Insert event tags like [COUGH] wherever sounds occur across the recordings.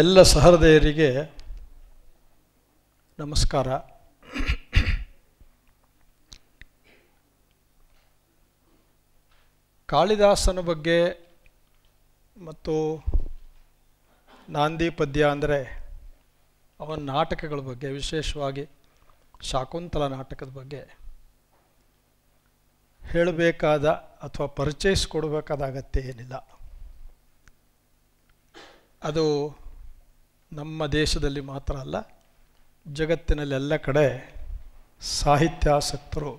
ಎಲ್ಲ ಸಹೃದಯರಿಗೆ ನಮಸ್ಕಾರ ಕಾಳಿದಾಸನ ಬಗ್ಗೆ ಮತ್ತು ನಾಂದಿ ಪದ್ಯ ಅಂದರೆ ಅವನ ನಾಟಕಗಳ ಬಗ್ಗೆ ವಿಶೇಷವಾಗಿ ಶಾಕುಂತಲ ನಾಟಕದ ಬಗ್ಗೆ ಹೇಳಬೇಕಾದ ಅಥವಾ ಪರಿಚಯಿಸ್ಕೊಡ್ಬೇಕಾದ ಅಗತ್ಯ ಏನಿಲ್ಲ ಅದು ನಮ್ಮ ದೇಶದಲ್ಲಿ ಮಾತ್ರ ಅಲ್ಲ ಜಗತ್ತಿನಲ್ಲೆಲ್ಲ ಕಡೆ ಸಾಹಿತ್ಯಾಸಕ್ತರು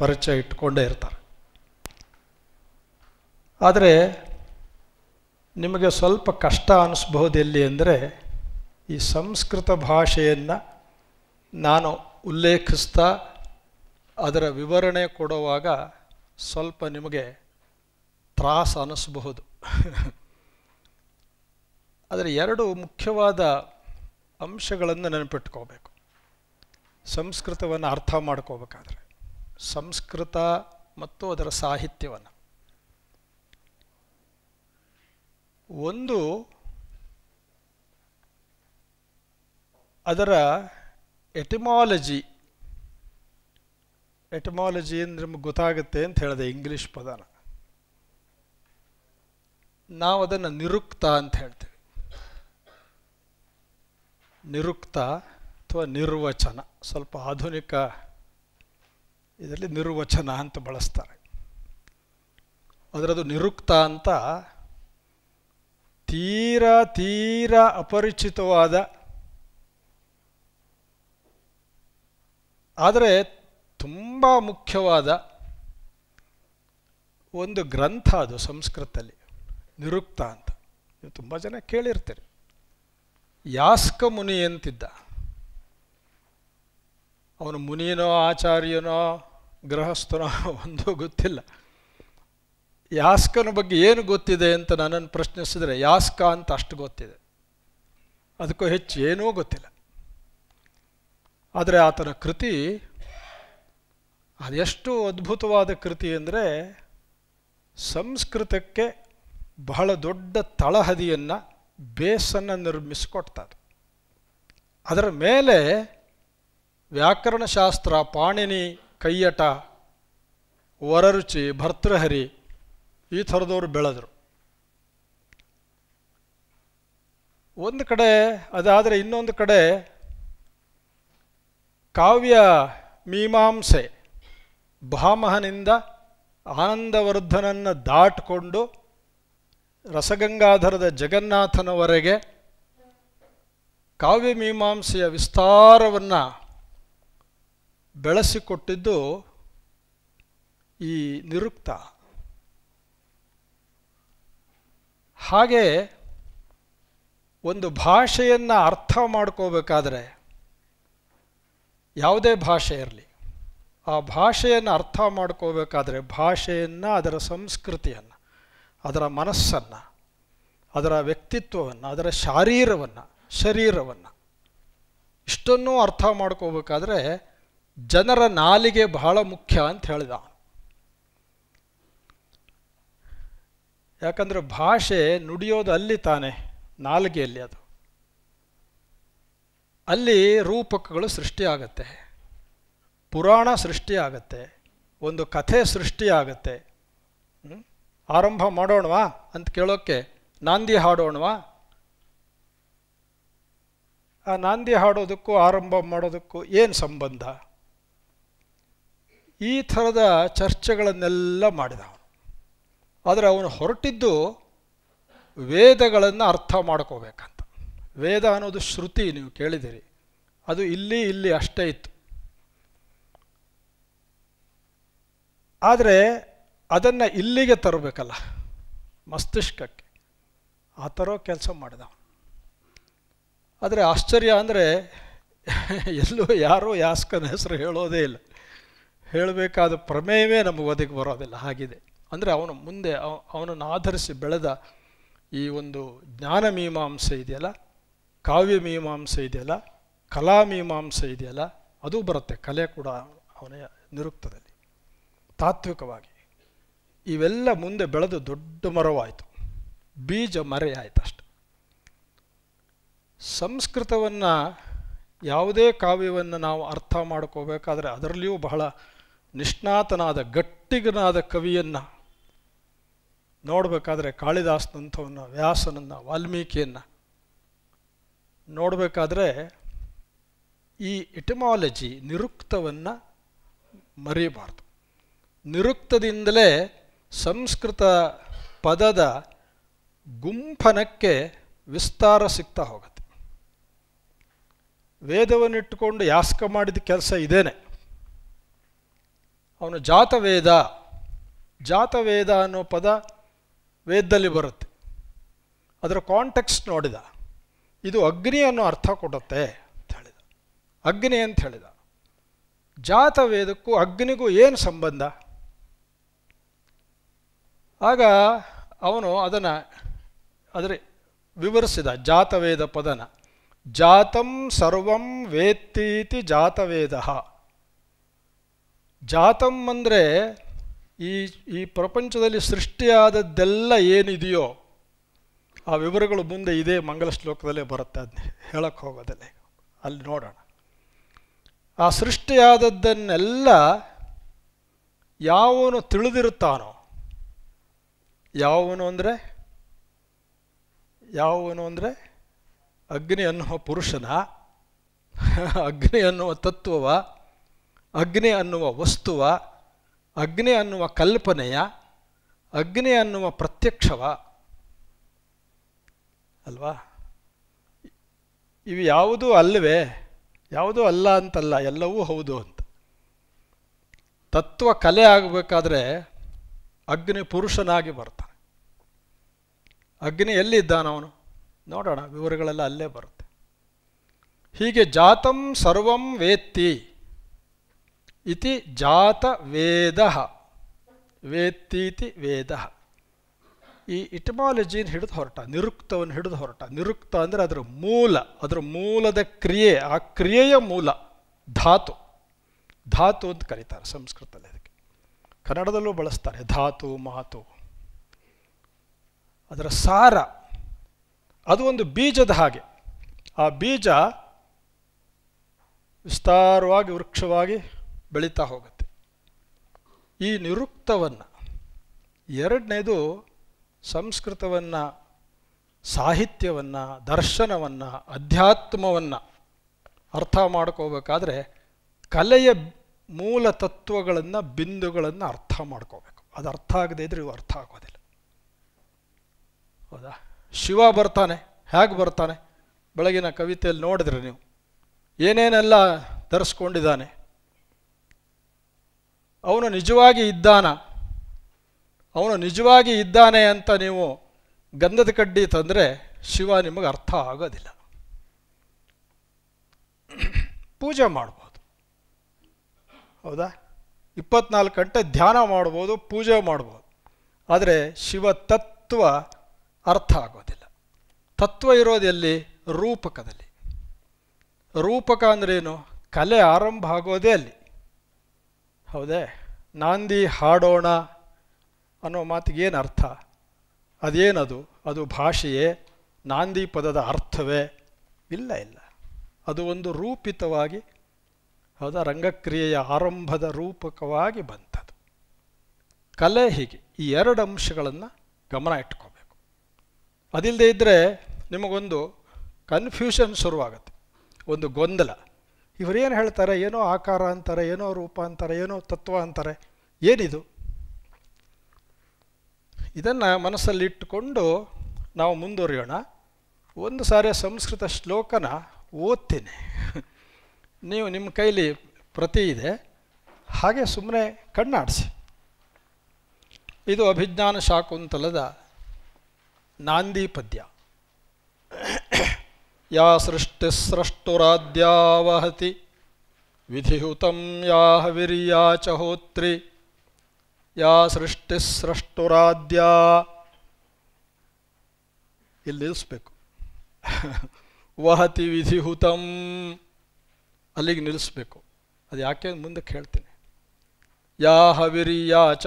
ಪರಿಚಯ ಇಟ್ಕೊಂಡೇ ಇರ್ತಾರೆ ಆದರೆ ನಿಮಗೆ ಸ್ವಲ್ಪ ಕಷ್ಟ ಅನಿಸ್ಬಹುದು ಎಲ್ಲಿ ಅಂದರೆ ಈ ಸಂಸ್ಕೃತ ಭಾಷೆಯನ್ನು ನಾನು ಉಲ್ಲೇಖಿಸ್ತಾ ಅದರ ವಿವರಣೆ ಕೊಡುವಾಗ ಸ್ವಲ್ಪ ನಿಮಗೆ ತ್ರಾಸ ಅನ್ನಿಸ್ಬಹುದು [LAUGHS] ಆದರೆ ಎರಡು ಮುಖ್ಯವಾದ ಅಂಶಗಳನ್ನು ನೆನಪಿಟ್ಕೋಬೇಕು ಸಂಸ್ಕೃತವನ್ನು ಅರ್ಥ ಮಾಡ್ಕೋಬೇಕಾದ್ರೆ ಸಂಸ್ಕೃತ ಮತ್ತು ಅದರ ಸಾಹಿತ್ಯವನ್ನು ಒಂದು ಅದರ ಎಟಿಮಾಲಜಿ ಎಟಮಾಲಜಿ ಅಂದರೆ ನಿಮ್ಗೆ ಗೊತ್ತಾಗುತ್ತೆ ಅಂತ ಹೇಳಿದೆ ಇಂಗ್ಲೀಷ್ ಪದನ ನಾವು ಅದನ್ನು ನಿರುಕ್ತ ಅಂತ ಹೇಳ್ತೇವೆ ನಿರುಕ್ತ ಅಥವಾ ನಿರ್ವಚನ ಸ್ವಲ್ಪ ಆಧುನಿಕ ಇದರಲ್ಲಿ ನಿರ್ವಚನ ಅಂತ ಬಳಸ್ತಾರೆ ಅದರದು ನಿರುಕ್ತ ಅಂತ ತೀರ ತೀರ ಅಪರಿಚಿತವಾದ ಆದರೆ ತುಂಬ ಮುಖ್ಯವಾದ ಒಂದು ಗ್ರಂಥ ಅದು ಸಂಸ್ಕೃತದಲ್ಲಿ ನಿರುಕ್ತ ಅಂತ ನೀವು ತುಂಬ ಜನ ಕೇಳಿರ್ತೀರಿ ಯಾಸ್ಕ ಮುನಿ ಅಂತಿದ್ದ ಅವನು ಮುನಿಯೋ ಆಚಾರ್ಯನೋ ಗೃಹಸ್ಥನೋ ಒಂದೂ ಗೊತ್ತಿಲ್ಲ ಯಾಸ್ಕನ ಬಗ್ಗೆ ಏನು ಗೊತ್ತಿದೆ ಅಂತ ನನ್ನನ್ನು ಪ್ರಶ್ನಿಸಿದರೆ ಯಾಸ್ಕ ಅಂತ ಅಷ್ಟು ಗೊತ್ತಿದೆ ಅದಕ್ಕೂ ಹೆಚ್ಚು ಏನೂ ಗೊತ್ತಿಲ್ಲ ಆದರೆ ಆತನ ಕೃತಿ ಅದೆಷ್ಟು ಅದ್ಭುತವಾದ ಕೃತಿ ಅಂದರೆ ಸಂಸ್ಕೃತಕ್ಕೆ ಬಹಳ ದೊಡ್ಡ ತಳಹದಿಯನ್ನು ಬೇಸನ್ನು ನಿರ್ಮಿಸಿಕೊಡ್ತಾರೆ ಅದರ ಮೇಲೆ ವ್ಯಾಕರಣಶಾಸ್ತ್ರ ಪಾಣಿನಿ ಕೈಯಟ ವರರುಚಿ ಭರ್ತೃಹರಿ ಈ ಥರದವ್ರು ಬೆಳೆದರು ಒಂದು ಕಡೆ ಅದಾದರೆ ಇನ್ನೊಂದು ಕಡೆ ಕಾವ್ಯ ಮೀಮಾಂಸೆ ಭಾಮಹನಿಂದ ಆನಂದವರ್ಧನನ್ನು ದಾಟಿಕೊಂಡು ರಸಗಂಗಾಧರದ ಜಗನ್ನಾಥನವರೆಗೆ ಕಾವ್ಯಮೀಮಾಂಸೆಯ ವಿಸ್ತಾರವನ್ನು ಬೆಳೆಸಿಕೊಟ್ಟಿದ್ದು ಈ ನಿರುಕ್ತ ಹಾಗೆ ಒಂದು ಭಾಷೆಯನ್ನು ಅರ್ಥ ಮಾಡ್ಕೋಬೇಕಾದ್ರೆ ಯಾವುದೇ ಭಾಷೆ ಇರಲಿ ಆ ಭಾಷೆಯನ್ನು ಅರ್ಥ ಮಾಡ್ಕೋಬೇಕಾದ್ರೆ ಭಾಷೆಯನ್ನು ಅದರ ಸಂಸ್ಕೃತಿಯನ್ನು ಅದರ ಮನಸ್ಸನ್ನು ಅದರ ವ್ಯಕ್ತಿತ್ವವನ್ನು ಅದರ ಶಾರೀರವನ್ನು ಶರೀರವನ್ನು ಇಷ್ಟನ್ನೂ ಅರ್ಥ ಮಾಡ್ಕೋಬೇಕಾದ್ರೆ ಜನರ ನಾಲಿಗೆ ಬಹಳ ಮುಖ್ಯ ಅಂತ ಹೇಳಿದ ಯಾಕಂದರೆ ಭಾಷೆ ನುಡಿಯೋದು ಅಲ್ಲಿ ತಾನೆ ನಾಲಿಗೆಯಲ್ಲಿ ಅದು ಅಲ್ಲಿ ರೂಪಕಗಳು ಸೃಷ್ಟಿಯಾಗತ್ತೆ ಪುರಾಣ ಸೃಷ್ಟಿಯಾಗತ್ತೆ ಒಂದು ಕಥೆ ಸೃಷ್ಟಿಯಾಗತ್ತೆ ಆರಂಭ ಮಾಡೋಣವಾ ಅಂತ ಕೇಳೋಕ್ಕೆ ನಾಂದಿ ಹಾಡೋಣವಾ ಆ ನಾಂದಿ ಹಾಡೋದಕ್ಕೂ ಆರಂಭ ಮಾಡೋದಕ್ಕೂ ಏನು ಸಂಬಂಧ ಈ ಥರದ ಚರ್ಚೆಗಳನ್ನೆಲ್ಲ ಮಾಡಿದ ಅವನು ಆದರೆ ಅವನು ಹೊರಟಿದ್ದು ವೇದಗಳನ್ನು ಅರ್ಥ ಮಾಡ್ಕೋಬೇಕಂತ ವೇದ ಅನ್ನೋದು ಶ್ರುತಿ ನೀವು ಕೇಳಿದಿರಿ ಅದು ಇಲ್ಲಿ ಇಲ್ಲಿ ಅಷ್ಟೇ ಇತ್ತು ಆದರೆ ಅದನ್ನು ಇಲ್ಲಿಗೆ ತರಬೇಕಲ್ಲ ಮಸ್ತಿಷ್ಕಕ್ಕೆ ಆ ಥರ ಕೆಲಸ ಮಾಡಿದ ಆದರೆ ಆಶ್ಚರ್ಯ ಅಂದರೆ ಎಲ್ಲೂ ಯಾರೂ ಯಾಸ್ಕನ ಹೆಸರು ಹೇಳೋದೇ ಇಲ್ಲ ಹೇಳಬೇಕಾದ ಪ್ರಮೇಯವೇ ನಮಗೆ ಒದಗಿ ಬರೋದಿಲ್ಲ ಹಾಗಿದೆ ಅಂದರೆ ಅವನು ಮುಂದೆ ಅವನನ್ನು ಆಧರಿಸಿ ಬೆಳೆದ ಈ ಒಂದು ಜ್ಞಾನ ಮೀಮಾಂಸೆ ಇದೆಯಲ್ಲ ಕಾವ್ಯ ಮೀಮಾಂಸೆ ಇದೆಯಲ್ಲ ಕಲಾ ಮೀಮಾಂಸೆ ಇದೆಯಲ್ಲ ಅದು ಬರುತ್ತೆ ಕಲೆ ಕೂಡ ಅವನ ನಿರುಕ್ತದಲ್ಲಿ ತಾತ್ವಿಕವಾಗಿ ಇವೆಲ್ಲ ಮುಂದೆ ಬೆಳೆದು ದೊಡ್ಡ ಮರವಾಯಿತು ಬೀಜ ಮರೆ ಅಷ್ಟು ಸಂಸ್ಕೃತವನ್ನು ಯಾವುದೇ ಕಾವ್ಯವನ್ನು ನಾವು ಅರ್ಥ ಮಾಡ್ಕೋಬೇಕಾದ್ರೆ ಅದರಲ್ಲಿಯೂ ಬಹಳ ನಿಷ್ಣಾತನಾದ ಗಟ್ಟಿಗನಾದ ಕವಿಯನ್ನು ನೋಡಬೇಕಾದ್ರೆ ಕಾಳಿದಾಸನಂಥವನ್ನು ವ್ಯಾಸನನ್ನು ವಾಲ್ಮೀಕಿಯನ್ನು ನೋಡಬೇಕಾದ್ರೆ ಈ ಇಟಮಾಲಜಿ ನಿರುಕ್ತವನ್ನು ಮರೆಯಬಾರ್ದು ನಿರುಕ್ತದಿಂದಲೇ ಸಂಸ್ಕೃತ ಪದದ ಗುಂಪನಕ್ಕೆ ವಿಸ್ತಾರ ಸಿಗ್ತಾ ಹೋಗುತ್ತೆ ವೇದವನ್ನಿಟ್ಟುಕೊಂಡು ಯಾಸ್ಕ ಮಾಡಿದ ಕೆಲಸ ಇದೇನೆ ಅವನು ಜಾತವೇದ ಜಾತವೇದ ಅನ್ನೋ ಪದ ವೇದದಲ್ಲಿ ಬರುತ್ತೆ ಅದರ ಕಾಂಟೆಕ್ಸ್ಟ್ ನೋಡಿದ ಇದು ಅಗ್ನಿ ಅನ್ನೋ ಅರ್ಥ ಕೊಡುತ್ತೆ ಅಂತ ಹೇಳಿದ ಅಗ್ನಿ ಅಂತ ಹೇಳಿದ ಜಾತವೇದಕ್ಕೂ ಅಗ್ನಿಗೂ ಏನು ಸಂಬಂಧ ಆಗ ಅವನು ಅದನ್ನು ಅದರ ವಿವರಿಸಿದ ಜಾತವೇದ ಪದನ ಜಾತಂ ಸರ್ವಂ ವೇತ್ತೀತಿ ಜಾತವೇದ ಜಾತಂ ಅಂದರೆ ಈ ಈ ಪ್ರಪಂಚದಲ್ಲಿ ಸೃಷ್ಟಿಯಾದದ್ದೆಲ್ಲ ಏನಿದೆಯೋ ಆ ವಿವರಗಳು ಮುಂದೆ ಇದೇ ಮಂಗಲ ಶ್ಲೋಕದಲ್ಲೇ ಬರುತ್ತೆ ಅದನ್ನ ಹೇಳಕ್ಕೆ ಹೋಗೋದಲ್ಲೇ ಅಲ್ಲಿ ನೋಡೋಣ ಆ ಸೃಷ್ಟಿಯಾದದ್ದನ್ನೆಲ್ಲ ಯಾವನು ತಿಳಿದಿರುತ್ತಾನೋ ಯಾವನು ಅಂದರೆ ಯಾವನು ಅಂದರೆ ಅಗ್ನಿ ಅನ್ನುವ ಪುರುಷನ ಅಗ್ನಿ ಅನ್ನುವ ತತ್ವವ ಅಗ್ನಿ ಅನ್ನುವ ವಸ್ತುವ ಅಗ್ನಿ ಅನ್ನುವ ಕಲ್ಪನೆಯ ಅಗ್ನಿ ಅನ್ನುವ ಪ್ರತ್ಯಕ್ಷವ ಅಲ್ವಾ ಇವು ಯಾವುದೂ ಅಲ್ಲವೇ ಯಾವುದೂ ಅಲ್ಲ ಅಂತಲ್ಲ ಎಲ್ಲವೂ ಹೌದು ಅಂತ ತತ್ವ ಕಲೆ ಆಗಬೇಕಾದ್ರೆ ಅಗ್ನಿ ಪುರುಷನಾಗಿ ಬರ್ತಾನೆ ಅಗ್ನಿ ಎಲ್ಲಿದ್ದಾನವನು ನೋಡೋಣ ವಿವರಗಳೆಲ್ಲ ಅಲ್ಲೇ ಬರುತ್ತೆ ಹೀಗೆ ಜಾತಂ ಸರ್ವಂ ವೇತ್ತಿ ಇತಿ ಜಾತ ವೇದ ವೇತ್ತೀತಿ ವೇದ ಈ ಇಟಮಾಲಜಿನ ಹಿಡಿದು ಹೊರಟ ನಿರುಕ್ತವನ್ನು ಹಿಡಿದು ಹೊರಟ ನಿರುಕ್ತ ಅಂದರೆ ಅದರ ಮೂಲ ಅದರ ಮೂಲದ ಕ್ರಿಯೆ ಆ ಕ್ರಿಯೆಯ ಮೂಲ ಧಾತು ಧಾತು ಅಂತ ಕರೀತಾರೆ ಸಂಸ್ಕೃತದಲ್ಲಿ ಅದಕ್ಕೆ ಕನ್ನಡದಲ್ಲೂ ಬಳಸ್ತಾರೆ ಧಾತು ಮಾತು ಅದರ ಸಾರ ಅದು ಒಂದು ಬೀಜದ ಹಾಗೆ ಆ ಬೀಜ ವಿಸ್ತಾರವಾಗಿ ವೃಕ್ಷವಾಗಿ ಬೆಳೀತಾ ಹೋಗುತ್ತೆ ಈ ನಿರುಕ್ತವನ್ನು ಎರಡನೇದು ಸಂಸ್ಕೃತವನ್ನು ಸಾಹಿತ್ಯವನ್ನು ದರ್ಶನವನ್ನು ಅಧ್ಯಾತ್ಮವನ್ನು ಅರ್ಥ ಮಾಡ್ಕೋಬೇಕಾದ್ರೆ ಕಲೆಯ ಮೂಲ ತತ್ವಗಳನ್ನು ಬಿಂದುಗಳನ್ನು ಅರ್ಥ ಮಾಡ್ಕೋಬೇಕು ಅದು ಅರ್ಥ ಆಗದೇ ಇದ್ರೆ ಇವು ಅರ್ಥ ಆಗೋದಿಲ್ಲ ಹೌದಾ ಶಿವ ಬರ್ತಾನೆ ಹೇಗೆ ಬರ್ತಾನೆ ಬೆಳಗಿನ ಕವಿತೆಯಲ್ಲಿ ನೋಡಿದ್ರೆ ನೀವು ಏನೇನೆಲ್ಲ ಧರಿಸ್ಕೊಂಡಿದ್ದಾನೆ ಅವನು ನಿಜವಾಗಿ ಇದ್ದಾನ ಅವನು ನಿಜವಾಗಿ ಇದ್ದಾನೆ ಅಂತ ನೀವು ಗಂಧದ ಕಡ್ಡಿ ತಂದರೆ ಶಿವ ನಿಮಗೆ ಅರ್ಥ ಆಗೋದಿಲ್ಲ ಪೂಜೆ ಮಾಡ್ಬೋದು ಹೌದಾ ಇಪ್ಪತ್ನಾಲ್ಕು ಗಂಟೆ ಧ್ಯಾನ ಮಾಡ್ಬೋದು ಪೂಜೆ ಮಾಡ್ಬೋದು ಆದರೆ ಶಿವ ತತ್ವ ಅರ್ಥ ಆಗೋದಿಲ್ಲ ತತ್ವ ಇರೋದೆಲ್ಲಿ ರೂಪಕದಲ್ಲಿ ರೂಪಕ ಅಂದ್ರೇನು ಕಲೆ ಆರಂಭ ಆಗೋದೇ ಅಲ್ಲಿ ಹೌದೇ ನಾಂದಿ ಹಾಡೋಣ ಅನ್ನೋ ಮಾತಿಗೇನು ಅರ್ಥ ಅದೇನದು ಅದು ಭಾಷೆಯೇ ನಾಂದಿ ಪದದ ಅರ್ಥವೇ ಇಲ್ಲ ಇಲ್ಲ ಅದು ಒಂದು ರೂಪಿತವಾಗಿ ಹೌದಾ ರಂಗಕ್ರಿಯೆಯ ಆರಂಭದ ರೂಪಕವಾಗಿ ಬಂತದು ಕಲೆ ಹೀಗೆ ಈ ಎರಡು ಅಂಶಗಳನ್ನು ಗಮನ ಇಟ್ಕೋಬೇಕು ಅದಿಲ್ಲದೆ ಇದ್ದರೆ ನಿಮಗೊಂದು ಕನ್ಫ್ಯೂಷನ್ ಶುರುವಾಗುತ್ತೆ ಒಂದು ಗೊಂದಲ ಇವರೇನು ಹೇಳ್ತಾರೆ ಏನೋ ಆಕಾರ ಅಂತಾರೆ ಏನೋ ರೂಪ ಅಂತಾರೆ ಏನೋ ತತ್ವ ಅಂತಾರೆ ಏನಿದು ಇದನ್ನು ಮನಸ್ಸಲ್ಲಿಟ್ಟುಕೊಂಡು ನಾವು ಮುಂದುವರಿಯೋಣ ಒಂದು ಸಾರಿ ಸಂಸ್ಕೃತ ಶ್ಲೋಕನ ಓದ್ತೀನಿ ನೀವು ನಿಮ್ಮ ಕೈಲಿ ಪ್ರತಿ ಇದೆ ಹಾಗೆ ಸುಮ್ಮನೆ ಕಣ್ಣಾಡಿಸಿ ಇದು ಅಭಿಜ್ಞಾನ ಶಾಕುಂತಲದ नांदी पद्य या सृष्टिस्रष्टुराद्यावहति विधिहुतं या हवीरिया च होत्री या सृष्टिस्रष्टुराद्या इल्लिल्सबेकु वहति विधिहुतं अलिग निल्सबेकु अदि याके मुंदे खेळ्तीने या हवीरिया च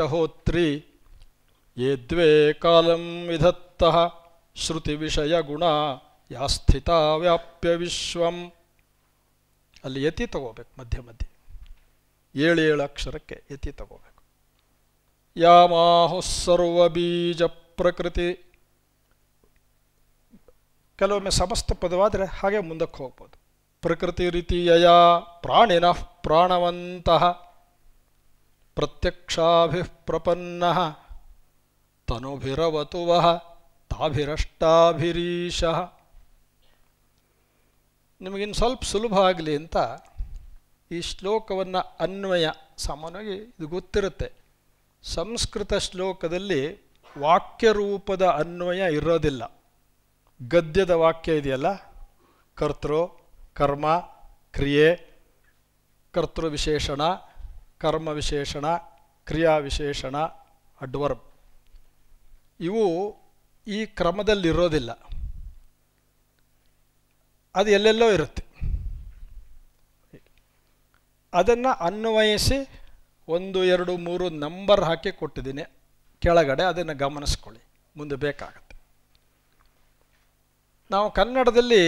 ये द्वे कालं विधत् तह श्रुते विषय गुणा या स्थिता व्याप्य विश्वम ಅಲ್ಲಿ ಯತಿ ತಗೋಬೇಕು ಮಧ್ಯ ಮಧ್ಯ 7 7 ಅಕ್ಷರಕ್ಕೆ ಯತಿ ತಗೋಬೇಕು ಯಾ ಮಾಹು ಸರ್ವ ಬೀಜ ಪ್ರಕೃತಿ ಕಲೋ میں ಸಮಸ್ತ ಪದವಾದರೆ ಹಾಗೆ ಮುಂದಕ್ಕೆ ಹೋಗಬಹುದು ಪ್ರಕೃತಿ ರೀತಿಯಯ ಪ್ರಾಣೇನ ಪ್ರಾಣವಂತಃ প্রত্যক্ষಾಭಿ ಪ್ರপন্নಃ ತನೋಭಿರವತುವಹ ತಾಭಿರಷ್ಟಾಭಿರೀಶಃ ನಿಮಗಿನ್ನು ಸ್ವಲ್ಪ ಸುಲಭ ಆಗಲಿ ಅಂತ ಈ ಶ್ಲೋಕವನ್ನು ಅನ್ವಯ ಸಾಮಾನ್ಯವಾಗಿ ಇದು ಗೊತ್ತಿರುತ್ತೆ ಸಂಸ್ಕೃತ ಶ್ಲೋಕದಲ್ಲಿ ವಾಕ್ಯರೂಪದ ಅನ್ವಯ ಇರೋದಿಲ್ಲ ಗದ್ಯದ ವಾಕ್ಯ ಇದೆಯಲ್ಲ ಕರ್ತೃ ಕರ್ಮ ಕ್ರಿಯೆ ಕರ್ತೃ ವಿಶೇಷಣ ಕರ್ಮ ವಿಶೇಷಣ ಕ್ರಿಯಾ ವಿಶೇಷಣ ಅಡ್ವರ್ಬ್ ಇವು ಈ ಕ್ರಮದಲ್ಲಿರೋದಿಲ್ಲ ಅದು ಎಲ್ಲೆಲ್ಲೋ ಇರುತ್ತೆ ಅದನ್ನು ಅನ್ವಯಿಸಿ ಒಂದು ಎರಡು ಮೂರು ನಂಬರ್ ಹಾಕಿ ಕೊಟ್ಟಿದ್ದೀನಿ ಕೆಳಗಡೆ ಅದನ್ನು ಗಮನಿಸ್ಕೊಳ್ಳಿ ಮುಂದೆ ಬೇಕಾಗತ್ತೆ ನಾವು ಕನ್ನಡದಲ್ಲಿ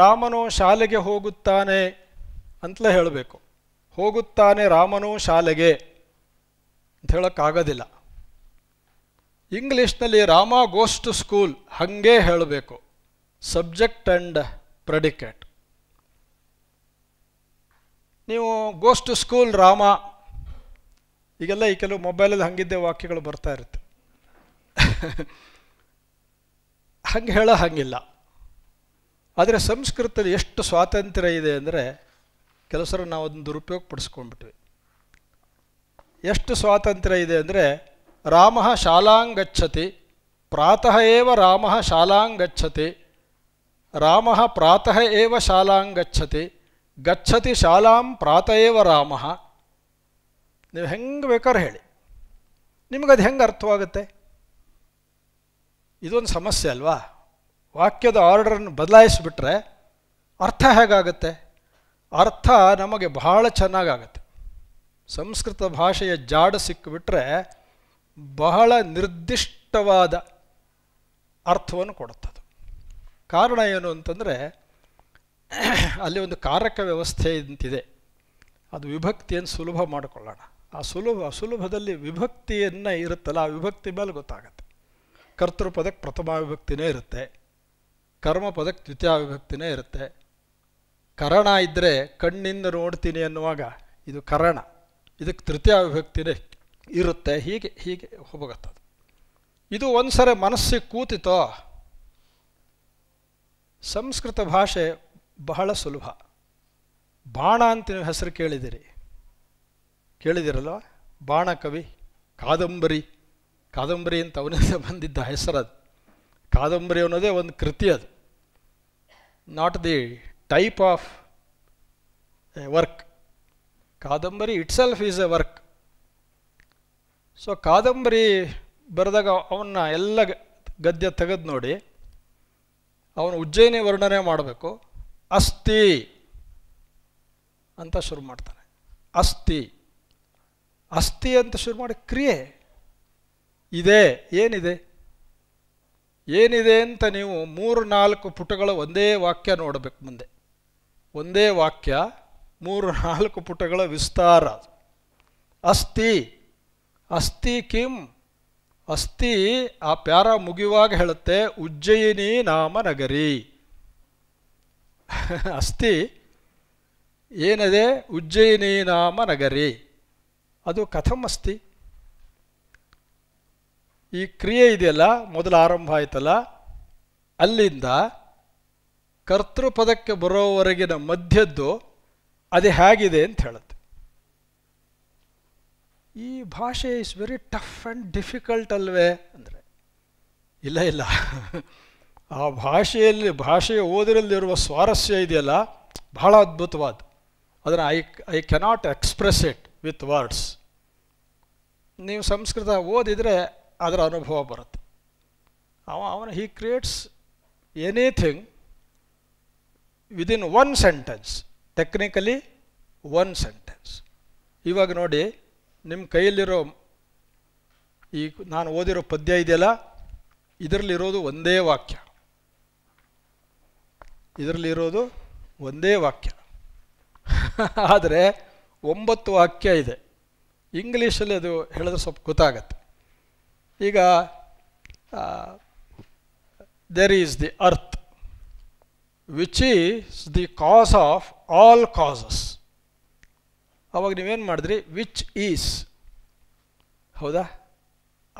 ರಾಮನು ಶಾಲೆಗೆ ಹೋಗುತ್ತಾನೆ ಅಂತಲೇ ಹೇಳಬೇಕು ಹೋಗುತ್ತಾನೆ ರಾಮನು ಶಾಲೆಗೆ ಅಂತ ಹೇಳೋಕ್ಕಾಗೋದಿಲ್ಲ ಇಂಗ್ಲೀಷ್ನಲ್ಲಿ ರಾಮ ಗೋಸ್ ಸ್ಕೂಲ್ ಹಾಗೆ ಹೇಳಬೇಕು ಸಬ್ಜೆಕ್ಟ್ ಆ್ಯಂಡ್ ಪ್ರೆಡಿಕೇಟ್ ನೀವು ಗೋಸ್ ಸ್ಕೂಲ್ ರಾಮ ಈಗೆಲ್ಲ ಈ ಕೆಲವು ಮೊಬೈಲಲ್ಲಿ ಹಾಗಿದ್ದೆ ವಾಕ್ಯಗಳು ಬರ್ತಾ ಇರುತ್ತೆ ಹಂಗೆ ಹೇಳೋ ಹಾಗಿಲ್ಲ ಆದರೆ ಸಂಸ್ಕೃತದಲ್ಲಿ ಎಷ್ಟು ಸ್ವಾತಂತ್ರ್ಯ ಇದೆ ಅಂದರೆ ಕೆಲಸರು ನಾವು ಅದನ್ನು ದುರುಪಯೋಗ ಪಡಿಸ್ಕೊಂಡ್ಬಿಟ್ವಿ ಎಷ್ಟು ಸ್ವಾತಂತ್ರ್ಯ ಇದೆ ಅಂದರೆ ರಾಮಃ ಶಾಲಾಂಗತಿ ಪ್ರಾತಃ ಏವ ರಾಮಃ ಶಾಲಾಂ ರಾಮಃ ಪ್ರಾತಃ ಏವ ಶಾಲಾಂ ಶಾಲಾಂ ಪ್ರಾತ ಏವ ನೀವು ಹೆಂಗೆ ಬೇಕಾದ್ರೆ ಹೇಳಿ ನಿಮಗದು ಹೆಂಗೆ ಅರ್ಥವಾಗುತ್ತೆ ಇದೊಂದು ಸಮಸ್ಯೆ ಅಲ್ವಾ ವಾಕ್ಯದ ಆರ್ಡರನ್ನು ಬದಲಾಯಿಸಿಬಿಟ್ರೆ ಅರ್ಥ ಹೇಗಾಗುತ್ತೆ ಅರ್ಥ ನಮಗೆ ಬಹಳ ಚೆನ್ನಾಗಾಗತ್ತೆ ಸಂಸ್ಕೃತ ಭಾಷೆಯ ಜಾಡು ಸಿಕ್ಕಿಬಿಟ್ರೆ ಬಹಳ ನಿರ್ದಿಷ್ಟವಾದ ಅರ್ಥವನ್ನು ಕೊಡುತ್ತದೆ ಕಾರಣ ಏನು ಅಂತಂದರೆ ಅಲ್ಲಿ ಒಂದು ಕಾರಕ ವ್ಯವಸ್ಥೆ ಅಂತಿದೆ ಅದು ವಿಭಕ್ತಿಯನ್ನು ಸುಲಭ ಮಾಡಿಕೊಳ್ಳೋಣ ಆ ಸುಲಭ ಸುಲಭದಲ್ಲಿ ವಿಭಕ್ತಿಯನ್ನು ಇರುತ್ತಲ್ಲ ಆ ವಿಭಕ್ತಿ ಮೇಲೆ ಗೊತ್ತಾಗುತ್ತೆ ಕರ್ತೃಪದಕ್ಕೆ ಪ್ರಥಮ ವಿಭಕ್ತಿನೇ ಇರುತ್ತೆ ಕರ್ಮಪದಕ್ಕೆ ದ್ವಿತೀಯ ವಿಭಕ್ತಿನೇ ಇರುತ್ತೆ ಕರಣ ಇದ್ದರೆ ಕಣ್ಣಿಂದ ನೋಡ್ತೀನಿ ಅನ್ನುವಾಗ ಇದು ಕರಣ ಇದಕ್ಕೆ ತೃತೀಯ ವಿಭಕ್ತಿನೇ ಇರುತ್ತೆ ಹೀಗೆ ಹೀಗೆ ಹೋಗತ್ತದು ಇದು ಒಂದು ಸರಿ ಮನಸ್ಸಿಗೆ ಕೂತಿತೋ ಸಂಸ್ಕೃತ ಭಾಷೆ ಬಹಳ ಸುಲಭ ಬಾಣ ಅಂತ ನೀವು ಹೆಸರು ಕೇಳಿದಿರಿ ಕೇಳಿದಿರಲ್ಲ ಬಾಣ ಕವಿ ಕಾದಂಬರಿ ಕಾದಂಬರಿ ಅಂತ ಅವನಿಂದ ಬಂದಿದ್ದ ಹೆಸರದು ಕಾದಂಬರಿ ಅನ್ನೋದೇ ಒಂದು ಕೃತಿ ಅದು not the type of work ಕಾದಂಬರಿ itself is a work so ಕಾದಂಬರಿ ಬರೆದಾಗ ಅವನ್ನ ಎಲ್ಲ ಗದ್ಯ ತೆಗೆದು ನೋಡಿ ಅವನು ಉಜ್ಜಯಿನಿ ವರ್ಣನೆ ಮಾಡಬೇಕು ಅಸ್ಥಿ ಅಂತ ಶುರು ಮಾಡ್ತಾನೆ ಅಸ್ಥಿ ಅಸ್ಥಿ ಅಂತ ಶುರು ಮಾಡಿ ಕ್ರಿಯೆ ಇದೆ ಏನಿದೆ ಏನಿದೆ ಅಂತ ನೀವು ಮೂರು ನಾಲ್ಕು ಪುಟಗಳ ಒಂದೇ ವಾಕ್ಯ ನೋಡಬೇಕು ಮುಂದೆ ಒಂದೇ ವಾಕ್ಯ ಮೂರು ನಾಲ್ಕು ಪುಟಗಳ ವಿಸ್ತಾರ ಅಸ್ಥಿ ಅಸ್ಥಿ ಕಿಂ ಅಸ್ಥಿ ಆ ಪ್ಯಾರ ಮುಗಿಯುವಾಗ ಹೇಳುತ್ತೆ ಉಜ್ಜಯಿನಿ ನಾಮ ನಗರಿ [LAUGHS] ಅಸ್ಥಿ ಏನದೆ ಉಜ್ಜಯಿನಿ ನಾಮ ನಗರಿ ಅದು ಕಥಂ ಅಸ್ತಿ ಈ ಕ್ರಿಯೆ ಇದೆಯಲ್ಲ ಮೊದಲು ಆರಂಭ ಆಯ್ತಲ್ಲ ಅಲ್ಲಿಂದ ಕರ್ತೃಪದಕ್ಕೆ ಬರೋವರೆಗಿನ ಮಧ್ಯದ್ದು ಅದು ಹೇಗಿದೆ ಅಂತ ಹೇಳುತ್ತೆ ಈ ಭಾಷೆ is very tough and difficult ಅಲ್ವೇ ಅಂದರೆ ಇಲ್ಲ ಇಲ್ಲ ಆ ಭಾಷೆಯಲ್ಲಿ ಭಾಷೆಯ ಓದಿರಲ್ಲಿರುವ ಸ್ವಾರಸ್ಯ ಇದೆಯಲ್ಲ ಬಹಳ ಅದ್ಭುತವಾದ ಅದನ್ನು I I cannot express it with words ನೀವು ಸಂಸ್ಕೃತ ಓದಿದರೆ ಅದರ ಅನುಭವ ಬರುತ್ತೆ ಅವ ಅವನ he creates anything within one sentence technically one sentence ಇವಾಗ ನೋಡಿ ನಿಮ್ಮ ಕೈಯಲ್ಲಿರೋ ಈ ನಾನು ಓದಿರೋ ಪದ್ಯ ಇದೆಯಲ್ಲ ಇದರಲ್ಲಿರೋದು ಒಂದೇ ವಾಕ್ಯ ಇದರಲ್ಲಿರೋದು ಒಂದೇ ವಾಕ್ಯ [LAUGHS] ಆದರೆ ಒಂಬತ್ತು ವಾಕ್ಯ ಇದೆ ಇಂಗ್ಲೀಷಲ್ಲಿ ಅದು ಹೇಳಿದ್ರೆ ಸ್ವಲ್ಪ ಗೊತ್ತಾಗತ್ತೆ ಈಗ there is the earth which is the cause of all causes ಅವಾಗ ನೀವೇನು ಮಾಡಿದ್ರಿ ವಿಚ್ ಈಸ್ ಹೌದಾ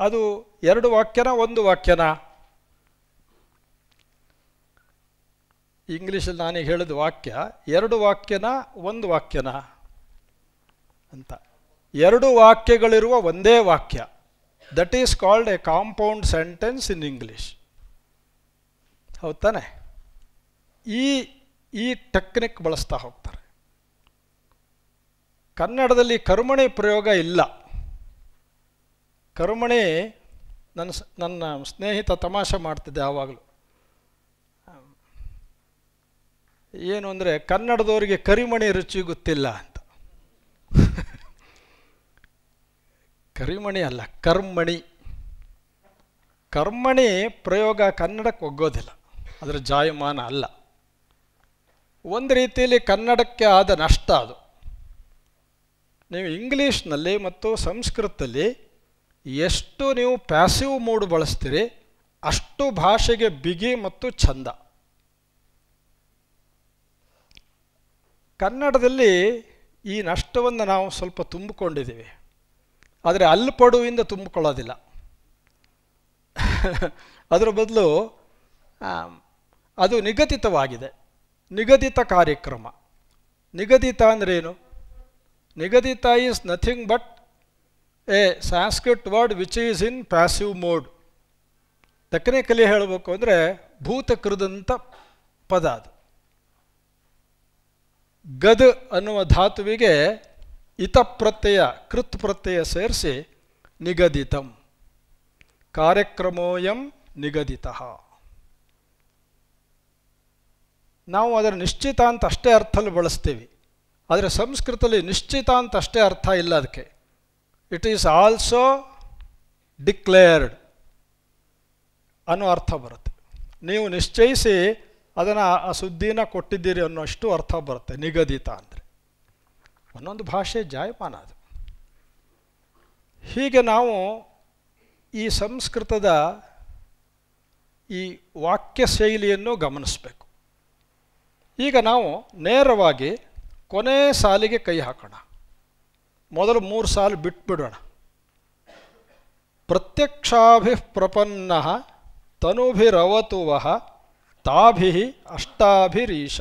ಅದು ಎರಡು ವಾಕ್ಯನ ಒಂದು ವಾಕ್ಯನ ಇಂಗ್ಲೀಷಲ್ಲಿ ನಾನೀಗ ಹೇಳಿದ ವಾಕ್ಯ ಎರಡು ವಾಕ್ಯನ ಒಂದು ವಾಕ್ಯನ ಅಂತ ಎರಡು ವಾಕ್ಯಗಳಿರುವ ಒಂದೇ ವಾಕ್ಯ that is called a compound sentence in English ಹೌದು ತಾನೆ ಈ ಈ ಟೆಕ್ನಿಕ್ ಬಳಸ್ತಾ ಹೋಗ್ತಾರೆ ಕನ್ನಡದಲ್ಲಿ ಕರುಮಣೆ ಪ್ರಯೋಗ ಇಲ್ಲ ಕರುಮಣೆ ನನ್ನ ನನ್ನ ಸ್ನೇಹಿತ ತಮಾಷೆ ಮಾಡ್ತಿದ್ದೆ ಆವಾಗಲೂ ಏನು ಅಂದರೆ ಕನ್ನಡದವರಿಗೆ ಕರಿಮಣಿ ರುಚಿ ಗೊತ್ತಿಲ್ಲ ಅಂತ ಕರಿಮಣಿ ಅಲ್ಲ ಕರ್ಮಣಿ ಕರ್ಮಣಿ ಪ್ರಯೋಗ ಕನ್ನಡಕ್ಕೆ ಒಗ್ಗೋದಿಲ್ಲ ಅದರ ಜಾಯಮಾನ ಅಲ್ಲ ಒಂದು ರೀತಿಯಲ್ಲಿ ಕನ್ನಡಕ್ಕೆ ಆದ ನಷ್ಟ ಅದು ನೀವು ಇಂಗ್ಲೀಷ್ನಲ್ಲಿ ಮತ್ತು ಸಂಸ್ಕೃತದಲ್ಲಿ ಎಷ್ಟು ನೀವು ಪ್ಯಾಸಿವ್ ಮೂಡ್ ಬಳಸ್ತೀರಿ ಅಷ್ಟು ಭಾಷೆಗೆ ಬಿಗಿ ಮತ್ತು ಚಂದ ಕನ್ನಡದಲ್ಲಿ ಈ ನಷ್ಟವನ್ನು ನಾವು ಸ್ವಲ್ಪ ತುಂಬಿಕೊಂಡಿದ್ದೀವಿ ಆದರೆ ಅಲ್ಪಡುವಿಂದ ತುಂಬಿಕೊಳ್ಳೋದಿಲ್ಲ ಅದರ ಬದಲು ಅದು ನಿಗದಿತವಾಗಿದೆ ನಿಗದಿತ ಕಾರ್ಯಕ್ರಮ ನಿಗದಿತ ಅಂದ್ರೇನು ನಿಗದಿತ is nothing but a Sanskrit word which is in passive mode technically ಹೇಳಬೇಕು ಅಂದರೆ ಭೂತಕೃದಂತ ಪದ ಅದು ಗದ್ ಅನ್ನುವ ಧಾತುವಿಗೆ ಇತ ಕೃತ್ ಪ್ರತ್ಯಯ ಸೇರಿಸಿ ನಿಗದಿತಂ ಕಾರ್ಯಕ್ರಮೋಯಂ ನಿಗದಿತ ನಾವು ಅದರ ನಿಶ್ಚಿತ ಅಂತ ಅಷ್ಟೇ ಅರ್ಥಲ್ಲಿ ಬಳಸ್ತೀವಿ ಆದರೆ ಸಂಸ್ಕೃತದಲ್ಲಿ ನಿಶ್ಚಿತ ಅಂತ ಅಷ್ಟೇ ಅರ್ಥ ಇಲ್ಲ ಅದಕ್ಕೆ ಇಟ್ ಈಸ್ ಆಲ್ಸೋ ಡಿಕ್ಲೇರ್ಡ್ ಅನ್ನೋ ಅರ್ಥ ಬರುತ್ತೆ ನೀವು ನಿಶ್ಚಯಿಸಿ ಅದನ್ನು ಆ ಸುದ್ದಿನ ಕೊಟ್ಟಿದ್ದೀರಿ ಅನ್ನೋಷ್ಟು ಅರ್ಥ ಬರುತ್ತೆ ನಿಗದಿತ ಅಂದರೆ ಒಂದೊಂದು ಭಾಷೆ ಜಾಯಮಾನ ಅದು ಹೀಗೆ ನಾವು ಈ ಸಂಸ್ಕೃತದ ಈ ವಾಕ್ಯ ಶೈಲಿಯನ್ನು ಗಮನಿಸಬೇಕು ಈಗ ನಾವು ನೇರವಾಗಿ ಕೊನೆ ಸಾಲಿಗೆ ಕೈ ಹಾಕೋಣ ಮೊದಲು ಮೂರು ಸಾಲು ಬಿಟ್ಬಿಡೋಣ ಪ್ರತ್ಯಕ್ಷಾಭಿ ಪ್ರಪನ್ನ ತನುಭಿರವತುವಹ ತಾಭಿ ಅಷ್ಟಾಭಿರೀಶ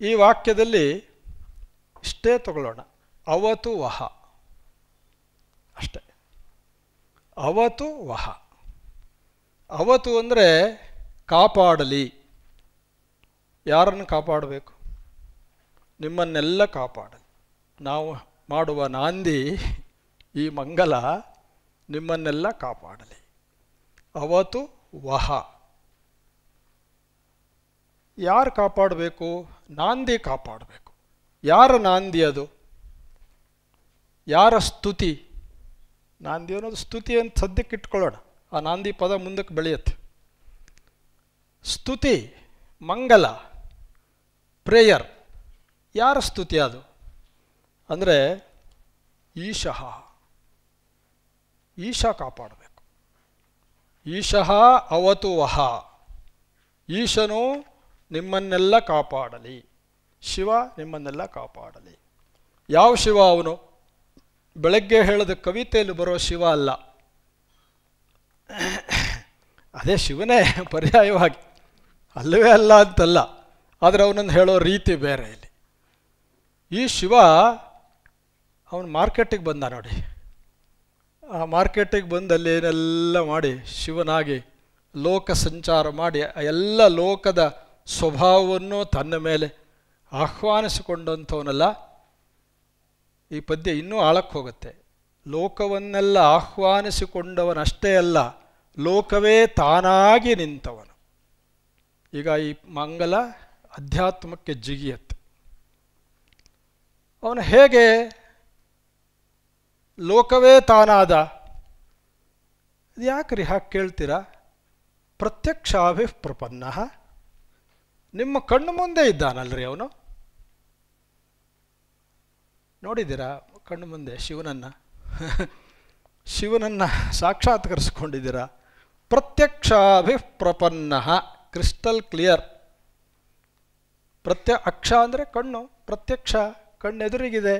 ಈ ವಾಕ್ಯದಲ್ಲಿ ಇಷ್ಟೇ ತಗೊಳ್ಳೋಣ ಅವತು ವಹ ಅಷ್ಟೆ ಅವತು ವಹ ಅವತು ಅಂದರೆ ಕಾಪಾಡಲಿ ಯಾರನ್ನು ಕಾಪಾಡಬೇಕು ನಿಮ್ಮನ್ನೆಲ್ಲ ಕಾಪಾಡಲಿ ನಾವು ಮಾಡುವ ನಾಂದಿ ಈ ಮಂಗಲ ನಿಮ್ಮನ್ನೆಲ್ಲ ಕಾಪಾಡಲಿ ಅವತ್ತು ವಹ ಯಾರು ಕಾಪಾಡಬೇಕು ನಾಂದಿ ಕಾಪಾಡಬೇಕು ಯಾರ ನಾಂದಿ ಅದು ಯಾರ ಸ್ತುತಿ ನಾಂದಿ ಅನ್ನೋದು ಸ್ತುತಿ ಅಂತ ಸದ್ಯಕ್ಕೆ ಇಟ್ಕೊಳ್ಳೋಣ ಆ ನಾಂದಿ ಪದ ಮುಂದಕ್ಕೆ ಬೆಳೆಯುತ್ತೆ ಸ್ತುತಿ ಮಂಗಲ ಪ್ರೇಯರ್ ಯಾರ ಸ್ತುತಿ ಅದು ಅಂದರೆ ಈಶಃ ಈಶ ಕಾಪಾಡಬೇಕು ಈಶಃ ಅವತು ವಹ ಈಶನು ನಿಮ್ಮನ್ನೆಲ್ಲ ಕಾಪಾಡಲಿ ಶಿವ ನಿಮ್ಮನ್ನೆಲ್ಲ ಕಾಪಾಡಲಿ ಯಾವ ಶಿವ ಅವನು ಬೆಳಗ್ಗೆ ಹೇಳಿದ ಕವಿತೆಯಲ್ಲಿ ಬರೋ ಶಿವ ಅಲ್ಲ ಅದೇ ಶಿವನೇ ಪರ್ಯಾಯವಾಗಿ ಅಲ್ಲವೇ ಅಲ್ಲ ಅಂತಲ್ಲ ಆದರೆ ಅವನನ್ನು ಹೇಳೋ ರೀತಿ ಬೇರೆ ಇಲ್ಲಿ ಈ ಶಿವ ಅವನು ಮಾರ್ಕೆಟಿಗೆ ಬಂದ ನೋಡಿ ಆ ಮಾರ್ಕೆಟಿಗೆ ಬಂದು ಅಲ್ಲಿ ಏನೆಲ್ಲ ಮಾಡಿ ಶಿವನಾಗಿ ಲೋಕ ಸಂಚಾರ ಮಾಡಿ ಎಲ್ಲ ಲೋಕದ ಸ್ವಭಾವವನ್ನು ತನ್ನ ಮೇಲೆ ಆಹ್ವಾನಿಸಿಕೊಂಡಂಥವನೆಲ್ಲ ಈ ಪದ್ಯ ಇನ್ನೂ ಆಳಕ್ಕೆ ಹೋಗುತ್ತೆ ಲೋಕವನ್ನೆಲ್ಲ ಆಹ್ವಾನಿಸಿಕೊಂಡವನಷ್ಟೇ ಅಲ್ಲ ಲೋಕವೇ ತಾನಾಗಿ ನಿಂತವನು ಈಗ ಈ ಮಂಗಲ ಅಧ್ಯಾತ್ಮಕ್ಕೆ ಜಿಗಿಯತ್ತೆ ಅವನು ಹೇಗೆ ಲೋಕವೇ ತಾನಾದ ಇದು ರೀ ಹಾಕಿ ಕೇಳ್ತೀರಾ ಪ್ರತ್ಯಕ್ಷಾಭಿಪ್ರಪನ್ನ ನಿಮ್ಮ ಕಣ್ಣು ಮುಂದೆ ಇದ್ದಾನಲ್ರಿ ಅವನು ನೋಡಿದ್ದೀರಾ ಕಣ್ಣು ಮುಂದೆ ಶಿವನನ್ನು ಶಿವನನ್ನು ಸಾಕ್ಷಾತ್ಕರಿಸ್ಕೊಂಡಿದ್ದೀರಾ ಪ್ರತ್ಯಕ್ಷಾಭಿಪ್ರಪನ್ನ ಕ್ರಿಸ್ಟಲ್ ಕ್ಲಿಯರ್ ಪ್ರತ್ಯ ಅಕ್ಷ ಅಂದರೆ ಕಣ್ಣು ಪ್ರತ್ಯಕ್ಷ ಕಣ್ಣೆದುರಿಗಿದೆ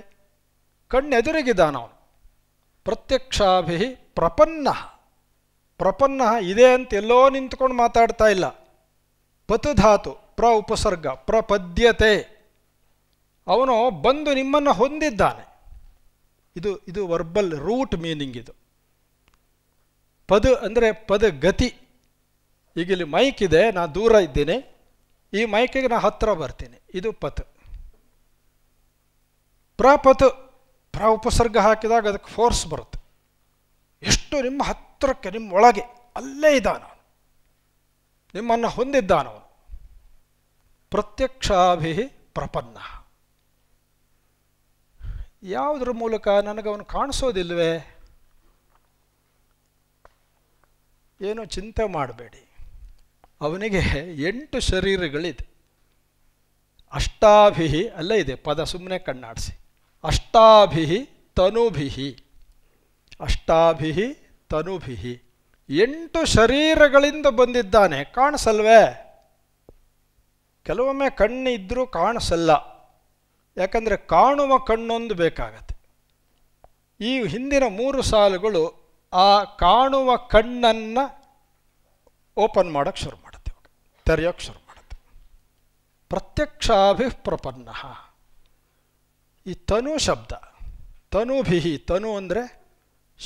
ಕಣ್ಣೆದುರಿಗಿದ್ದಾನವನು ಪ್ರತ್ಯಕ್ಷಾಭಿ ಪ್ರಪನ್ನ ಪ್ರಪನ್ನ ಇದೆ ಅಂತ ಎಲ್ಲೋ ನಿಂತ್ಕೊಂಡು ಮಾತಾಡ್ತಾ ಇಲ್ಲ ಪತುಧಾತು ಪ್ರ ಉಪಸರ್ಗ ಪ್ರಪದ್ಯತೆ ಅವನು ಬಂದು ನಿಮ್ಮನ್ನು ಹೊಂದಿದ್ದಾನೆ ಇದು ಇದು ವರ್ಬಲ್ ರೂಟ್ ಮೀನಿಂಗ್ ಇದು ಪದ ಅಂದರೆ ಪದ ಗತಿ ಈಗ ಇಲ್ಲಿ ಮೈಕ್ ಇದೆ ನಾನು ದೂರ ಇದ್ದೀನಿ ಈ ಮೈಕಿಗೆ ನಾನು ಹತ್ತಿರ ಬರ್ತೀನಿ ಇದು ಪತ್ ಪ್ರಪತ್ ಪ್ರ ಉಪಸರ್ಗ ಹಾಕಿದಾಗ ಅದಕ್ಕೆ ಫೋರ್ಸ್ ಬರುತ್ತೆ ಎಷ್ಟು ನಿಮ್ಮ ಹತ್ತಿರಕ್ಕೆ ನಿಮ್ಮ ಒಳಗೆ ಅಲ್ಲೇ ಇದ್ದಾನ ನಿಮ್ಮನ್ನು ಹೊಂದಿದ್ದಾನವನು ಪ್ರತ್ಯಕ್ಷಾಭಿ ಪ್ರಪನ್ನ ಯಾವುದ್ರ ಮೂಲಕ ನನಗವನು ಕಾಣಿಸೋದಿಲ್ವೇ ಏನು ಚಿಂತೆ ಮಾಡಬೇಡಿ ಅವನಿಗೆ ಎಂಟು ಶರೀರಗಳಿದೆ ಅಷ್ಟಾಭಿಹಿ ಅಲ್ಲೇ ಇದೆ ಪದ ಸುಮ್ಮನೆ ಕಣ್ಣಾಡಿಸಿ ಅಷ್ಟಾಭಿಹಿ ತನುಭಿಹಿ ಅಷ್ಟಾಭಿಹಿ ತನುಭಿಹಿ ಎಂಟು ಶರೀರಗಳಿಂದ ಬಂದಿದ್ದಾನೆ ಕಾಣಿಸಲ್ವೇ ಕೆಲವೊಮ್ಮೆ ಕಣ್ಣು ಇದ್ದರೂ ಕಾಣಿಸಲ್ಲ ಯಾಕಂದರೆ ಕಾಣುವ ಕಣ್ಣೊಂದು ಬೇಕಾಗತ್ತೆ ಈ ಹಿಂದಿನ ಮೂರು ಸಾಲುಗಳು ಆ ಕಾಣುವ ಕಣ್ಣನ್ನು ಓಪನ್ ಮಾಡೋಕ್ಕೆ ಶುರು ತೆರೆಯೋಕ್ಕೆ ಶುರು ಮಾಡುತ್ತೆ ಪ್ರತ್ಯಕ್ಷಾಭಿಪ್ರಪನ್ನ ಈ ತನು ಶಬ್ದ ತನುಭಿಹಿ ತನು ಅಂದರೆ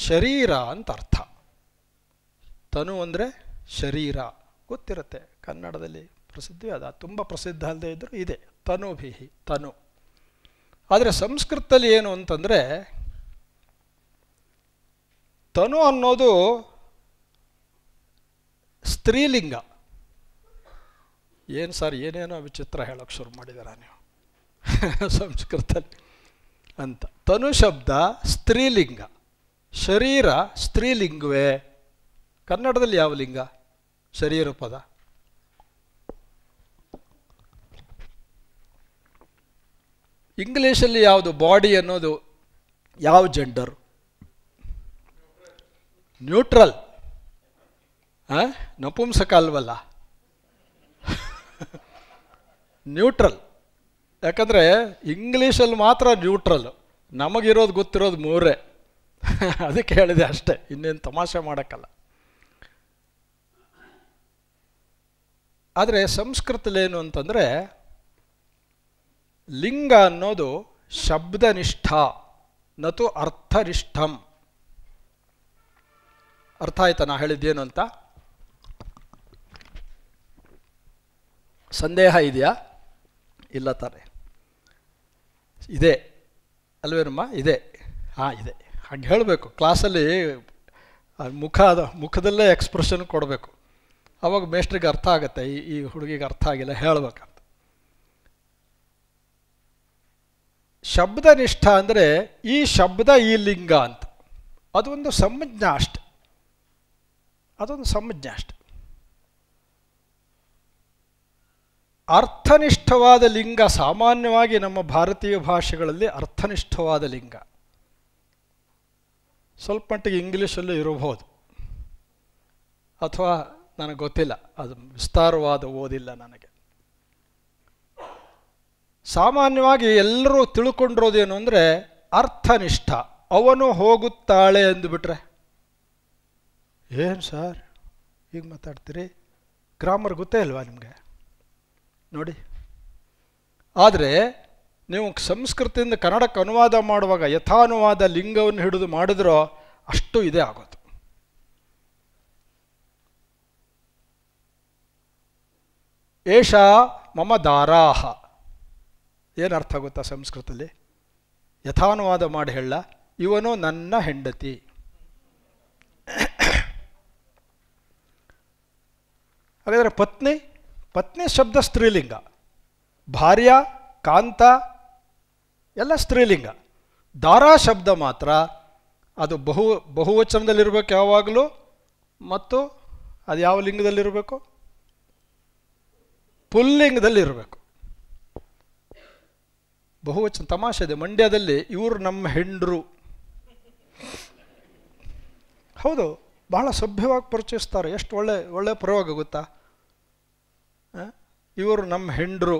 ಶರೀರ ಅಂತ ಅರ್ಥ ತನು ಅಂದರೆ ಶರೀರ ಗೊತ್ತಿರುತ್ತೆ ಕನ್ನಡದಲ್ಲಿ ಪ್ರಸಿದ್ಧಿ ಅದ ತುಂಬ ಪ್ರಸಿದ್ಧ ಅಲ್ಲದೆ ಇದ್ದರೂ ಇದೆ ತನುಭಿಹಿ ತನು ಆದರೆ ಸಂಸ್ಕೃತದಲ್ಲಿ ಏನು ಅಂತಂದರೆ ತನು ಅನ್ನೋದು ಸ್ತ್ರೀಲಿಂಗ ಏನು ಸರ್ ಏನೇನೋ ವಿಚಿತ್ರ ಹೇಳೋಕ್ಕೆ ಶುರು ಮಾಡಿದ್ದೀರಾ ನೀವು [LAUGHS] ಸಂಸ್ಕೃತ ಅಂತ ತನು ಶಬ್ದ ಸ್ತ್ರೀಲಿಂಗ ಶರೀರ ಸ್ತ್ರೀಲಿಂಗವೇ ಕನ್ನಡದಲ್ಲಿ ಯಾವ ಲಿಂಗ ಶರೀರ ಪದ ಇಂಗ್ಲೀಷಲ್ಲಿ ಯಾವುದು ಬಾಡಿ ಅನ್ನೋದು ಯಾವ ಜೆಂಡರ್ ನ್ಯೂಟ್ರಲ್ ನಪುಂಸಕ ಅಲ್ವಲ್ಲ ನ್ಯೂಟ್ರಲ್ ಯಾಕಂದರೆ ಇಂಗ್ಲೀಷಲ್ಲಿ ಮಾತ್ರ ನ್ಯೂಟ್ರಲ್ ನಮಗಿರೋದು ಗೊತ್ತಿರೋದು ಮೂರೇ [LAUGHS] ಅದಕ್ಕೆ ಹೇಳಿದೆ ಅಷ್ಟೇ ಇನ್ನೇನು ತಮಾಷೆ ಮಾಡೋಕ್ಕಲ್ಲ ಆದರೆ ಏನು ಅಂತಂದರೆ ಲಿಂಗ ಅನ್ನೋದು ಶಬ್ದನಿಷ್ಠ ನತು ಅರ್ಥನಿಷ್ಠಂ ಅರ್ಥ ಆಯ್ತಾ ನಾ ಹೇಳಿದ್ದೇನು ಅಂತ ಸಂದೇಹ ಇದೆಯಾ ಇಲ್ಲ ತಾನೆ ಇದೆ ಅಲ್ವೇನಮ್ಮ ಇದೆ ಹಾಂ ಇದೆ ಹಾಗೆ ಹೇಳಬೇಕು ಕ್ಲಾಸಲ್ಲಿ ಮುಖ ಅದ ಮುಖದಲ್ಲೇ ಎಕ್ಸ್ಪ್ರೆಷನ್ ಕೊಡಬೇಕು ಅವಾಗ ಮೇಸ್ಟ್ರಿಗೆ ಅರ್ಥ ಆಗುತ್ತೆ ಈ ಈ ಹುಡುಗಿಗೆ ಅರ್ಥ ಆಗಿಲ್ಲ ಹೇಳಬೇಕಂತ ನಿಷ್ಠ ಅಂದರೆ ಈ ಶಬ್ದ ಈ ಲಿಂಗ ಅಂತ ಅದೊಂದು ಸಮಜ್ಞ ಅಷ್ಟೆ ಅದೊಂದು ಸಮಜ್ಞ ಅಷ್ಟೆ ಅರ್ಥನಿಷ್ಠವಾದ ಲಿಂಗ ಸಾಮಾನ್ಯವಾಗಿ ನಮ್ಮ ಭಾರತೀಯ ಭಾಷೆಗಳಲ್ಲಿ ಅರ್ಥನಿಷ್ಠವಾದ ಲಿಂಗ ಸ್ವಲ್ಪ ಮಟ್ಟಿಗೆ ಇಂಗ್ಲೀಷಲ್ಲೂ ಇರಬಹುದು ಅಥವಾ ನನಗೆ ಗೊತ್ತಿಲ್ಲ ಅದು ವಿಸ್ತಾರವಾದ ಓದಿಲ್ಲ ನನಗೆ ಸಾಮಾನ್ಯವಾಗಿ ಎಲ್ಲರೂ ತಿಳ್ಕೊಂಡಿರೋದೇನು ಅಂದರೆ ಅರ್ಥನಿಷ್ಠ ಅವನು ಹೋಗುತ್ತಾಳೆ ಅಂದುಬಿಟ್ರೆ ಏನು ಸರ್ ಈಗ ಮಾತಾಡ್ತೀರಿ ಗ್ರಾಮರ್ ಗೊತ್ತೇ ಇಲ್ವಾ ನಿಮಗೆ ನೋಡಿ ಆದರೆ ನೀವು ಸಂಸ್ಕೃತದಿಂದ ಕನ್ನಡಕ್ಕೆ ಅನುವಾದ ಮಾಡುವಾಗ ಯಥಾನುವಾದ ಲಿಂಗವನ್ನು ಹಿಡಿದು ಮಾಡಿದ್ರೋ ಅಷ್ಟು ಇದೇ ಆಗೋದು ಏಷ ಮಮ ದಾರಾಹ ಏನರ್ಥ ಅರ್ಥ ಆಗುತ್ತಾ ಸಂಸ್ಕೃತದಲ್ಲಿ ಯಥಾನುವಾದ ಮಾಡಿ ಹೇಳ ಇವನು ನನ್ನ ಹೆಂಡತಿ ಹಾಗಾದರೆ ಪತ್ನಿ ಪತ್ನಿ ಶಬ್ದ ಸ್ತ್ರೀಲಿಂಗ ಭಾರ್ಯ ಕಾಂತ ಎಲ್ಲ ಸ್ತ್ರೀಲಿಂಗ ದಾರಾ ಶಬ್ದ ಮಾತ್ರ ಅದು ಬಹು ಬಹುವಚನದಲ್ಲಿರಬೇಕು ಯಾವಾಗಲೂ ಮತ್ತು ಅದು ಯಾವ ಲಿಂಗದಲ್ಲಿರಬೇಕು ಪುಲ್ಲಿಂಗದಲ್ಲಿರಬೇಕು ಬಹುವಚನ ತಮಾಷೆ ಇದೆ ಮಂಡ್ಯದಲ್ಲಿ ಇವರು ನಮ್ಮ ಹೆಂಡ್ರು ಹೌದು ಬಹಳ ಸಭ್ಯವಾಗಿ ಪರಿಚಯಿಸ್ತಾರೆ ಎಷ್ಟು ಒಳ್ಳೆ ಒಳ್ಳೆ ಪ್ರಯೋಗ ಗೊತ್ತಾ ಇವರು ನಮ್ಮ ಹೆಂಡರು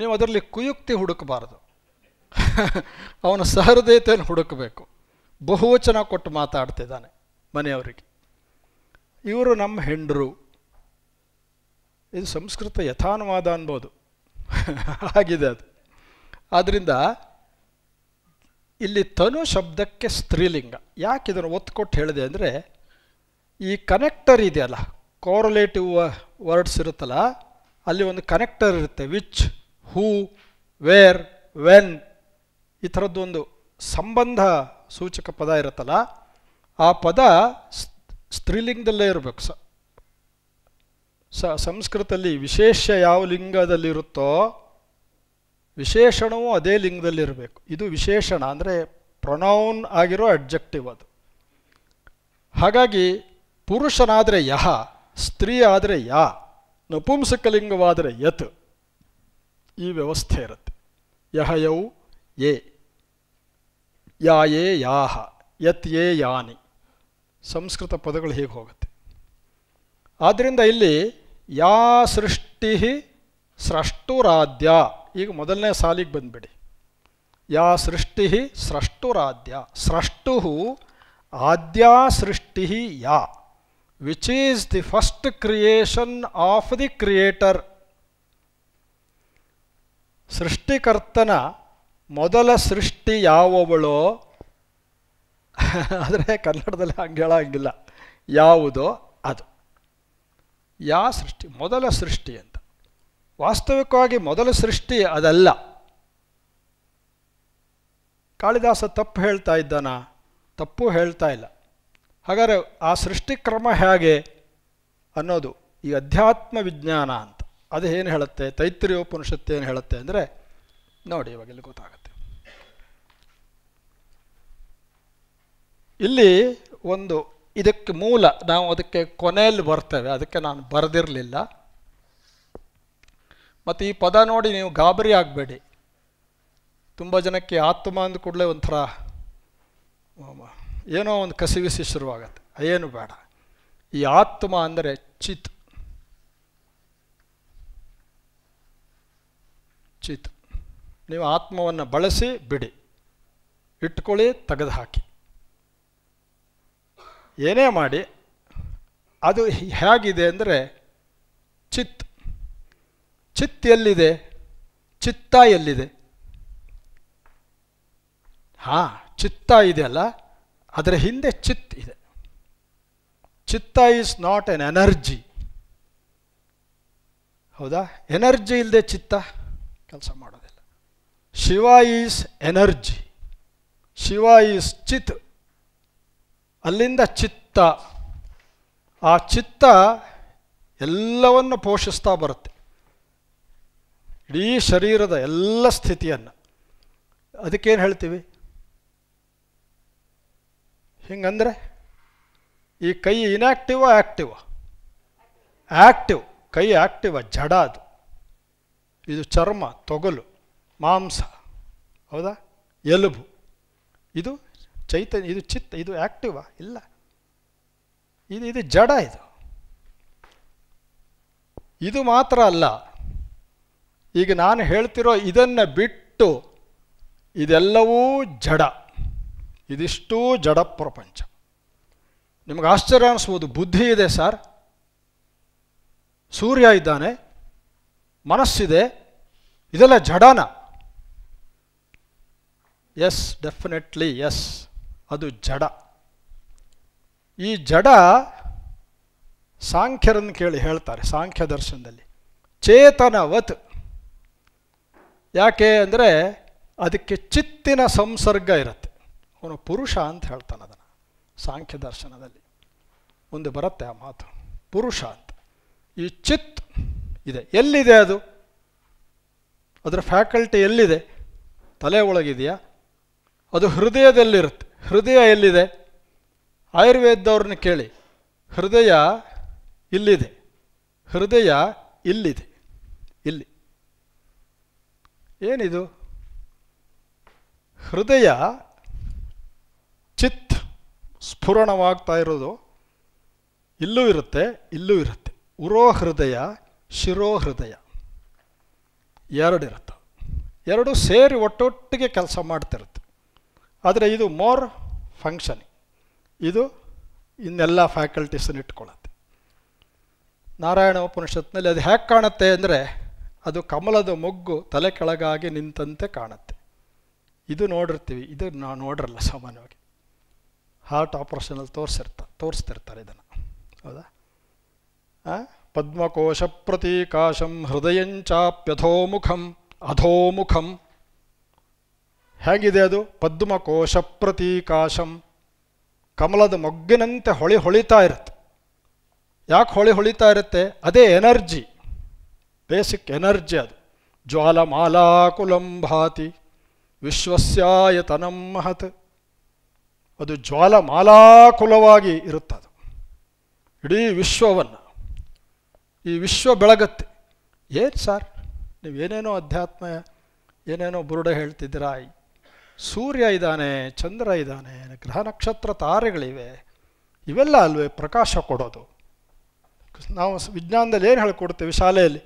ನೀವು ಅದರಲ್ಲಿ ಕುಯುಕ್ತಿ ಹುಡುಕಬಾರದು [LAUGHS] ಅವನ ಸಹೃದಯತೆಯನ್ನು ಹುಡುಕಬೇಕು ಬಹುವಚನ ಕೊಟ್ಟು ಮಾತಾಡ್ತಿದ್ದಾನೆ ಮನೆಯವರಿಗೆ ಇವರು ನಮ್ಮ ಹೆಂಡರು ಇದು ಸಂಸ್ಕೃತ ಯಥಾನುವಾದ ಅನ್ಬೋದು [LAUGHS] ಆಗಿದೆ ಅದು ಆದ್ದರಿಂದ ಇಲ್ಲಿ ತನು ಶಬ್ದಕ್ಕೆ ಸ್ತ್ರೀಲಿಂಗ ಯಾಕೆ ಇದನ್ನು ಒತ್ತು ಕೊಟ್ಟು ಹೇಳಿದೆ ಅಂದರೆ ಈ ಕನೆಕ್ಟರ್ ಇದೆಯಲ್ಲ ಕೋರಲೇಟಿವ್ ವರ್ಡ್ಸ್ ಇರುತ್ತಲ್ಲ ಅಲ್ಲಿ ಒಂದು ಕನೆಕ್ಟರ್ ಇರುತ್ತೆ which who where when he ಒಂದು ಸಂಬಂಧ ಸೂಚಕ ಪದ ಇರುತ್ತಲ್ಲ ಆ ಪದ ಸ್ತ್ರೀಲಿಂಗದಲ್ಲೇ ಇರಬೇಕು ಸ ಸಂಸ್ಕೃತದಲ್ಲಿ ವಿಶೇಷ ಯಾವ ಲಿಂಗದಲ್ಲಿರುತ್ತೋ ವಿಶೇಷಣವೂ ಅದೇ ಲಿಂಗದಲ್ಲಿರಬೇಕು ಇದು ವಿಶೇಷಣ ಅಂದರೆ ಪ್ರೊನೌನ್ ಆಗಿರೋ ಅಡ್ಜೆಕ್ಟಿವ್ ಅದು ಹಾಗಾಗಿ ಪುರುಷನಾದರೆ ಯಹ ಸ್ತ್ರೀ ಆದರೆ ಯಾ ನಪುಂಸಕಲಿಂಗವಾದರೆ ಯತ್ ಈ ವ್ಯವಸ್ಥೆ ಇರುತ್ತೆ ಯಹಯೌ ಏ ಯಾ ಯೆ ಯಾಹ ಯತ್ ಎ ಯಾನಿ ಸಂಸ್ಕೃತ ಪದಗಳು ಹೀಗೆ ಹೋಗುತ್ತೆ ಆದ್ದರಿಂದ ಇಲ್ಲಿ ಯಾ ಸೃಷ್ಟಿ ಸೃಷ್ಟುರಾಧ್ಯ ಈಗ ಮೊದಲನೇ ಸಾಲಿಗೆ ಬಂದ್ಬಿಡಿ ಯಾ ಸೃಷ್ಟಿ ಸೃಷ್ಟುರಾಧ್ಯ ಸೃಷ್ಟು ಆದ್ಯಾ ಸೃಷ್ಟಿ ಯಾ which is the first creation of the creator ಸೃಷ್ಟಿಕರ್ತನ ಮೊದಲ ಸೃಷ್ಟಿ ಯಾವವಳೋ [LAUGHS] ಆದರೆ ಕನ್ನಡದಲ್ಲಿ ಹಂಗೆ ಹೇಳಂಗಿಲ್ಲ ಯಾವುದೋ ಅದು ಯಾ ಸೃಷ್ಟಿ ಮೊದಲ ಸೃಷ್ಟಿ ಅಂತ ವಾಸ್ತವಿಕವಾಗಿ ಮೊದಲ ಸೃಷ್ಟಿ ಅದಲ್ಲ ಕಾಳಿದಾಸ ತಪ್ಪು ಹೇಳ್ತಾ ಇದ್ದಾನಾ ತಪ್ಪು ಹೇಳ್ತಾ ಇಲ್ಲ ಹಾಗಾದರೆ ಆ ಸೃಷ್ಟಿಕ್ರಮ ಹೇಗೆ ಅನ್ನೋದು ಈ ಅಧ್ಯಾತ್ಮ ವಿಜ್ಞಾನ ಅಂತ ಅದು ಏನು ಹೇಳುತ್ತೆ ಉಪನಿಷತ್ತು ಏನು ಹೇಳುತ್ತೆ ಅಂದರೆ ನೋಡಿ ಇವಾಗ ಇಲ್ಲಿ ಗೊತ್ತಾಗುತ್ತೆ ಇಲ್ಲಿ ಒಂದು ಇದಕ್ಕೆ ಮೂಲ ನಾವು ಅದಕ್ಕೆ ಕೊನೆಯಲ್ಲಿ ಬರ್ತೇವೆ ಅದಕ್ಕೆ ನಾನು ಬರೆದಿರಲಿಲ್ಲ ಮತ್ತು ಈ ಪದ ನೋಡಿ ನೀವು ಗಾಬರಿ ಆಗಬೇಡಿ ತುಂಬ ಜನಕ್ಕೆ ಆತ್ಮ ಅಂದ ಕೂಡಲೇ ಒಂಥರ ಏನೋ ಒಂದು ಕಸಿವಿಸಿ ಶುರುವಾಗತ್ತೆ ಏನು ಬೇಡ ಈ ಆತ್ಮ ಅಂದರೆ ಚಿತ್ ಚಿತ್ ನೀವು ಆತ್ಮವನ್ನು ಬಳಸಿ ಬಿಡಿ ಇಟ್ಕೊಳ್ಳಿ ತೆಗೆದುಹಾಕಿ ಹಾಕಿ ಏನೇ ಮಾಡಿ ಅದು ಹೇಗಿದೆ ಅಂದರೆ ಚಿತ್ ಚಿತ್ ಎಲ್ಲಿದೆ ಚಿತ್ತ ಎಲ್ಲಿದೆ ಹಾಂ ಚಿತ್ತ ಇದೆಯಲ್ಲ ಅದರ ಹಿಂದೆ ಚಿತ್ ಇದೆ ಚಿತ್ತ ಈಸ್ ನಾಟ್ ಎನ್ ಎನರ್ಜಿ ಹೌದಾ ಎನರ್ಜಿ ಇಲ್ಲದೆ ಚಿತ್ತ ಕೆಲಸ ಮಾಡೋದಿಲ್ಲ Shiva is energy Shiva is ಚಿತ್ ಅಲ್ಲಿಂದ ಚಿತ್ತ ಆ ಚಿತ್ತ ಎಲ್ಲವನ್ನು ಪೋಷಿಸ್ತಾ ಬರುತ್ತೆ ಇಡೀ ಶರೀರದ ಎಲ್ಲ ಸ್ಥಿತಿಯನ್ನು ಅದಕ್ಕೇನು ಹೇಳ್ತೀವಿ ಹಿಂಗಂದರೆ ಈ ಕೈ ಇನ್ಯಾಕ್ಟಿವ್ ಆ್ಯಕ್ಟಿವ ಆ್ಯಕ್ಟಿವ್ ಕೈ ಆ್ಯಕ್ಟಿವ ಜಡ ಅದು ಇದು ಚರ್ಮ ತೊಗಲು ಮಾಂಸ ಹೌದಾ ಎಲುಬು ಇದು ಚೈತನ್ಯ ಇದು ಚಿತ್ತ ಇದು ಆ್ಯಕ್ಟಿವ ಇಲ್ಲ ಇದು ಇದು ಜಡ ಇದು ಇದು ಮಾತ್ರ ಅಲ್ಲ ಈಗ ನಾನು ಹೇಳ್ತಿರೋ ಇದನ್ನು ಬಿಟ್ಟು ಇದೆಲ್ಲವೂ ಜಡ ಇದಿಷ್ಟೂ ಜಡ ಪ್ರಪಂಚ ನಿಮಗೆ ಆಶ್ಚರ್ಯ ಅನಿಸ್ಬೋದು ಬುದ್ಧಿ ಇದೆ ಸರ್ ಸೂರ್ಯ ಇದ್ದಾನೆ ಮನಸ್ಸಿದೆ ಇದೆಲ್ಲ ಜಡನ ಎಸ್ ಡೆಫಿನೆಟ್ಲಿ ಎಸ್ ಅದು ಜಡ ಈ ಜಡ ಸಾಂಖ್ಯರನ್ನು ಕೇಳಿ ಹೇಳ್ತಾರೆ ಸಾಂಖ್ಯ ದರ್ಶನದಲ್ಲಿ ಚೇತನವತ್ ಯಾಕೆ ಅಂದರೆ ಅದಕ್ಕೆ ಚಿತ್ತಿನ ಸಂಸರ್ಗ ಇರುತ್ತೆ ಅವನು ಪುರುಷ ಅಂತ ಹೇಳ್ತಾನೆ ಅದನ್ನು ಸಾಂಖ್ಯ ದರ್ಶನದಲ್ಲಿ ಮುಂದೆ ಬರುತ್ತೆ ಆ ಮಾತು ಪುರುಷ ಅಂತ ಈ ಚಿತ್ ಇದೆ ಎಲ್ಲಿದೆ ಅದು ಅದರ ಫ್ಯಾಕಲ್ಟಿ ಎಲ್ಲಿದೆ ತಲೆ ಒಳಗಿದೆಯಾ ಅದು ಹೃದಯದಲ್ಲಿರುತ್ತೆ ಹೃದಯ ಎಲ್ಲಿದೆ ಆಯುರ್ವೇದದವ್ರನ್ನ ಕೇಳಿ ಹೃದಯ ಇಲ್ಲಿದೆ ಹೃದಯ ಇಲ್ಲಿದೆ ಇಲ್ಲಿ ಏನಿದು ಹೃದಯ ಸ್ಫುರಣವಾಗ್ತಾ ಇರೋದು ಇಲ್ಲೂ ಇರುತ್ತೆ ಇಲ್ಲೂ ಇರುತ್ತೆ ಉರೋ ಹೃದಯ ಶಿರೋ ಹೃದಯ ಎರಡಿರುತ್ತೆ ಎರಡು ಸೇರಿ ಒಟ್ಟೊಟ್ಟಿಗೆ ಕೆಲಸ ಮಾಡ್ತಿರುತ್ತೆ ಆದರೆ ಇದು ಮೋರ್ ಫಂಕ್ಷನ್ ಇದು ಇನ್ನೆಲ್ಲ ಫ್ಯಾಕಲ್ಟೀಸನ್ನು ಇಟ್ಕೊಳ್ಳುತ್ತೆ ನಾರಾಯಣ ಉಪನಿಷತ್ನಲ್ಲಿ ಅದು ಹೇಗೆ ಕಾಣುತ್ತೆ ಅಂದರೆ ಅದು ಕಮಲದ ಮೊಗ್ಗು ತಲೆ ಕೆಳಗಾಗಿ ನಿಂತಂತೆ ಕಾಣುತ್ತೆ ಇದು ನೋಡಿರ್ತೀವಿ ಇದು ನಾವು ನೋಡಿರಲ್ಲ ಸಾಮಾನ್ಯವಾಗಿ ಹಾರ್ಟ್ ಆಪ್ರೇಷನಲ್ಲಿ ತೋರಿಸಿರ್ತಾರೆ ತೋರಿಸ್ತಿರ್ತಾರೆ ಇದನ್ನು ಹೌದಾ ಪದ್ಮಕೋಶ ಪ್ರತೀಕಾಶಂ ಹೃದಯಂಚಾಪ್ಯಧೋಮುಖಂ ಅಧೋಮುಖಂ ಹೇಗಿದೆ ಅದು ಪದ್ಮಕೋಶ ಪ್ರತೀಕಾಶಂ ಕಮಲದ ಮೊಗ್ಗಿನಂತೆ ಹೊಳಿ ಹೊಳಿತಾ ಇರುತ್ತೆ ಯಾಕೆ ಹೊಳಿ ಹೊಳಿತಾ ಇರುತ್ತೆ ಅದೇ ಎನರ್ಜಿ ಬೇಸಿಕ್ ಎನರ್ಜಿ ಅದು ಜ್ವಾಲಮಾಲಾಕುಲಂ ಭಾತಿ ವಿಶ್ವಸ್ಯಾಯತನಂ ಮಹತ್ ಅದು ಜ್ವಾಲಮಾಲಾಕುಲವಾಗಿ ಇರುತ್ತ ಇರುತ್ತದು ಇಡೀ ವಿಶ್ವವನ್ನು ಈ ವಿಶ್ವ ಬೆಳಗತ್ತೆ ಏನು ಸರ್ ನೀವೇನೇನೋ ಅಧ್ಯಾತ್ಮ ಏನೇನೋ ಬುರುಡೆ ಹೇಳ್ತಿದ್ದೀರ ಸೂರ್ಯ ಇದ್ದಾನೆ ಚಂದ್ರ ಇದ್ದಾನೆ ಗ್ರಹ ನಕ್ಷತ್ರ ತಾರೆಗಳಿವೆ ಇವೆಲ್ಲ ಅಲ್ವೇ ಪ್ರಕಾಶ ಕೊಡೋದು ನಾವು ವಿಜ್ಞಾನದಲ್ಲಿ ಏನು ಹೇಳ್ಕೊಡ್ತೀವಿ ಶಾಲೆಯಲ್ಲಿ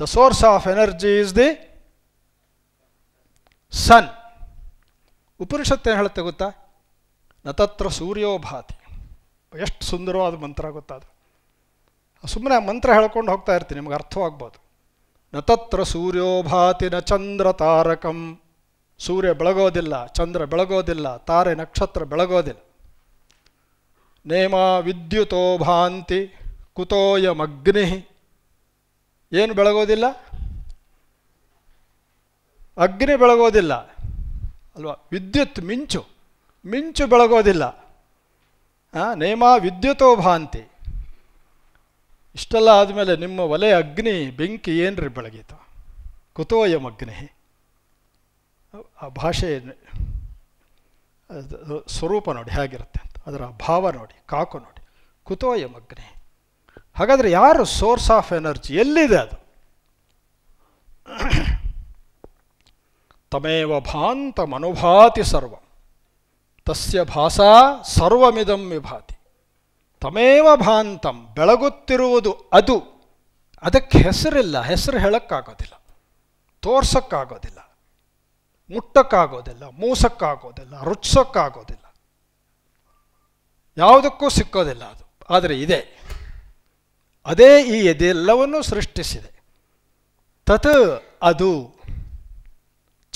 the source of energy is the sun ಉಪನಿಷತ್ತು ಏನು ಹೇಳುತ್ತೆ ಗೊತ್ತಾ ನತತ್ರ ಸೂರ್ಯೋಭಾತಿ ಎಷ್ಟು ಸುಂದರವಾದ ಮಂತ್ರ ಅದು ಸುಮ್ಮನೆ ಆ ಮಂತ್ರ ಹೇಳ್ಕೊಂಡು ಹೋಗ್ತಾ ಇರ್ತೀನಿ ನಿಮ್ಗೆ ಅರ್ಥವಾಗ್ಬೋದು ನತತ್ರ ಸೂರ್ಯೋಭಾತಿ ನ ಚಂದ್ರ ತಾರಕಂ ಸೂರ್ಯ ಬೆಳಗೋದಿಲ್ಲ ಚಂದ್ರ ಬೆಳಗೋದಿಲ್ಲ ತಾರೆ ನಕ್ಷತ್ರ ಬೆಳಗೋದಿಲ್ಲ ನೇಮ ವಿದ್ಯುತೋ ಭಾಂತಿ ಕುತೋಯಮಗ್ನಿ ಏನು ಬೆಳಗೋದಿಲ್ಲ ಅಗ್ನಿ ಬೆಳಗೋದಿಲ್ಲ ಅಲ್ವಾ ವಿದ್ಯುತ್ ಮಿಂಚು ಮಿಂಚು ಬೆಳಗೋದಿಲ್ಲ ನೇಮ ವಿದ್ಯುತೋ ಭಾಂತಿ ಇಷ್ಟೆಲ್ಲ ಆದಮೇಲೆ ನಿಮ್ಮ ಒಲೆ ಅಗ್ನಿ ಬೆಂಕಿ ಏನ್ರಿ ಬೆಳಗೀತ ಕುತೋಯಂ ಅಗ್ನಿ ಆ ಭಾಷೆ ಸ್ವರೂಪ ನೋಡಿ ಹೇಗಿರುತ್ತೆ ಅಂತ ಅದರ ಭಾವ ನೋಡಿ ಕಾಕು ನೋಡಿ ಕುತೋಯಂ ಅಗ್ನಿ ಹಾಗಾದರೆ ಯಾರು ಸೋರ್ಸ್ ಆಫ್ ಎನರ್ಜಿ ಎಲ್ಲಿದೆ ಅದು ತಮೇವ ಭಾಂತ ಮನುಭಾತಿ ಸರ್ವ ತಸ್ಯ ಭಾಷಾ ಸರ್ವಮಿದಂ ವಿಭಾತಿ ತಮೇವ ಭಾಂತಂ ಬೆಳಗುತ್ತಿರುವುದು ಅದು ಅದಕ್ಕೆ ಹೆಸರಿಲ್ಲ ಹೆಸರು ಹೇಳೋಕ್ಕಾಗೋದಿಲ್ಲ ತೋರ್ಸೋಕ್ಕಾಗೋದಿಲ್ಲ ಮುಟ್ಟಕ್ಕಾಗೋದಿಲ್ಲ ಮೂಸಕ್ಕಾಗೋದಿಲ್ಲ ರುಚಿಸೋಕ್ಕಾಗೋದಿಲ್ಲ ಯಾವುದಕ್ಕೂ ಸಿಕ್ಕೋದಿಲ್ಲ ಅದು ಆದರೆ ಇದೆ ಅದೇ ಈ ಇದೆಲ್ಲವನ್ನೂ ಸೃಷ್ಟಿಸಿದೆ ತತ್ ಅದು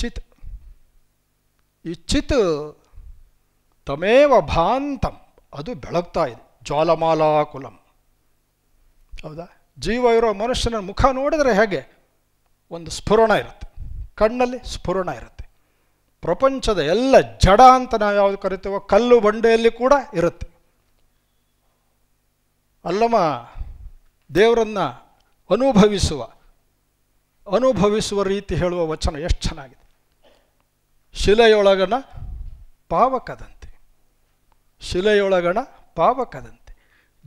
ಚಿತ್ ಈ ಚಿತ್ ತಮೇವ ಭಾಂತಂ ಅದು ಬೆಳಗ್ತಾ ಇದೆ ಜ್ವಾಲಮಾಲಾಕುಲಂ ಹೌದಾ ಜೀವ ಇರೋ ಮನುಷ್ಯನ ಮುಖ ನೋಡಿದರೆ ಹೇಗೆ ಒಂದು ಸ್ಫುರಣ ಇರುತ್ತೆ ಕಣ್ಣಲ್ಲಿ ಸ್ಫುರಣ ಇರುತ್ತೆ ಪ್ರಪಂಚದ ಎಲ್ಲ ಜಡ ಅಂತ ನಾವು ಯಾವುದು ಕರಿತೇವೋ ಕಲ್ಲು ಬಂಡೆಯಲ್ಲಿ ಕೂಡ ಇರುತ್ತೆ ಅಲ್ಲಮ್ಮ ದೇವರನ್ನ ಅನುಭವಿಸುವ ಅನುಭವಿಸುವ ರೀತಿ ಹೇಳುವ ವಚನ ಎಷ್ಟು ಚೆನ್ನಾಗಿದೆ ಶಿಲೆಯೊಳಗನ ಪಾವಕದಂತೆ ಶಿಲೆಯೊಳಗಣ ಪಾವಕದಂತೆ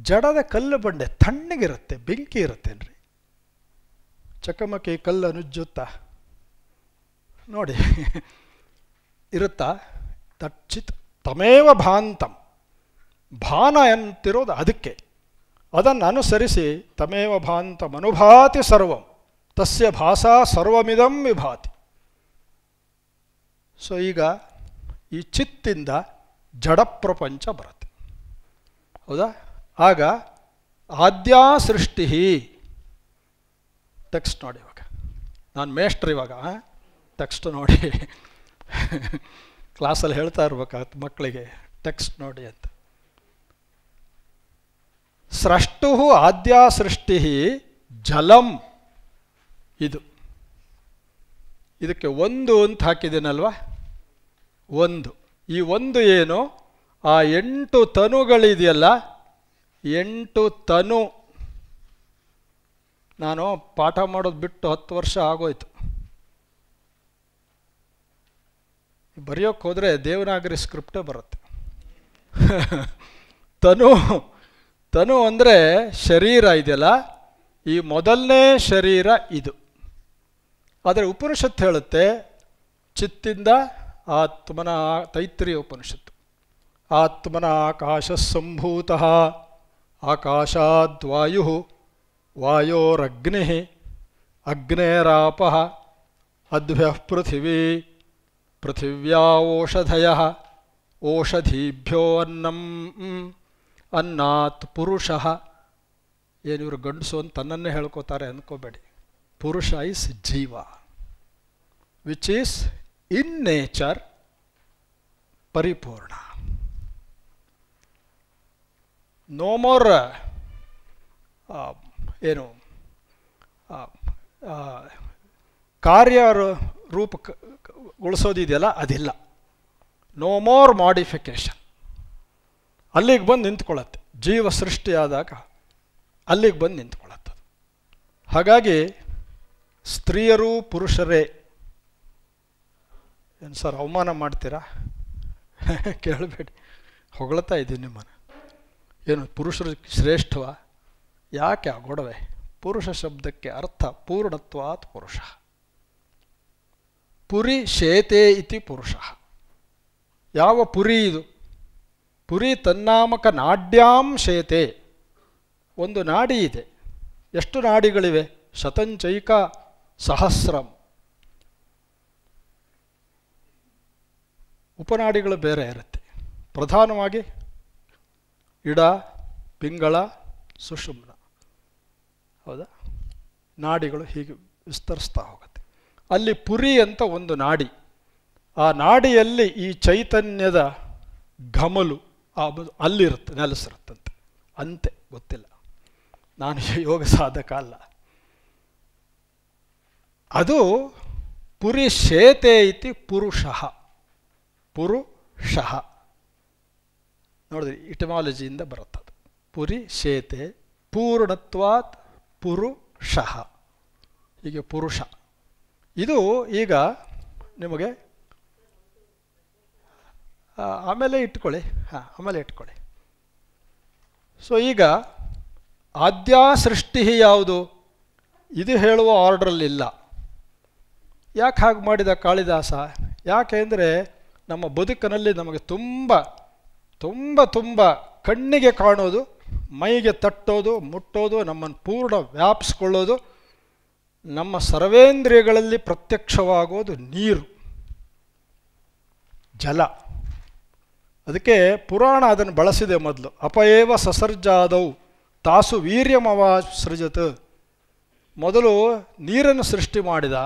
ಜಡದ ಕಲ್ಲು ಬಂಡೆ ತಣ್ಣಗಿರುತ್ತೆ ಬೆಂಕಿ ಇರುತ್ತೆನ್ರಿ ಚಕಮಕಿ ಕಲ್ಲು ನುಜ್ಜುತ್ತಾ ನೋಡಿ ಇರುತ್ತಾ ತಚ್ಚಿತ್ ತಮೇವ ಭಾಂತಂ ಭಾನ ಎಂತಿರೋದು ಅದಕ್ಕೆ ಅದನ್ನು ಅನುಸರಿಸಿ ತಮೇವ ಭಾಂತಂ ಅನುಭಾತಿ ಸರ್ವಂ ತಸ್ಯ ಭಾಷಾ ಸರ್ವಮಿದಂ ವಿಭಾತಿ ಸೊ ಈಗ ಈ ಚಿತ್ತಿಂದ ಜಡ ಪ್ರಪಂಚ ಬರುತ್ತೆ ಹೌದಾ ಆಗ ಆದ್ಯಾ ಸೃಷ್ಟಿ ಟೆಕ್ಸ್ಟ್ ನೋಡಿ ಇವಾಗ ನಾನು ಮೇಷ್ಟ್ರ್ ಇವಾಗ ಟೆಕ್ಸ್ಟ್ ನೋಡಿ ಕ್ಲಾಸಲ್ಲಿ ಹೇಳ್ತಾ ಇರ್ಬೇಕು ಮಕ್ಕಳಿಗೆ ಟೆಕ್ಸ್ಟ್ ನೋಡಿ ಅಂತ ಸೃಷ್ಟು ಆದ್ಯಾ ಸೃಷ್ಟಿ ಜಲಂ ಇದು ಇದಕ್ಕೆ ಒಂದು ಅಂತ ಹಾಕಿದ್ದೀನಲ್ವಾ ಒಂದು ಈ ಒಂದು ಏನು ಆ ಎಂಟು ತನುಗಳಿದೆಯಲ್ಲ ಎಂಟು ತನು ನಾನು ಪಾಠ ಮಾಡೋದು ಬಿಟ್ಟು ಹತ್ತು ವರ್ಷ ಆಗೋಯ್ತು ಬರೆಯೋಕ್ಕೆ ಹೋದರೆ ದೇವನಾಗರಿ ಸ್ಕ್ರಿಪ್ಟೇ ಬರುತ್ತೆ [LAUGHS] ತನು ತನು ಅಂದರೆ ಶರೀರ ಇದೆಯಲ್ಲ ಈ ಮೊದಲನೇ ಶರೀರ ಇದು ಆದರೆ ಉಪನಿಷತ್ತು ಹೇಳುತ್ತೆ ಚಿತ್ತಿಂದ आत्मना तैत्रीय उपनिषद आकाश संभूत आकाशाद्वायु वायोरग्नि अग्नेराप अद्भ्य पृथिवी पृथिव्याषधय ओषधीभ्यो अन्न अन्ना पुष ऐन गंडसुन ಅಂತ ತನ್ನನ್ನೇ पुष ಅಂದ್ಕೋಬೇಡಿ ಪುರುಷ ಇಸ್ ಜೀವ ಇನ್ ನೇಚರ್ ಪರಿಪೂರ್ಣ ನೋ ಮೋರ್ ಏನು ಕಾರ್ಯ ರೂಪಗೊಳಿಸೋದಿದೆಯಲ್ಲ ಅದಿಲ್ಲ ನೋ ಮೋರ್ ಮಾಡಿಫಿಕೇಶನ್ ಅಲ್ಲಿಗೆ ಬಂದು ನಿಂತ್ಕೊಳ್ಳುತ್ತೆ ಜೀವ ಸೃಷ್ಟಿಯಾದಾಗ ಅಲ್ಲಿಗೆ ಬಂದು ನಿಂತ್ಕೊಳ್ಳುತ್ತೆ ಹಾಗಾಗಿ ಸ್ತ್ರೀಯರು ಪುರುಷರೇ ಏನು ಸರ್ ಅವಮಾನ ಮಾಡ್ತೀರಾ [LAUGHS] ಕೇಳಬೇಡಿ ಹೊಗಳ್ತಾ ಇದ್ದೀನಿ ನಿಮ್ಮನ್ನು ಏನು ಪುರುಷರು ಶ್ರೇಷ್ಠವ ಯಾಕೆ ಆ ಗೊಡವೆ ಪುರುಷ ಶಬ್ದಕ್ಕೆ ಅರ್ಥ ಪೂರ್ಣತ್ವಾತ್ ಪುರುಷ ಪುರಿ ಶೇತೆ ಇತಿ ಪುರುಷ ಯಾವ ಪುರಿ ಇದು ಪುರಿ ತನ್ನಾಮಕ ನಾಡ್ಯಾಂ ಶೇತೆ ಒಂದು ನಾಡಿ ಇದೆ ಎಷ್ಟು ನಾಡಿಗಳಿವೆ ಶತಂಚೈಕ ಸಹಸ್ರಂ ಉಪನಾಡಿಗಳು ಬೇರೆ ಇರುತ್ತೆ ಪ್ರಧಾನವಾಗಿ ಇಡ ಪಿಂಗಳ ಸುಷುಮ್ನ ಹೌದಾ ನಾಡಿಗಳು ಹೀಗೆ ವಿಸ್ತರಿಸ್ತಾ ಹೋಗುತ್ತೆ ಅಲ್ಲಿ ಪುರಿ ಅಂತ ಒಂದು ನಾಡಿ ಆ ನಾಡಿಯಲ್ಲಿ ಈ ಚೈತನ್ಯದ ಘಮಲು ಆ ಅಲ್ಲಿರುತ್ತೆ ನೆಲೆಸಿರುತ್ತಂತೆ ಅಂತೆ ಗೊತ್ತಿಲ್ಲ ನಾನು ಯೋಗ ಸಾಧಕ ಅಲ್ಲ ಅದು ಪುರಿ ಶೇತೆ ಇತಿ ಪುರುಷ ಪುರುಷ ನೋಡಿದ್ರಿ ಇಟಮಾಲಜಿಯಿಂದ ಬರುತ್ತದೆ ಪುರಿ ಶೇತೆ ಪೂರ್ಣತ್ವಾತ್ ಪುರುಷಹ ಹೀಗೆ ಪುರುಷ ಇದು ಈಗ ನಿಮಗೆ ಆಮೇಲೆ ಇಟ್ಕೊಳ್ಳಿ ಹಾಂ ಆಮೇಲೆ ಇಟ್ಕೊಳ್ಳಿ ಸೊ ಈಗ ಆದ್ಯ ಸೃಷ್ಟಿ ಯಾವುದು ಇದು ಹೇಳುವ ಆರ್ಡ್ರಲ್ಲಿಲ್ಲ ಯಾಕೆ ಹಾಗೆ ಮಾಡಿದ ಕಾಳಿದಾಸ ಯಾಕೆಂದರೆ ನಮ್ಮ ಬದುಕಿನಲ್ಲಿ ನಮಗೆ ತುಂಬ ತುಂಬ ತುಂಬ ಕಣ್ಣಿಗೆ ಕಾಣೋದು ಮೈಗೆ ತಟ್ಟೋದು ಮುಟ್ಟೋದು ನಮ್ಮನ್ನು ಪೂರ್ಣ ವ್ಯಾಪಿಸ್ಕೊಳ್ಳೋದು ನಮ್ಮ ಸರ್ವೇಂದ್ರಿಯಗಳಲ್ಲಿ ಪ್ರತ್ಯಕ್ಷವಾಗೋದು ನೀರು ಜಲ ಅದಕ್ಕೆ ಪುರಾಣ ಅದನ್ನು ಬಳಸಿದೆ ಮೊದಲು ಅಪಯೇವ ಸಸರ್ಜಾದವು ತಾಸು ವೀರ್ಯಮವ ಸೃಜತ ಮೊದಲು ನೀರನ್ನು ಸೃಷ್ಟಿ ಮಾಡಿದ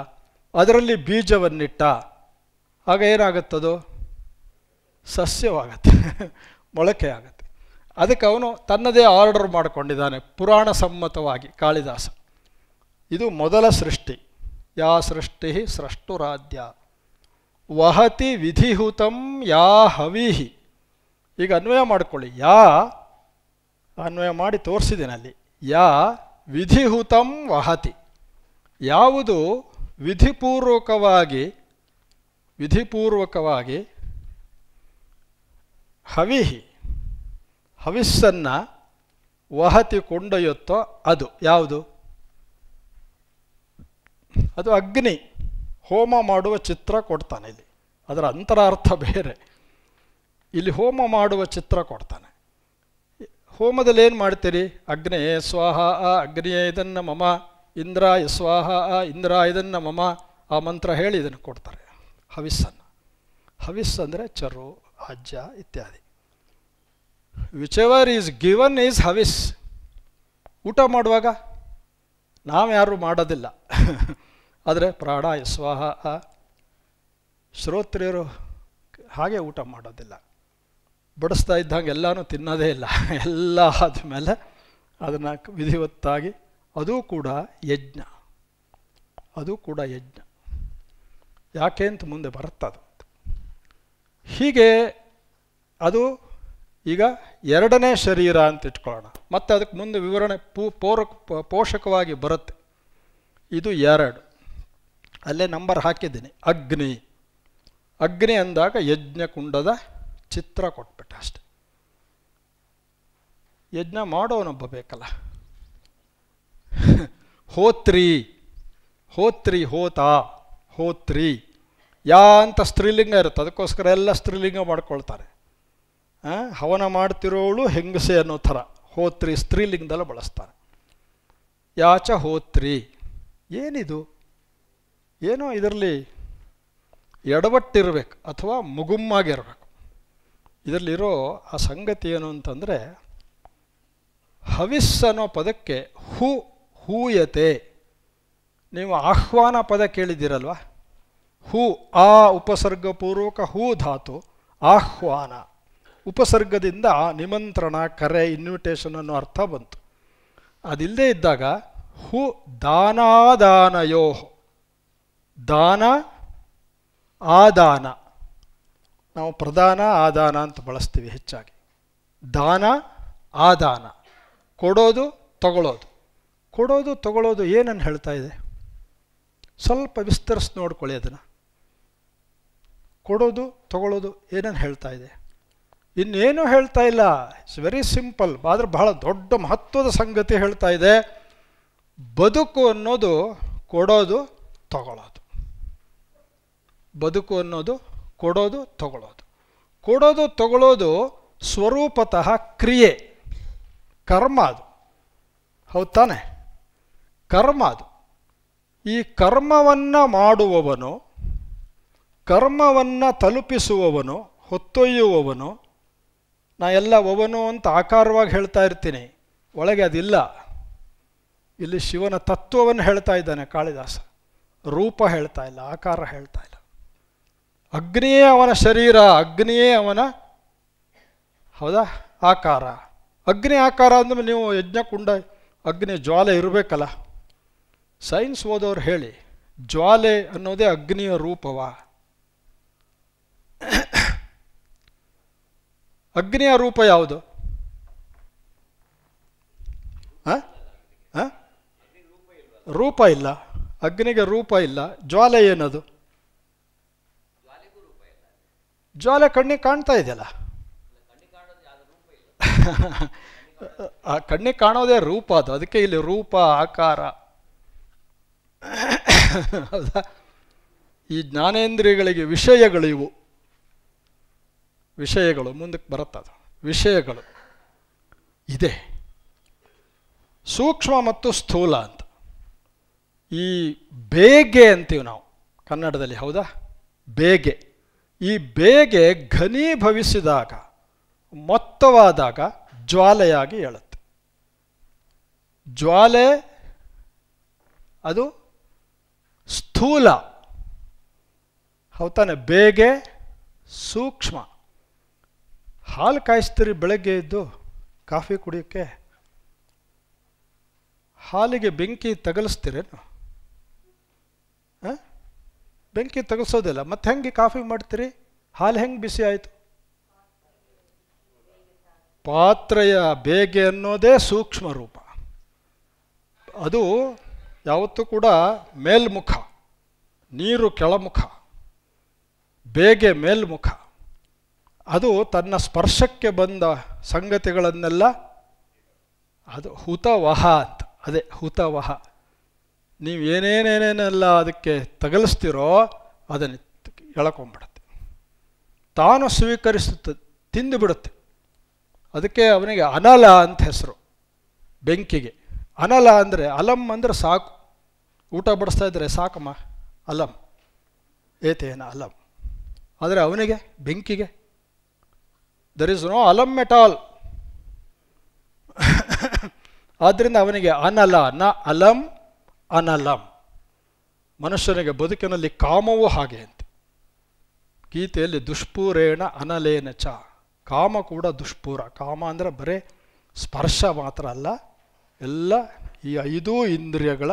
ಅದರಲ್ಲಿ ಬೀಜವನ್ನಿಟ್ಟ ಆಗ ಏನಾಗುತ್ತದು ಸಸ್ಯವಾಗತ್ತೆ ಮೊಳಕೆ ಆಗತ್ತೆ ಅದಕ್ಕೆ ಅವನು ತನ್ನದೇ ಆರ್ಡರ್ ಮಾಡಿಕೊಂಡಿದ್ದಾನೆ ಪುರಾಣ ಸಮ್ಮತವಾಗಿ ಕಾಳಿದಾಸ ಇದು ಮೊದಲ ಸೃಷ್ಟಿ ಯಾ ಸೃಷ್ಟಿ ಸೃಷ್ಟುರಾಧ್ಯ ವಹತಿ ವಿಧಿಹುತಂ ಯಾ ಹವಿಹಿ ಈಗ ಅನ್ವಯ ಮಾಡಿಕೊಳ್ಳಿ ಯಾ ಅನ್ವಯ ಮಾಡಿ ತೋರಿಸಿದಿನಲ್ಲಿ ಯಾ ವಿಧಿಹುತಂ ವಹತಿ ಯಾವುದು ವಿಧಿಪೂರ್ವಕವಾಗಿ ವಿಧಿಪೂರ್ವಕವಾಗಿ ಹವಿಹಿ ಹವಿಸ್ಸನ್ನು ವಹತಿ ಕೊಂಡೊಯ್ಯುತ್ತೋ ಅದು ಯಾವುದು ಅದು ಅಗ್ನಿ ಹೋಮ ಮಾಡುವ ಚಿತ್ರ ಕೊಡ್ತಾನೆ ಇಲ್ಲಿ ಅದರ ಅಂತರಾರ್ಥ ಬೇರೆ ಇಲ್ಲಿ ಹೋಮ ಮಾಡುವ ಚಿತ್ರ ಕೊಡ್ತಾನೆ ಹೋಮದಲ್ಲಿ ಏನು ಮಾಡ್ತೀರಿ ಅಗ್ನೇ ಸ್ವಾಹ ಆ ಅಗ್ನಿಯೇ ಇದನ್ನು ಮಮ ಇಂದ್ರ ಸ್ವಾಹ ಆ ಇಂದ್ರ ಇದನ್ನು ಮಮ ಆ ಮಂತ್ರ ಹೇಳಿ ಇದನ್ನು ಕೊಡ್ತಾರೆ ಹವಿಸ್ಸನ್ನು ಹವಿಸ್ ಅಂದರೆ ಚರು ಅಜ್ಜ ಇತ್ಯಾದಿ whichever is given is ಹವಿಸ್ ಊಟ ಮಾಡುವಾಗ ನಾವು ಯಾರೂ ಮಾಡೋದಿಲ್ಲ ಆದರೆ ಪ್ರಾಣ ಸ್ವಾಹ ಶ್ರೋತ್ರಿಯರು ಹಾಗೆ ಊಟ ಮಾಡೋದಿಲ್ಲ ಬಡಿಸ್ತಾ ಇದ್ದಂಗೆ ಎಲ್ಲನೂ ತಿನ್ನೋದೇ ಇಲ್ಲ ಎಲ್ಲ ಆದಮೇಲೆ ಅದನ್ನು ವಿಧಿವತ್ತಾಗಿ ಅದೂ ಕೂಡ ಯಜ್ಞ ಅದು ಕೂಡ ಯಜ್ಞ ಯಾಕೆ ಅಂತ ಮುಂದೆ ಬರುತ್ತದು ಹೀಗೆ ಅದು ಈಗ ಎರಡನೇ ಶರೀರ ಅಂತ ಇಟ್ಕೊಳ್ಳೋಣ ಮತ್ತು ಅದಕ್ಕೆ ಮುಂದೆ ವಿವರಣೆ ಪೂ ಪೂರಕ ಪೋಷಕವಾಗಿ ಬರುತ್ತೆ ಇದು ಎರಡು ಅಲ್ಲೇ ನಂಬರ್ ಹಾಕಿದ್ದೀನಿ ಅಗ್ನಿ ಅಗ್ನಿ ಅಂದಾಗ ಯಜ್ಞಕುಂಡದ ಚಿತ್ರ ಕೊಟ್ಬಿಟ್ಟೆ ಅಷ್ಟೆ ಯಜ್ಞ ಮಾಡೋನೊಬ್ಬ ಬೇಕಲ್ಲ [LAUGHS] ಹೋತ್ರಿ ಹೋತ್ರಿ ಹೋತಾ ಹೋತ್ರಿ ಯಾ ಅಂತ ಸ್ತ್ರೀಲಿಂಗ ಇರುತ್ತೆ ಅದಕ್ಕೋಸ್ಕರ ಎಲ್ಲ ಸ್ತ್ರೀಲಿಂಗ ಮಾಡ್ಕೊಳ್ತಾರೆ ಹವನ ಮಾಡ್ತಿರೋಳು ಹೆಂಗಸೆ ಅನ್ನೋ ಥರ ಹೋತ್ರಿ ಸ್ತ್ರೀಲಿಂಗದಲ್ಲ ಬಳಸ್ತಾರೆ ಯಾಚ ಹೋತ್ರಿ ಏನಿದು ಏನೋ ಇದರಲ್ಲಿ ಎಡವಟ್ಟಿರಬೇಕು ಅಥವಾ ಮುಗುಮ್ಮಾಗಿರಬೇಕು ಇದರಲ್ಲಿರೋ ಆ ಸಂಗತಿ ಏನು ಅಂತಂದರೆ ಹವಿಸ್ ಅನ್ನೋ ಪದಕ್ಕೆ ಹೂ ಹೂಯತೆ ನೀವು ಆಹ್ವಾನ ಪದ ಕೇಳಿದ್ದೀರಲ್ವ ಹೂ ಆ ಉಪಸರ್ಗಪೂರ್ವಕ ಹೂ ಧಾತು ಆಹ್ವಾನ ಉಪಸರ್ಗದಿಂದ ನಿಮಂತ್ರಣ ಕರೆ ಇನ್ವಿಟೇಷನ್ ಅನ್ನೋ ಅರ್ಥ ಬಂತು ಅದಿಲ್ಲದೆ ಇದ್ದಾಗ ಹು ದಾನಾದಾನಯೋ ದಾನ ಆದಾನ ನಾವು ಪ್ರಧಾನ ಆದಾನ ಅಂತ ಬಳಸ್ತೀವಿ ಹೆಚ್ಚಾಗಿ ದಾನ ಆದಾನ ಕೊಡೋದು ತಗೊಳ್ಳೋದು ಕೊಡೋದು ತಗೊಳ್ಳೋದು ಏನನ್ನು ಹೇಳ್ತಾ ಇದೆ ಸ್ವಲ್ಪ ವಿಸ್ತರಿಸಿ ನೋಡ್ಕೊಳ್ಳಿ ಅದನ್ನು ಕೊಡೋದು ತಗೊಳ್ಳೋದು ಏನೇನು ಹೇಳ್ತಾ ಇದೆ ಇನ್ನೇನು ಹೇಳ್ತಾ ಇಲ್ಲ ಇಟ್ಸ್ ವೆರಿ ಸಿಂಪಲ್ ಆದರೆ ಬಹಳ ದೊಡ್ಡ ಮಹತ್ವದ ಸಂಗತಿ ಹೇಳ್ತಾ ಇದೆ ಬದುಕು ಅನ್ನೋದು ಕೊಡೋದು ತಗೊಳ್ಳೋದು ಬದುಕು ಅನ್ನೋದು ಕೊಡೋದು ತಗೊಳ್ಳೋದು ಕೊಡೋದು ತಗೊಳ್ಳೋದು ಸ್ವರೂಪತಃ ಕ್ರಿಯೆ ಕರ್ಮ ಅದು ಹೌದು ತಾನೆ ಕರ್ಮ ಅದು ಈ ಕರ್ಮವನ್ನು ಮಾಡುವವನು ಕರ್ಮವನ್ನು ತಲುಪಿಸುವವನು ಹೊತ್ತೊಯ್ಯುವವನು ನಾ ಎಲ್ಲ ಒವನು ಅಂತ ಆಕಾರವಾಗಿ ಹೇಳ್ತಾ ಇರ್ತೀನಿ ಒಳಗೆ ಅದಿಲ್ಲ ಇಲ್ಲಿ ಶಿವನ ತತ್ವವನ್ನು ಹೇಳ್ತಾ ಇದ್ದಾನೆ ಕಾಳಿದಾಸ ರೂಪ ಹೇಳ್ತಾ ಇಲ್ಲ ಆಕಾರ ಹೇಳ್ತಾ ಇಲ್ಲ ಅಗ್ನಿಯೇ ಅವನ ಶರೀರ ಅಗ್ನಿಯೇ ಅವನ ಹೌದಾ ಆಕಾರ ಅಗ್ನಿ ಆಕಾರ ಅಂದ್ರೆ ನೀವು ಯಜ್ಞಕುಂಡ ಅಗ್ನಿ ಜ್ವಾಲೆ ಇರಬೇಕಲ್ಲ ಸೈನ್ಸ್ ಓದೋರು ಹೇಳಿ ಜ್ವಾಲೆ ಅನ್ನೋದೇ ಅಗ್ನಿಯ ರೂಪವ ಅಗ್ನಿಯ ರೂಪ ಯಾವುದು ರೂಪ ಇಲ್ಲ ಅಗ್ನಿಗೆ ರೂಪ ಇಲ್ಲ ಜ್ವಾಲೆ ಏನದು ಜ್ವಾಲೆ ಕಣ್ಣಿಗೆ ಕಾಣ್ತಾ ಇದೆಯಲ್ಲ [LAUGHS] ಆ ಕಣ್ಣಿಗೆ ಕಾಣೋದೇ ರೂಪ ಅದು ಅದಕ್ಕೆ ಇಲ್ಲಿ ರೂಪ ಆಕಾರ [COUGHS] ಹೌದಾ ಈ ಜ್ಞಾನೇಂದ್ರಿಯಗಳಿಗೆ ವಿಷಯಗಳಿವು ವಿಷಯಗಳು ಮುಂದಕ್ಕೆ ಬರುತ್ತದು ವಿಷಯಗಳು ಇದೆ ಸೂಕ್ಷ್ಮ ಮತ್ತು ಸ್ಥೂಲ ಅಂತ ಈ ಬೇಗೆ ಅಂತೀವಿ ನಾವು ಕನ್ನಡದಲ್ಲಿ ಹೌದಾ ಬೇಗೆ ಈ ಬೇಗೆ ಘನೀಭವಿಸಿದಾಗ ಮೊತ್ತವಾದಾಗ ಜ್ವಾಲೆಯಾಗಿ ಹೇಳುತ್ತೆ ಜ್ವಾಲೆ ಅದು ಸ್ಥೂಲ ಹೌತಾನೆ ಬೇಗೆ ಸೂಕ್ಷ್ಮ ಹಾಲು ಕಾಯಿಸ್ತೀರಿ ಬೆಳಗ್ಗೆ ಎದ್ದು ಕಾಫಿ ಕುಡಿಯೋಕ್ಕೆ ಹಾಲಿಗೆ ಬೆಂಕಿ ತಗಲಿಸ್ತೀರೇನು ಬೆಂಕಿ ತಗಿಸೋದಿಲ್ಲ ಮತ್ತೆ ಹೆಂಗೆ ಕಾಫಿ ಮಾಡ್ತೀರಿ ಹಾಲು ಹೆಂಗೆ ಬಿಸಿ ಆಯಿತು ಪಾತ್ರೆಯ ಬೇಗೆ ಅನ್ನೋದೇ ಸೂಕ್ಷ್ಮ ರೂಪ ಅದು ಯಾವತ್ತೂ ಕೂಡ ಮೇಲ್ಮುಖ ನೀರು ಕೆಳಮುಖ ಬೇಗೆ ಮೇಲ್ಮುಖ ಅದು ತನ್ನ ಸ್ಪರ್ಶಕ್ಕೆ ಬಂದ ಸಂಗತಿಗಳನ್ನೆಲ್ಲ ಅದು ಹುತವಹ ಅಂತ ಅದೇ ಹುತವಹ ನೀವು ಏನೇನೇನೇನೆಲ್ಲ ಅದಕ್ಕೆ ತಗಲಿಸ್ತೀರೋ ಅದನ್ನು ಎಳ್ಕೊಂಬಿಡುತ್ತೆ ತಾನು ಸ್ವೀಕರಿಸುತ್ತೆ ತಿಂದುಬಿಡುತ್ತೆ ಅದಕ್ಕೆ ಅವನಿಗೆ ಅನಲ ಅಂತ ಹೆಸರು ಬೆಂಕಿಗೆ ಅನಲ ಅಂದರೆ ಅಲಂ ಅಂದರೆ ಸಾಕು ಊಟ ಬಡಿಸ್ತಾ ಇದ್ದಾರೆ ಸಾಕಮ್ಮ ಅಲಂ ಏತೇನ ಅಲಂ ಆದರೆ ಅವನಿಗೆ ಬೆಂಕಿಗೆ ದರ್ ಇಸ್ ನೋ ಅಲಮ್ ಎಟ್ ಆಲ್ ಆದ್ದರಿಂದ ಅವನಿಗೆ ಅನಲ ನ ಅಲಂ ಅನಲಂ ಮನುಷ್ಯನಿಗೆ ಬದುಕಿನಲ್ಲಿ ಕಾಮವೂ ಹಾಗೆ ಅಂತ ಗೀತೆಯಲ್ಲಿ ದುಷ್ಪೂರೇಣ ಅನಲೇನ ಚ ಕಾಮ ಕೂಡ ದುಷ್ಪೂರ ಕಾಮ ಅಂದರೆ ಬರೀ ಸ್ಪರ್ಶ ಮಾತ್ರ ಅಲ್ಲ ಎಲ್ಲ ಈ ಐದೂ ಇಂದ್ರಿಯಗಳ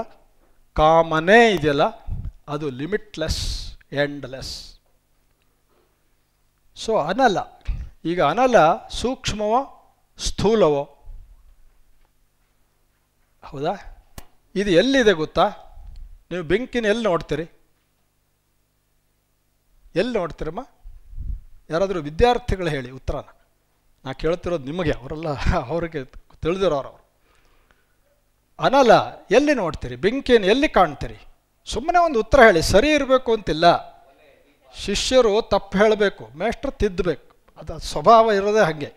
ಕಾಮನೇ ಇದೆಯಲ್ಲ ಅದು ಲಿಮಿಟ್ಲೆಸ್ ಎಂಡ್ಲೆಸ್ ಸೊ ಅನಲ ಈಗ ಅನಲ ಸೂಕ್ಷ್ಮವೋ ಸ್ಥೂಲವೋ ಹೌದಾ ಇದು ಎಲ್ಲಿದೆ ಗೊತ್ತಾ ನೀವು ಬೆಂಕಿನ ಎಲ್ಲಿ ನೋಡ್ತೀರಿ ಎಲ್ಲಿ ನೋಡ್ತೀರಮ್ಮ ಯಾರಾದರೂ ವಿದ್ಯಾರ್ಥಿಗಳು ಹೇಳಿ ಉತ್ತರನ ನಾ ಕೇಳ್ತಿರೋದು ನಿಮಗೆ ಅವರೆಲ್ಲ ಅವರಿಗೆ ತಿಳಿದಿರೋರು ಅವರು ಅನಲ ಎಲ್ಲಿ ನೋಡ್ತೀರಿ ಬೆಂಕಿಯನ್ನು ಎಲ್ಲಿ ಕಾಣ್ತೀರಿ ಸುಮ್ಮನೆ ಒಂದು ಉತ್ತರ ಹೇಳಿ ಸರಿ ಇರಬೇಕು ಅಂತಿಲ್ಲ ಶಿಷ್ಯರು ತಪ್ಪು ಹೇಳಬೇಕು ಮೇಷ್ಟ್ರ ತಿದ್ದಬೇಕು ಅದು ಸ್ವಭಾವ ಇರೋದೇ ಹಾಗೆ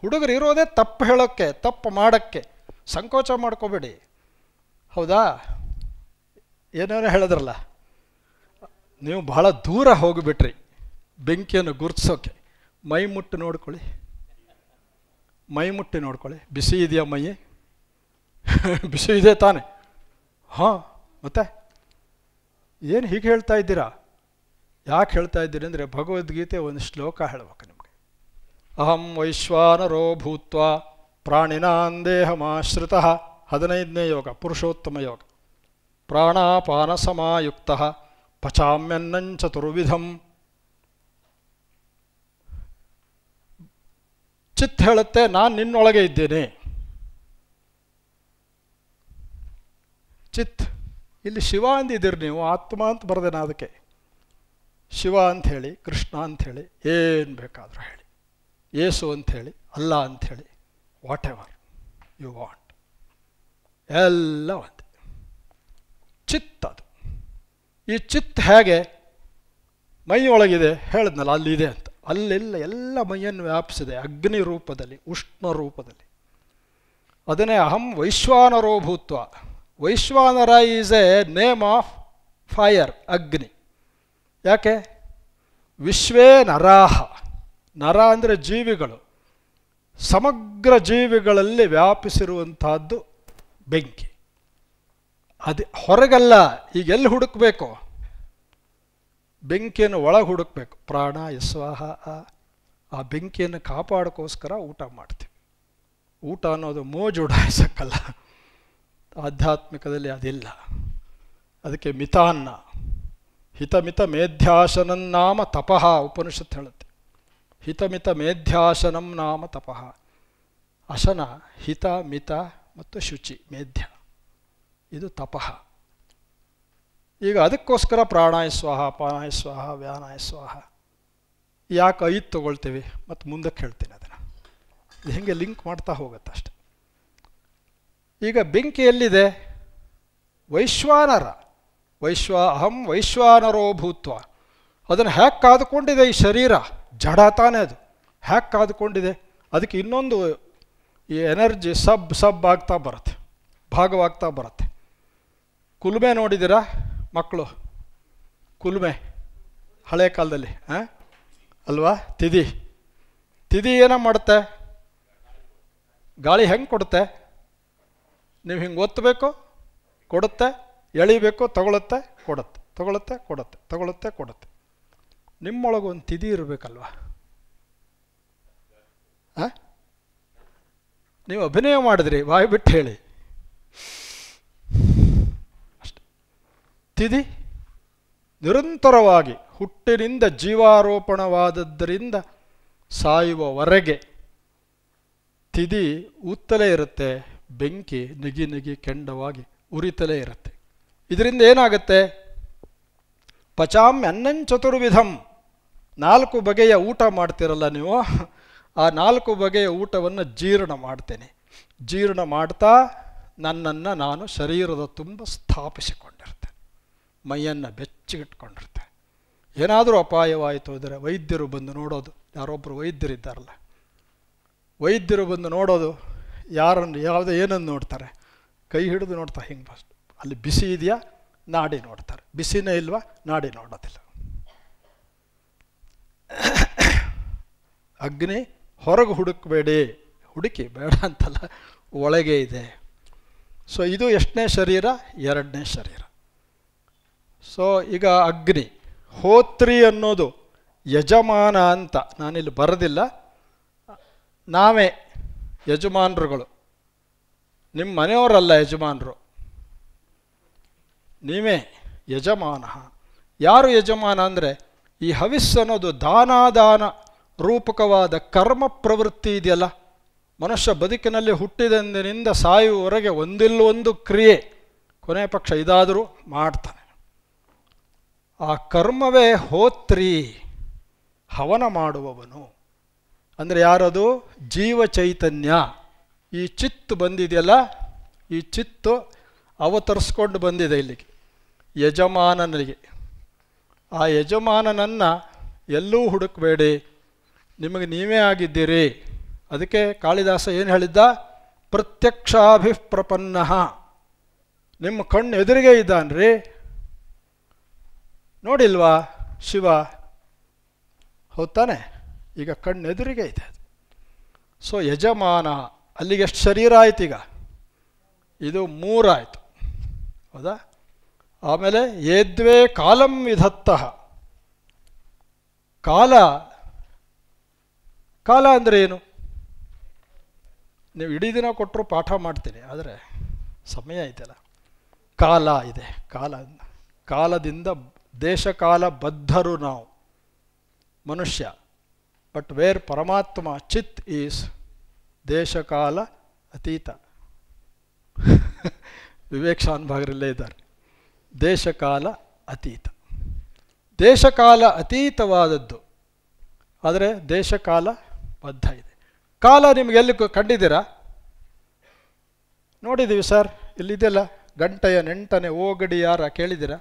ಹುಡುಗರು ಇರೋದೇ ತಪ್ಪು ಹೇಳೋಕ್ಕೆ ತಪ್ಪು ಮಾಡೋಕ್ಕೆ ಸಂಕೋಚ ಮಾಡ್ಕೋಬೇಡಿ ಹೌದಾ ಏನೇನೋ ಹೇಳಿದ್ರಲ್ಲ ನೀವು ಬಹಳ ದೂರ ಹೋಗಿಬಿಟ್ರಿ ಬೆಂಕಿಯನ್ನು ಗುರುತಿಸೋಕೆ ಮೈ ಮುಟ್ಟು ನೋಡ್ಕೊಳ್ಳಿ ಮೈ ಮುಟ್ಟಿ ನೋಡ್ಕೊಳ್ಳಿ ಬಿಸಿ ಇದೆಯಾ ಮೈಯೇ [LAUGHS] ಬಿಸಿ ಇದೆ ತಾನೆ ಹಾಂ ಮತ್ತೆ ಏನು ಹೀಗೆ ಹೇಳ್ತಾ ಇದ್ದೀರಾ ಯಾಕೆ ಹೇಳ್ತಾ ಇದ್ದೀರಿ ಅಂದರೆ ಭಗವದ್ಗೀತೆ ಒಂದು ಶ್ಲೋಕ ಹೇಳಬೇಕು ನಿಮಗೆ ಅಹಂ ವೈಶ್ವಾನರೋ ಭೂತ್ವ ಮಾಶ್ರಿತ ಹದಿನೈದನೇ ಯೋಗ ಪುರುಷೋತ್ತಮ ಯೋಗ ಪ್ರಾಣಾಪಾನ ಸಮಾಯುಕ್ತ ಪಚಾಮ್ಯನ್ನಂ ಚತುರ್ವಿಧಂ ಚಿತ್ ಹೇಳುತ್ತೆ ನಾನು ನಿನ್ನೊಳಗೆ ಇದ್ದೇನೆ ಚಿತ್ ಇಲ್ಲಿ ಶಿವ ಅಂದಿದ್ದೀರಿ ನೀವು ಆತ್ಮ ಅಂತ ಬರದೆ ಅದಕ್ಕೆ ಶಿವ ಅಂಥೇಳಿ ಕೃಷ್ಣ ಅಂಥೇಳಿ ಏನು ಬೇಕಾದರೂ ಹೇಳಿ ಏಸು ಅಂಥೇಳಿ ಅಲ್ಲ ಅಂಥೇಳಿ ವಾಟ್ ಎವರ್ ಯು ವಾಂಟ್ ಎಲ್ಲ ಒಂದೇ ಚಿತ್ ಅದು ಈ ಚಿತ್ ಹೇಗೆ ಮೈಯೊಳಗಿದೆ ಒಳಗಿದೆ ಹೇಳಿದ್ನಲ್ಲ ಅಲ್ಲಿದೆ ಅಂತ ಅಲ್ಲೆಲ್ಲ ಎಲ್ಲ ಮೈಯನ್ನು ವ್ಯಾಪಿಸಿದೆ ಅಗ್ನಿ ರೂಪದಲ್ಲಿ ಉಷ್ಣ ರೂಪದಲ್ಲಿ ಅದನ್ನೇ ಅಹಂ ವೈಶ್ವಾನರೋ ಭೂತ್ವ ವೈಶ್ವಾನರ is a name of fire Agni ಯಾಕೆ ವಿಶ್ವೇ ನರಾಹ ನರ ಅಂದರೆ ಜೀವಿಗಳು ಸಮಗ್ರ ಜೀವಿಗಳಲ್ಲಿ ವ್ಯಾಪಿಸಿರುವಂತಹದ್ದು ಬೆಂಕಿ ಅದು ಹೊರಗಲ್ಲ ಈಗ ಎಲ್ಲಿ ಹುಡುಕಬೇಕು ಬೆಂಕಿಯನ್ನು ಒಳಗೆ ಹುಡುಕ್ಬೇಕು ಪ್ರಾಣ ಯಸ್ವಾಹ ಆ ಬೆಂಕಿಯನ್ನು ಕಾಪಾಡೋಕ್ಕೋಸ್ಕರ ಊಟ ಮಾಡ್ತೀವಿ ಊಟ ಅನ್ನೋದು ಮೋಜು ಉಡಾಯಿಸಕ್ಕಲ್ಲ ಆಧ್ಯಾತ್ಮಿಕದಲ್ಲಿ ಅದಿಲ್ಲ ಅದಕ್ಕೆ ಮಿತಾನ್ನ ಹಿತಮಿತ ಮೇಧ್ಯಾಸನಂ ನಾಮ ತಪಃ ಉಪನಿಷತ್ ಹೇಳುತ್ತೆ ಹಿತಮಿತ ಮೇಧ್ಯಾಸನಂ ನಾಮ ತಪಃ ಅಶನ ಹಿತ ಮಿತ ಮತ್ತು ಶುಚಿ ಮೇಧ್ಯ ಇದು ತಪಃ ಈಗ ಅದಕ್ಕೋಸ್ಕರ ಪ್ರಾಣಾಯ ಸ್ವಾಹ ಪಾನಾಯ ಸ್ವಾಹ ವ್ಯಾನಾಯ ಸ್ವಾಹ ಯಾಕೆ ಐದು ತೊಗೊಳ್ತೀವಿ ಮತ್ತು ಮುಂದಕ್ಕೆ ಹೇಳ್ತೀನಿ ಅದನ್ನು ಹೆಂಗೆ ಹೇಗೆ ಲಿಂಕ್ ಮಾಡ್ತಾ ಹೋಗುತ್ತೆ ಅಷ್ಟೆ ಈಗ ಬೆಂಕಿ ಎಲ್ಲಿದೆ ವೈಶ್ವಾನರ ವೈಶ್ವ ಅಹಂ ವೈಶ್ವಾನರೋ ಭೂತ್ವ ಅದನ್ನು ಹ್ಯಾಕ್ ಕಾದುಕೊಂಡಿದೆ ಈ ಶರೀರ ಜಡ ತಾನೇ ಅದು ಹ್ಯಾಕ್ ಕಾದುಕೊಂಡಿದೆ ಅದಕ್ಕೆ ಇನ್ನೊಂದು ಈ ಎನರ್ಜಿ ಸಬ್ ಸಬ್ ಆಗ್ತಾ ಬರುತ್ತೆ ಭಾಗವಾಗ್ತಾ ಬರುತ್ತೆ ಕುಲುಮೆ ನೋಡಿದಿರಾ ಮಕ್ಕಳು ಕುಲುಮೆ ಹಳೆ ಕಾಲದಲ್ಲಿ ಹಾಂ ಅಲ್ವಾ ತಿದಿ ತಿದಿ ಏನ ಮಾಡುತ್ತೆ ಗಾಳಿ ಹೆಂಗೆ ಕೊಡುತ್ತೆ ನೀವು ಹಿಂಗೆ ಒತ್ತಬೇಕು ಕೊಡುತ್ತೆ ಎಳಿಬೇಕು ತಗೊಳುತ್ತೆ ಕೊಡುತ್ತೆ ತಗೊಳುತ್ತೆ ಕೊಡುತ್ತೆ ತಗೊಳುತ್ತೆ ಕೊಡುತ್ತೆ ನಿಮ್ಮೊಳಗೆ ಒಂದು ತಿದಿ ಹಾಂ ನೀವು ಅಭಿನಯ ಮಾಡಿದ್ರಿ ಬಾಯಿ ಬಿಟ್ಟು ಹೇಳಿ ತಿದಿ ನಿರಂತರವಾಗಿ ಹುಟ್ಟಿನಿಂದ ಜೀವಾರೋಪಣವಾದದ್ದರಿಂದ ಸಾಯುವವರೆಗೆ ತಿದಿ ಉತ್ತಲೇ ಇರುತ್ತೆ ಬೆಂಕಿ ನಿಗಿ ನಿಗಿ ಕೆಂಡವಾಗಿ ಉರಿತಲೇ ಇರುತ್ತೆ ಇದರಿಂದ ಏನಾಗುತ್ತೆ ಪಚಾಮ್ಯನ್ನಂ ಚತುರ್ವಿಧಂ ನಾಲ್ಕು ಬಗೆಯ ಊಟ ಮಾಡ್ತಿರಲ್ಲ ನೀವು ಆ ನಾಲ್ಕು ಬಗೆಯ ಊಟವನ್ನು ಜೀರ್ಣ ಮಾಡ್ತೇನೆ ಜೀರ್ಣ ಮಾಡ್ತಾ ನನ್ನನ್ನು ನಾನು ಶರೀರದ ತುಂಬ ಸ್ಥಾಪಿಸಿಕೊಂಡೆ ಮೈಯನ್ನು ಬೆಚ್ಚಿಗಿಟ್ಕೊಂಡಿರುತ್ತೆ ಏನಾದರೂ ಅಪಾಯವಾಯಿತು ಅಂದರೆ ವೈದ್ಯರು ಬಂದು ನೋಡೋದು ಯಾರೊಬ್ಬರು ವೈದ್ಯರಿದ್ದಾರಲ್ಲ ವೈದ್ಯರು ಬಂದು ನೋಡೋದು ಯಾರನ್ನು ಯಾವುದೋ ಏನನ್ನು ನೋಡ್ತಾರೆ ಕೈ ಹಿಡಿದು ನೋಡ್ತಾರೆ ಹಿಂಗೆ ಫಸ್ಟ್ ಅಲ್ಲಿ ಬಿಸಿ ಇದೆಯಾ ನಾಡಿ ನೋಡ್ತಾರೆ ಬಿಸಿನೇ ಇಲ್ವಾ ನಾಡಿ ನೋಡೋದಿಲ್ಲ ಅಗ್ನಿ ಹೊರಗೆ ಹುಡುಕಬೇಡಿ ಹುಡುಕಿ ಬೇಡ ಅಂತಲ್ಲ ಒಳಗೆ ಇದೆ ಸೊ ಇದು ಎಷ್ಟನೇ ಶರೀರ ಎರಡನೇ ಶರೀರ ಸೊ ಈಗ ಅಗ್ನಿ ಹೋತ್ರಿ ಅನ್ನೋದು ಯಜಮಾನ ಅಂತ ನಾನಿಲ್ಲಿ ಬರೆದಿಲ್ಲ ನಾವೇ ಯಜಮಾನರುಗಳು ನಿಮ್ಮ ಮನೆಯವರಲ್ಲ ಯಜಮಾನರು ನೀವೇ ಯಜಮಾನ ಯಾರು ಯಜಮಾನ ಅಂದರೆ ಈ ಹವಿಸ್ ಅನ್ನೋದು ದಾನಾದಾನ ರೂಪಕವಾದ ಕರ್ಮ ಪ್ರವೃತ್ತಿ ಇದೆಯಲ್ಲ ಮನುಷ್ಯ ಬದುಕಿನಲ್ಲಿ ಹುಟ್ಟಿದಂದಿನಿಂದ ಸಾಯುವವರೆಗೆ ಒಂದಿಲ್ಲೊಂದು ಕ್ರಿಯೆ ಕೊನೆ ಪಕ್ಷ ಇದಾದರೂ ಮಾಡ್ತಾನೆ ಆ ಕರ್ಮವೇ ಹೋತ್ರಿ ಹವನ ಮಾಡುವವನು ಅಂದರೆ ಯಾರದು ಜೀವ ಚೈತನ್ಯ ಈ ಚಿತ್ತು ಬಂದಿದೆಯಲ್ಲ ಈ ಚಿತ್ತು ಅವತರಿಸ್ಕೊಂಡು ಬಂದಿದೆ ಇಲ್ಲಿಗೆ ಯಜಮಾನನಿಗೆ ಆ ಯಜಮಾನನನ್ನು ಎಲ್ಲೂ ಹುಡುಕಬೇಡಿ ನಿಮಗೆ ನೀವೇ ಆಗಿದ್ದೀರಿ ಅದಕ್ಕೆ ಕಾಳಿದಾಸ ಏನು ಹೇಳಿದ್ದ ಪ್ರತ್ಯಕ್ಷಾಭಿಪ್ರಪನ್ನ ನಿಮ್ಮ ಕಣ್ಣು ಎದುರಿಗೆ ಇದ್ದಾನ್ರಿ ನೋಡಿಲ್ವಾ ಶಿವ ಹೋಗ್ತಾನೆ ಈಗ ಕಣ್ಣೆದುರಿಗೆ ಇದೆ ಸೊ ಯಜಮಾನ ಅಲ್ಲಿಗೆ ಎಷ್ಟು ಶರೀರ ಆಯ್ತು ಈಗ ಇದು ಮೂರಾಯಿತು ಹೌದಾ ಆಮೇಲೆ ಏದ್ವೇ ಕಾಲಂ ವಿಧತ್ತ ಕಾಲ ಕಾಲ ಅಂದರೆ ಏನು ನೀವು ಇಡೀ ದಿನ ಕೊಟ್ಟರು ಪಾಠ ಮಾಡ್ತೀನಿ ಆದರೆ ಸಮಯ ಐತಲ್ಲ ಕಾಲ ಇದೆ ಕಾಲ ಕಾಲದಿಂದ ದೇಶಕಾಲ ಬದ್ಧರು ನಾವು ಮನುಷ್ಯ ಬಟ್ ವೇರ್ ಪರಮಾತ್ಮ ಚಿತ್ ಈಸ್ ದೇಶಕಾಲ ಅತೀತ [LAUGHS] ವಿವೇಕ್ ಶಾನ್ಭಾಗರಲ್ಲೇ ಇದ್ದಾರೆ ದೇಶಕಾಲ ಅತೀತ ದೇಶಕಾಲ ಅತೀತವಾದದ್ದು ಆದರೆ ದೇಶಕಾಲ ಬದ್ಧ ಇದೆ ಕಾಲ ನಿಮಗೆ ಎಲ್ಲಿ ಕಂಡಿದ್ದೀರಾ ನೋಡಿದ್ದೀವಿ ಸರ್ ಇಲ್ಲಿದೆಯಲ್ಲ ಗಂಟೆಯ ನೆಂಟನೆ ಓಗಡಿ ಯಾರ ಕೇಳಿದ್ದೀರಾ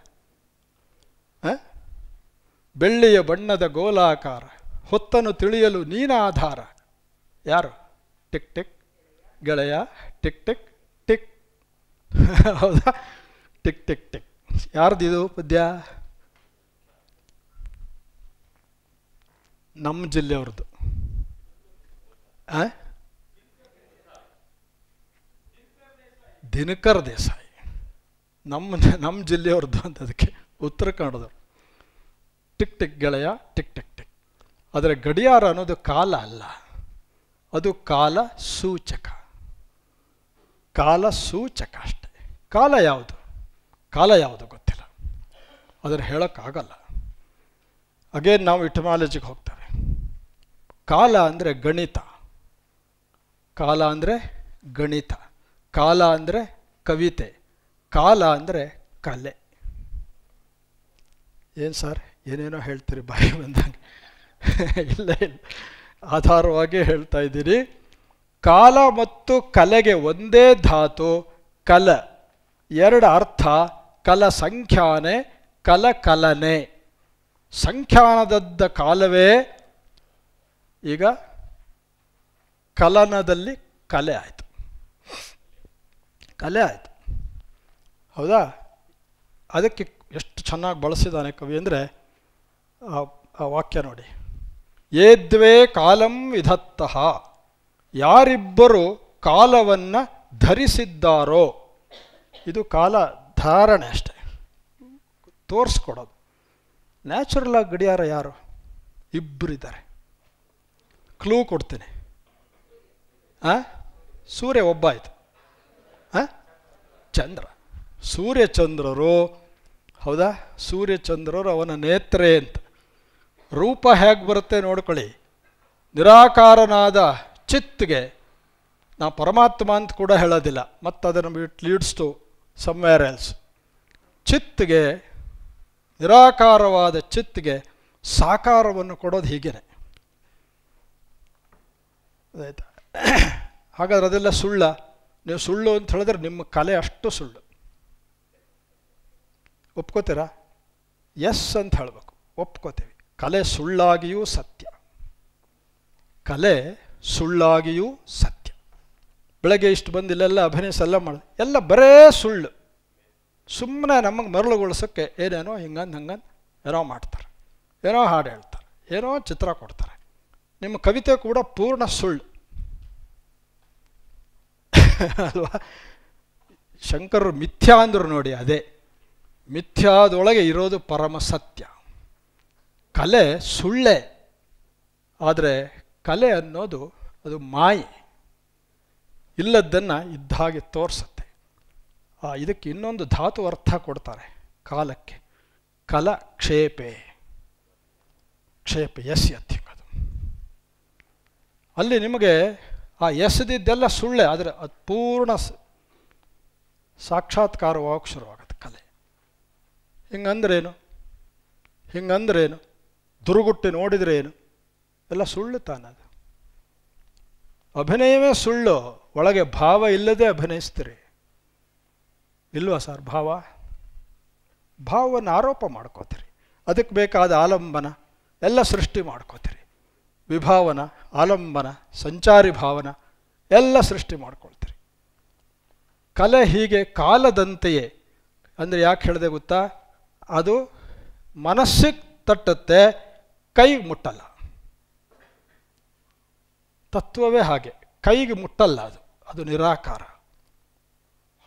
ಬೆಳ್ಳಿಯ ಬಣ್ಣದ ಗೋಲಾಕಾರ ಹೊತ್ತನ್ನು ತಿಳಿಯಲು ನೀನ ಆಧಾರ ಯಾರು ಟಿಕ್ ಟಿಕ್ ಗೆಳೆಯ ಟಿಕ್ ಟಿಕ್ ಟಿಕ್ [LAUGHS] ಹೌದಾ ಟಿಕ್ ಟಿಕ್ ಟಿಕ್ ಯಾರ್ದಿದು ಪದ್ಯ ನಮ್ಮ ಜಿಲ್ಲೆಯವ್ರದ್ದು ದಿನಕರ್ ದೇಸಾಯಿ ನಮ್ಮ ನಮ್ಮ ಜಿಲ್ಲೆಯವ್ರದ್ದು ಅಂತ ಅದಕ್ಕೆ ಉತ್ತರ ಕನ್ನಡದವರು ಟಿಕ್ ಟಿಕ್ ಗೆಳೆಯ ಟಿಕ್ ಟಿಕ್ ಟಿಕ್ ಆದರೆ ಗಡಿಯಾರ ಅನ್ನೋದು ಕಾಲ ಅಲ್ಲ ಅದು ಕಾಲ ಸೂಚಕ ಕಾಲ ಸೂಚಕ ಅಷ್ಟೆ ಕಾಲ ಯಾವುದು ಕಾಲ ಯಾವುದು ಗೊತ್ತಿಲ್ಲ ಅದನ್ನು ಹೇಳೋಕ್ಕಾಗಲ್ಲ ಅಗೇನ್ ನಾವು ಇಟಮಾಲಜಿಗೆ ಹೋಗ್ತೇವೆ ಕಾಲ ಅಂದರೆ ಗಣಿತ ಕಾಲ ಅಂದರೆ ಗಣಿತ ಕಾಲ ಅಂದರೆ ಕವಿತೆ ಕಾಲ ಅಂದರೆ ಕಲೆ ಏನು ಸರ್ ಏನೇನೋ ಹೇಳ್ತೀರಿ ಬಾಯಿ ಬಂದಂಗೆ ಇಲ್ಲ ಇಲ್ಲ ಆಧಾರವಾಗಿ ಹೇಳ್ತಾ ಇದ್ದೀರಿ ಕಾಲ ಮತ್ತು ಕಲೆಗೆ ಒಂದೇ ಧಾತು ಕಲ ಎರಡು ಅರ್ಥ ಕಲ ಸಂಖ್ಯಾನೆ ಕಲ ಕಲನೆ ಸಂಖ್ಯಾನದದ್ದ ಕಾಲವೇ ಈಗ ಕಲನದಲ್ಲಿ ಕಲೆ ಆಯಿತು ಕಲೆ ಆಯಿತು ಹೌದಾ ಅದಕ್ಕೆ ಎಷ್ಟು ಚೆನ್ನಾಗಿ ಬಳಸಿದ್ದಾನೆ ಕವಿ ಅಂದರೆ ಆ ವಾಕ್ಯ ನೋಡಿ ಏದ್ವೇ ಕಾಲಂ ವಿಧತ್ತ ಯಾರಿಬ್ಬರು ಕಾಲವನ್ನು ಧರಿಸಿದ್ದಾರೋ ಇದು ಕಾಲ ಧಾರಣೆ ಅಷ್ಟೆ ತೋರಿಸ್ಕೊಡೋದು ನ್ಯಾಚುರಲ್ ಆಗಿ ಗಡಿಯಾರ ಯಾರು ಇಬ್ಬರಿದ್ದಾರೆ ಕ್ಲೂ ಕೊಡ್ತೀನಿ ಆ ಸೂರ್ಯ ಒಬ್ಬ ಆಯಿತು ಆ ಚಂದ್ರ ಸೂರ್ಯಚಂದ್ರರು ಹೌದಾ ಸೂರ್ಯಚಂದ್ರರು ಅವನ ನೇತ್ರೆ ಅಂತ ರೂಪ ಹೇಗೆ ಬರುತ್ತೆ ನೋಡ್ಕೊಳ್ಳಿ ನಿರಾಕಾರನಾದ ಚಿತ್ಗೆ ನಾ ಪರಮಾತ್ಮ ಅಂತ ಕೂಡ ಹೇಳೋದಿಲ್ಲ ಮತ್ತು ಅದನ್ನು it leads to somewhere else ಚಿತ್ತಿಗೆ ನಿರಾಕಾರವಾದ ಚಿತ್ತಿಗೆ ಸಾಕಾರವನ್ನು ಕೊಡೋದು ಹೀಗೇನೆ [CLEARS THROAT] ಹಾಗಾದ್ರೆ ಅದೆಲ್ಲ ಸುಳ್ಳ ನೀವು ಸುಳ್ಳು ಅಂತ ಹೇಳಿದ್ರೆ ನಿಮ್ಮ ಕಲೆ ಅಷ್ಟು ಸುಳ್ಳು ಒಪ್ಕೋತೀರಾ ಎಸ್ ಅಂತ ಹೇಳಬೇಕು ಒಪ್ಕೋತೀವಿ ಕಲೆ ಸುಳ್ಳಾಗಿಯೂ ಸತ್ಯ ಕಲೆ ಸುಳ್ಳಾಗಿಯೂ ಸತ್ಯ ಬೆಳಗ್ಗೆ ಇಷ್ಟು ಬಂದಿಲ್ಲೆಲ್ಲ ಇಲ್ಲೆಲ್ಲ ಎಲ್ಲ ಮಾಡಿ ಎಲ್ಲ ಬರೇ ಸುಳ್ಳು ಸುಮ್ಮನೆ ನಮಗೆ ಮರಳುಗೊಳಿಸೋಕ್ಕೆ ಏನೇನೋ ಹಿಂಗಂದು ಹಂಗಂದು ಏನೋ ಮಾಡ್ತಾರೆ ಏನೋ ಹಾಡು ಹೇಳ್ತಾರೆ ಏನೋ ಚಿತ್ರ ಕೊಡ್ತಾರೆ ನಿಮ್ಮ ಕವಿತೆ ಕೂಡ ಪೂರ್ಣ ಸುಳ್ಳು [LAUGHS] ಅಲ್ವಾ ಶಂಕರರು ಮಿಥ್ಯಾ ಅಂದರು ನೋಡಿ ಅದೇ ಮಿಥ್ಯಾದೊಳಗೆ ಇರೋದು ಪರಮ ಸತ್ಯ ಕಲೆ ಸುಳ್ಳೆ ಆದರೆ ಕಲೆ ಅನ್ನೋದು ಅದು ಮಾಯಿ ಇಲ್ಲದ್ದನ್ನು ಇದ್ದಾಗೆ ತೋರಿಸುತ್ತೆ ಇದಕ್ಕೆ ಇನ್ನೊಂದು ಧಾತು ಅರ್ಥ ಕೊಡ್ತಾರೆ ಕಾಲಕ್ಕೆ ಕಲ ಕ್ಷೇಪೆ ಕ್ಷೇಪೆ ಎಸ್ ಅದು ಅಲ್ಲಿ ನಿಮಗೆ ಆ ಎಸ್ದಿದ್ದೆಲ್ಲ ಸುಳ್ಳೆ ಆದರೆ ಅದು ಪೂರ್ಣ ಸಾಕ್ಷಾತ್ಕಾರವಾಗಿ ಶುರುವಾಗ ಹಿಂಗಂದ್ರೇನು ಹಿಂಗಂದ್ರೇನು ದುರುಗುಟ್ಟಿ ನೋಡಿದ್ರೇನು ಎಲ್ಲ ಸುಳ್ಳು ತಾನದು ಅಭಿನಯವೇ ಸುಳ್ಳು ಒಳಗೆ ಭಾವ ಇಲ್ಲದೆ ಅಭಿನಯಿಸ್ತೀರಿ ಇಲ್ವಾ ಸರ್ ಭಾವ ಭಾವವನ್ನು ಆರೋಪ ಮಾಡ್ಕೋತೀರಿ ಅದಕ್ಕೆ ಬೇಕಾದ ಆಲಂಬನ ಎಲ್ಲ ಸೃಷ್ಟಿ ಮಾಡ್ಕೋತೀರಿ ವಿಭಾವನ ಆಲಂಬನ ಸಂಚಾರಿ ಭಾವನ ಎಲ್ಲ ಸೃಷ್ಟಿ ಮಾಡ್ಕೊಳ್ತೀರಿ ಕಲೆ ಹೀಗೆ ಕಾಲದಂತೆಯೇ ಅಂದರೆ ಯಾಕೆ ಹೇಳಿದೆ ಗೊತ್ತಾ ಅದು ಮನಸ್ಸಿಗೆ ತಟ್ಟುತ್ತೆ ಕೈಗೆ ಮುಟ್ಟಲ್ಲ ತತ್ವವೇ ಹಾಗೆ ಕೈಗೆ ಮುಟ್ಟಲ್ಲ ಅದು ಅದು ನಿರಾಕಾರ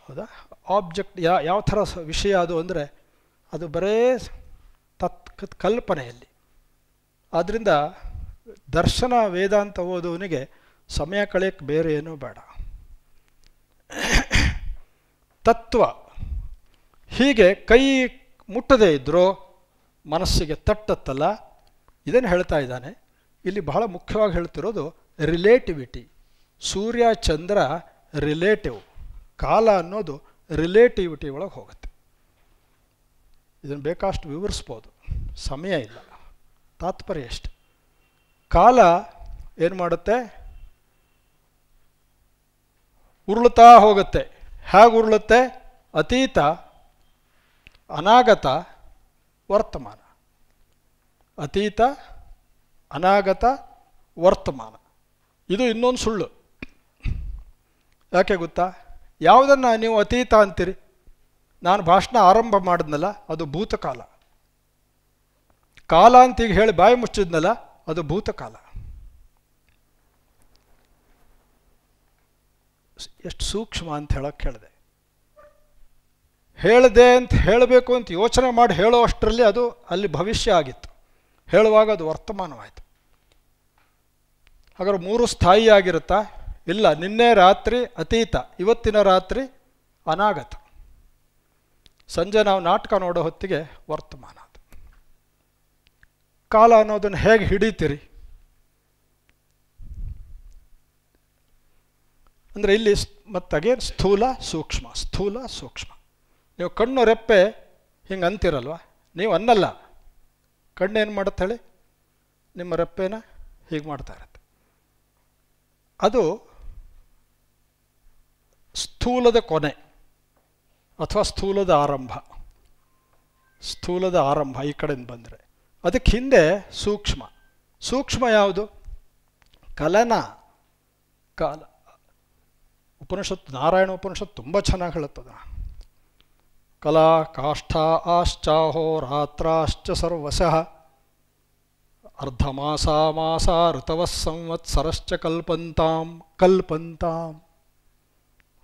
ಹೌದಾ ಆಬ್ಜೆಕ್ಟ್ ಯಾ ಯಾವ ಥರ ವಿಷಯ ಅದು ಅಂದರೆ ಅದು ಬರೇ ತತ್ ಕಲ್ಪನೆಯಲ್ಲಿ ಆದ್ದರಿಂದ ದರ್ಶನ ವೇದಾಂತ ಓದುವನಿಗೆ ಸಮಯ ಕಳೆಯಕ್ಕೆ ಬೇರೆ ಏನೂ ಬೇಡ ತತ್ವ ಹೀಗೆ ಕೈ ಮುಟ್ಟದೇ ಇದ್ದರೂ ಮನಸ್ಸಿಗೆ ತಟ್ಟತ್ತಲ್ಲ ಇದನ್ನು ಹೇಳ್ತಾ ಇದ್ದಾನೆ ಇಲ್ಲಿ ಬಹಳ ಮುಖ್ಯವಾಗಿ ಹೇಳ್ತಿರೋದು ರಿಲೇಟಿವಿಟಿ ಸೂರ್ಯ ಚಂದ್ರ ರಿಲೇಟಿವ್ ಕಾಲ ಅನ್ನೋದು ರಿಲೇಟಿವಿಟಿ ಒಳಗೆ ಹೋಗುತ್ತೆ ಇದನ್ನು ಬೇಕಾಷ್ಟು ವಿವರಿಸ್ಬೋದು ಸಮಯ ಇಲ್ಲ ತಾತ್ಪರ್ಯ ಅಷ್ಟೆ ಕಾಲ ಏನು ಮಾಡುತ್ತೆ ಉರುಳುತ್ತಾ ಹೋಗುತ್ತೆ ಹೇಗೆ ಉರುಳುತ್ತೆ ಅತೀತ ಅನಾಗತ ವರ್ತಮಾನ ಅತೀತ ಅನಾಗತ ವರ್ತಮಾನ ಇದು ಇನ್ನೊಂದು ಸುಳ್ಳು ಯಾಕೆ ಗೊತ್ತಾ ಯಾವುದನ್ನು ನೀವು ಅತೀತ ಅಂತೀರಿ ನಾನು ಭಾಷಣ ಆರಂಭ ಮಾಡಿದ್ನಲ್ಲ ಅದು ಭೂತಕಾಲ ಕಾಲ ಅಂತ ಈಗ ಹೇಳಿ ಬಾಯಿ ಮುಚ್ಚಿದ್ನಲ್ಲ ಅದು ಭೂತಕಾಲ ಎಷ್ಟು ಸೂಕ್ಷ್ಮ ಅಂತ ಹೇಳಕ್ಕೆ ಹೇಳಿದೆ ಹೇಳದೆ ಅಂತ ಹೇಳಬೇಕು ಅಂತ ಯೋಚನೆ ಮಾಡಿ ಹೇಳೋ ಅಷ್ಟರಲ್ಲಿ ಅದು ಅಲ್ಲಿ ಭವಿಷ್ಯ ಆಗಿತ್ತು ಹೇಳುವಾಗ ಅದು ವರ್ತಮಾನವಾಯಿತು ಹಾಗಾದ್ರೆ ಮೂರು ಸ್ಥಾಯಿ ಆಗಿರುತ್ತಾ ಇಲ್ಲ ನಿನ್ನೆ ರಾತ್ರಿ ಅತೀತ ಇವತ್ತಿನ ರಾತ್ರಿ ಅನಾಗತ ಸಂಜೆ ನಾವು ನಾಟಕ ನೋಡೋ ಹೊತ್ತಿಗೆ ವರ್ತಮಾನ ಅದು ಕಾಲ ಅನ್ನೋದನ್ನು ಹೇಗೆ ಹಿಡಿತೀರಿ ಅಂದರೆ ಇಲ್ಲಿ ಮತ್ತೆ ಸ್ಥೂಲ ಸೂಕ್ಷ್ಮ ಸ್ಥೂಲ ಸೂಕ್ಷ್ಮ ನೀವು ಕಣ್ಣು ರೆಪ್ಪೆ ಹಿಂಗೆ ಅಂತೀರಲ್ವಾ ನೀವು ಅನ್ನಲ್ಲ ಕಣ್ಣೇನು ಮಾಡುತ್ತೆ ಹೇಳಿ ನಿಮ್ಮ ರೆಪ್ಪೆನ ಹೀಗೆ ಮಾಡ್ತಾ ಇರುತ್ತೆ ಅದು ಸ್ಥೂಲದ ಕೊನೆ ಅಥವಾ ಸ್ಥೂಲದ ಆರಂಭ ಸ್ಥೂಲದ ಆರಂಭ ಈ ಕಡೆಯಿಂದ ಬಂದರೆ ಅದಕ್ಕೆ ಹಿಂದೆ ಸೂಕ್ಷ್ಮ ಸೂಕ್ಷ್ಮ ಯಾವುದು ಕಲನ ಕಾಲ ಉಪನಿಷತ್ತು ನಾರಾಯಣ ಉಪನಿಷತ್ತು ತುಂಬ ಚೆನ್ನಾಗಿ ಹೇಳುತ್ತದೆ ಕಲಾ ಕಾಷ್ಠಾ ರಾತ್ರಾಶ್ಚ ಸರ್ವಶಃ ಅರ್ಧಮಾಸಾ ಮಾಸ ಋತವಸ್ಸಂವತ್ಸರಶ್ಚ ಸಂವತ್ಸರಶ್ಚ ಕಲ್ಪಂತಾಂ ಕಲ್ಪಂತಾಂ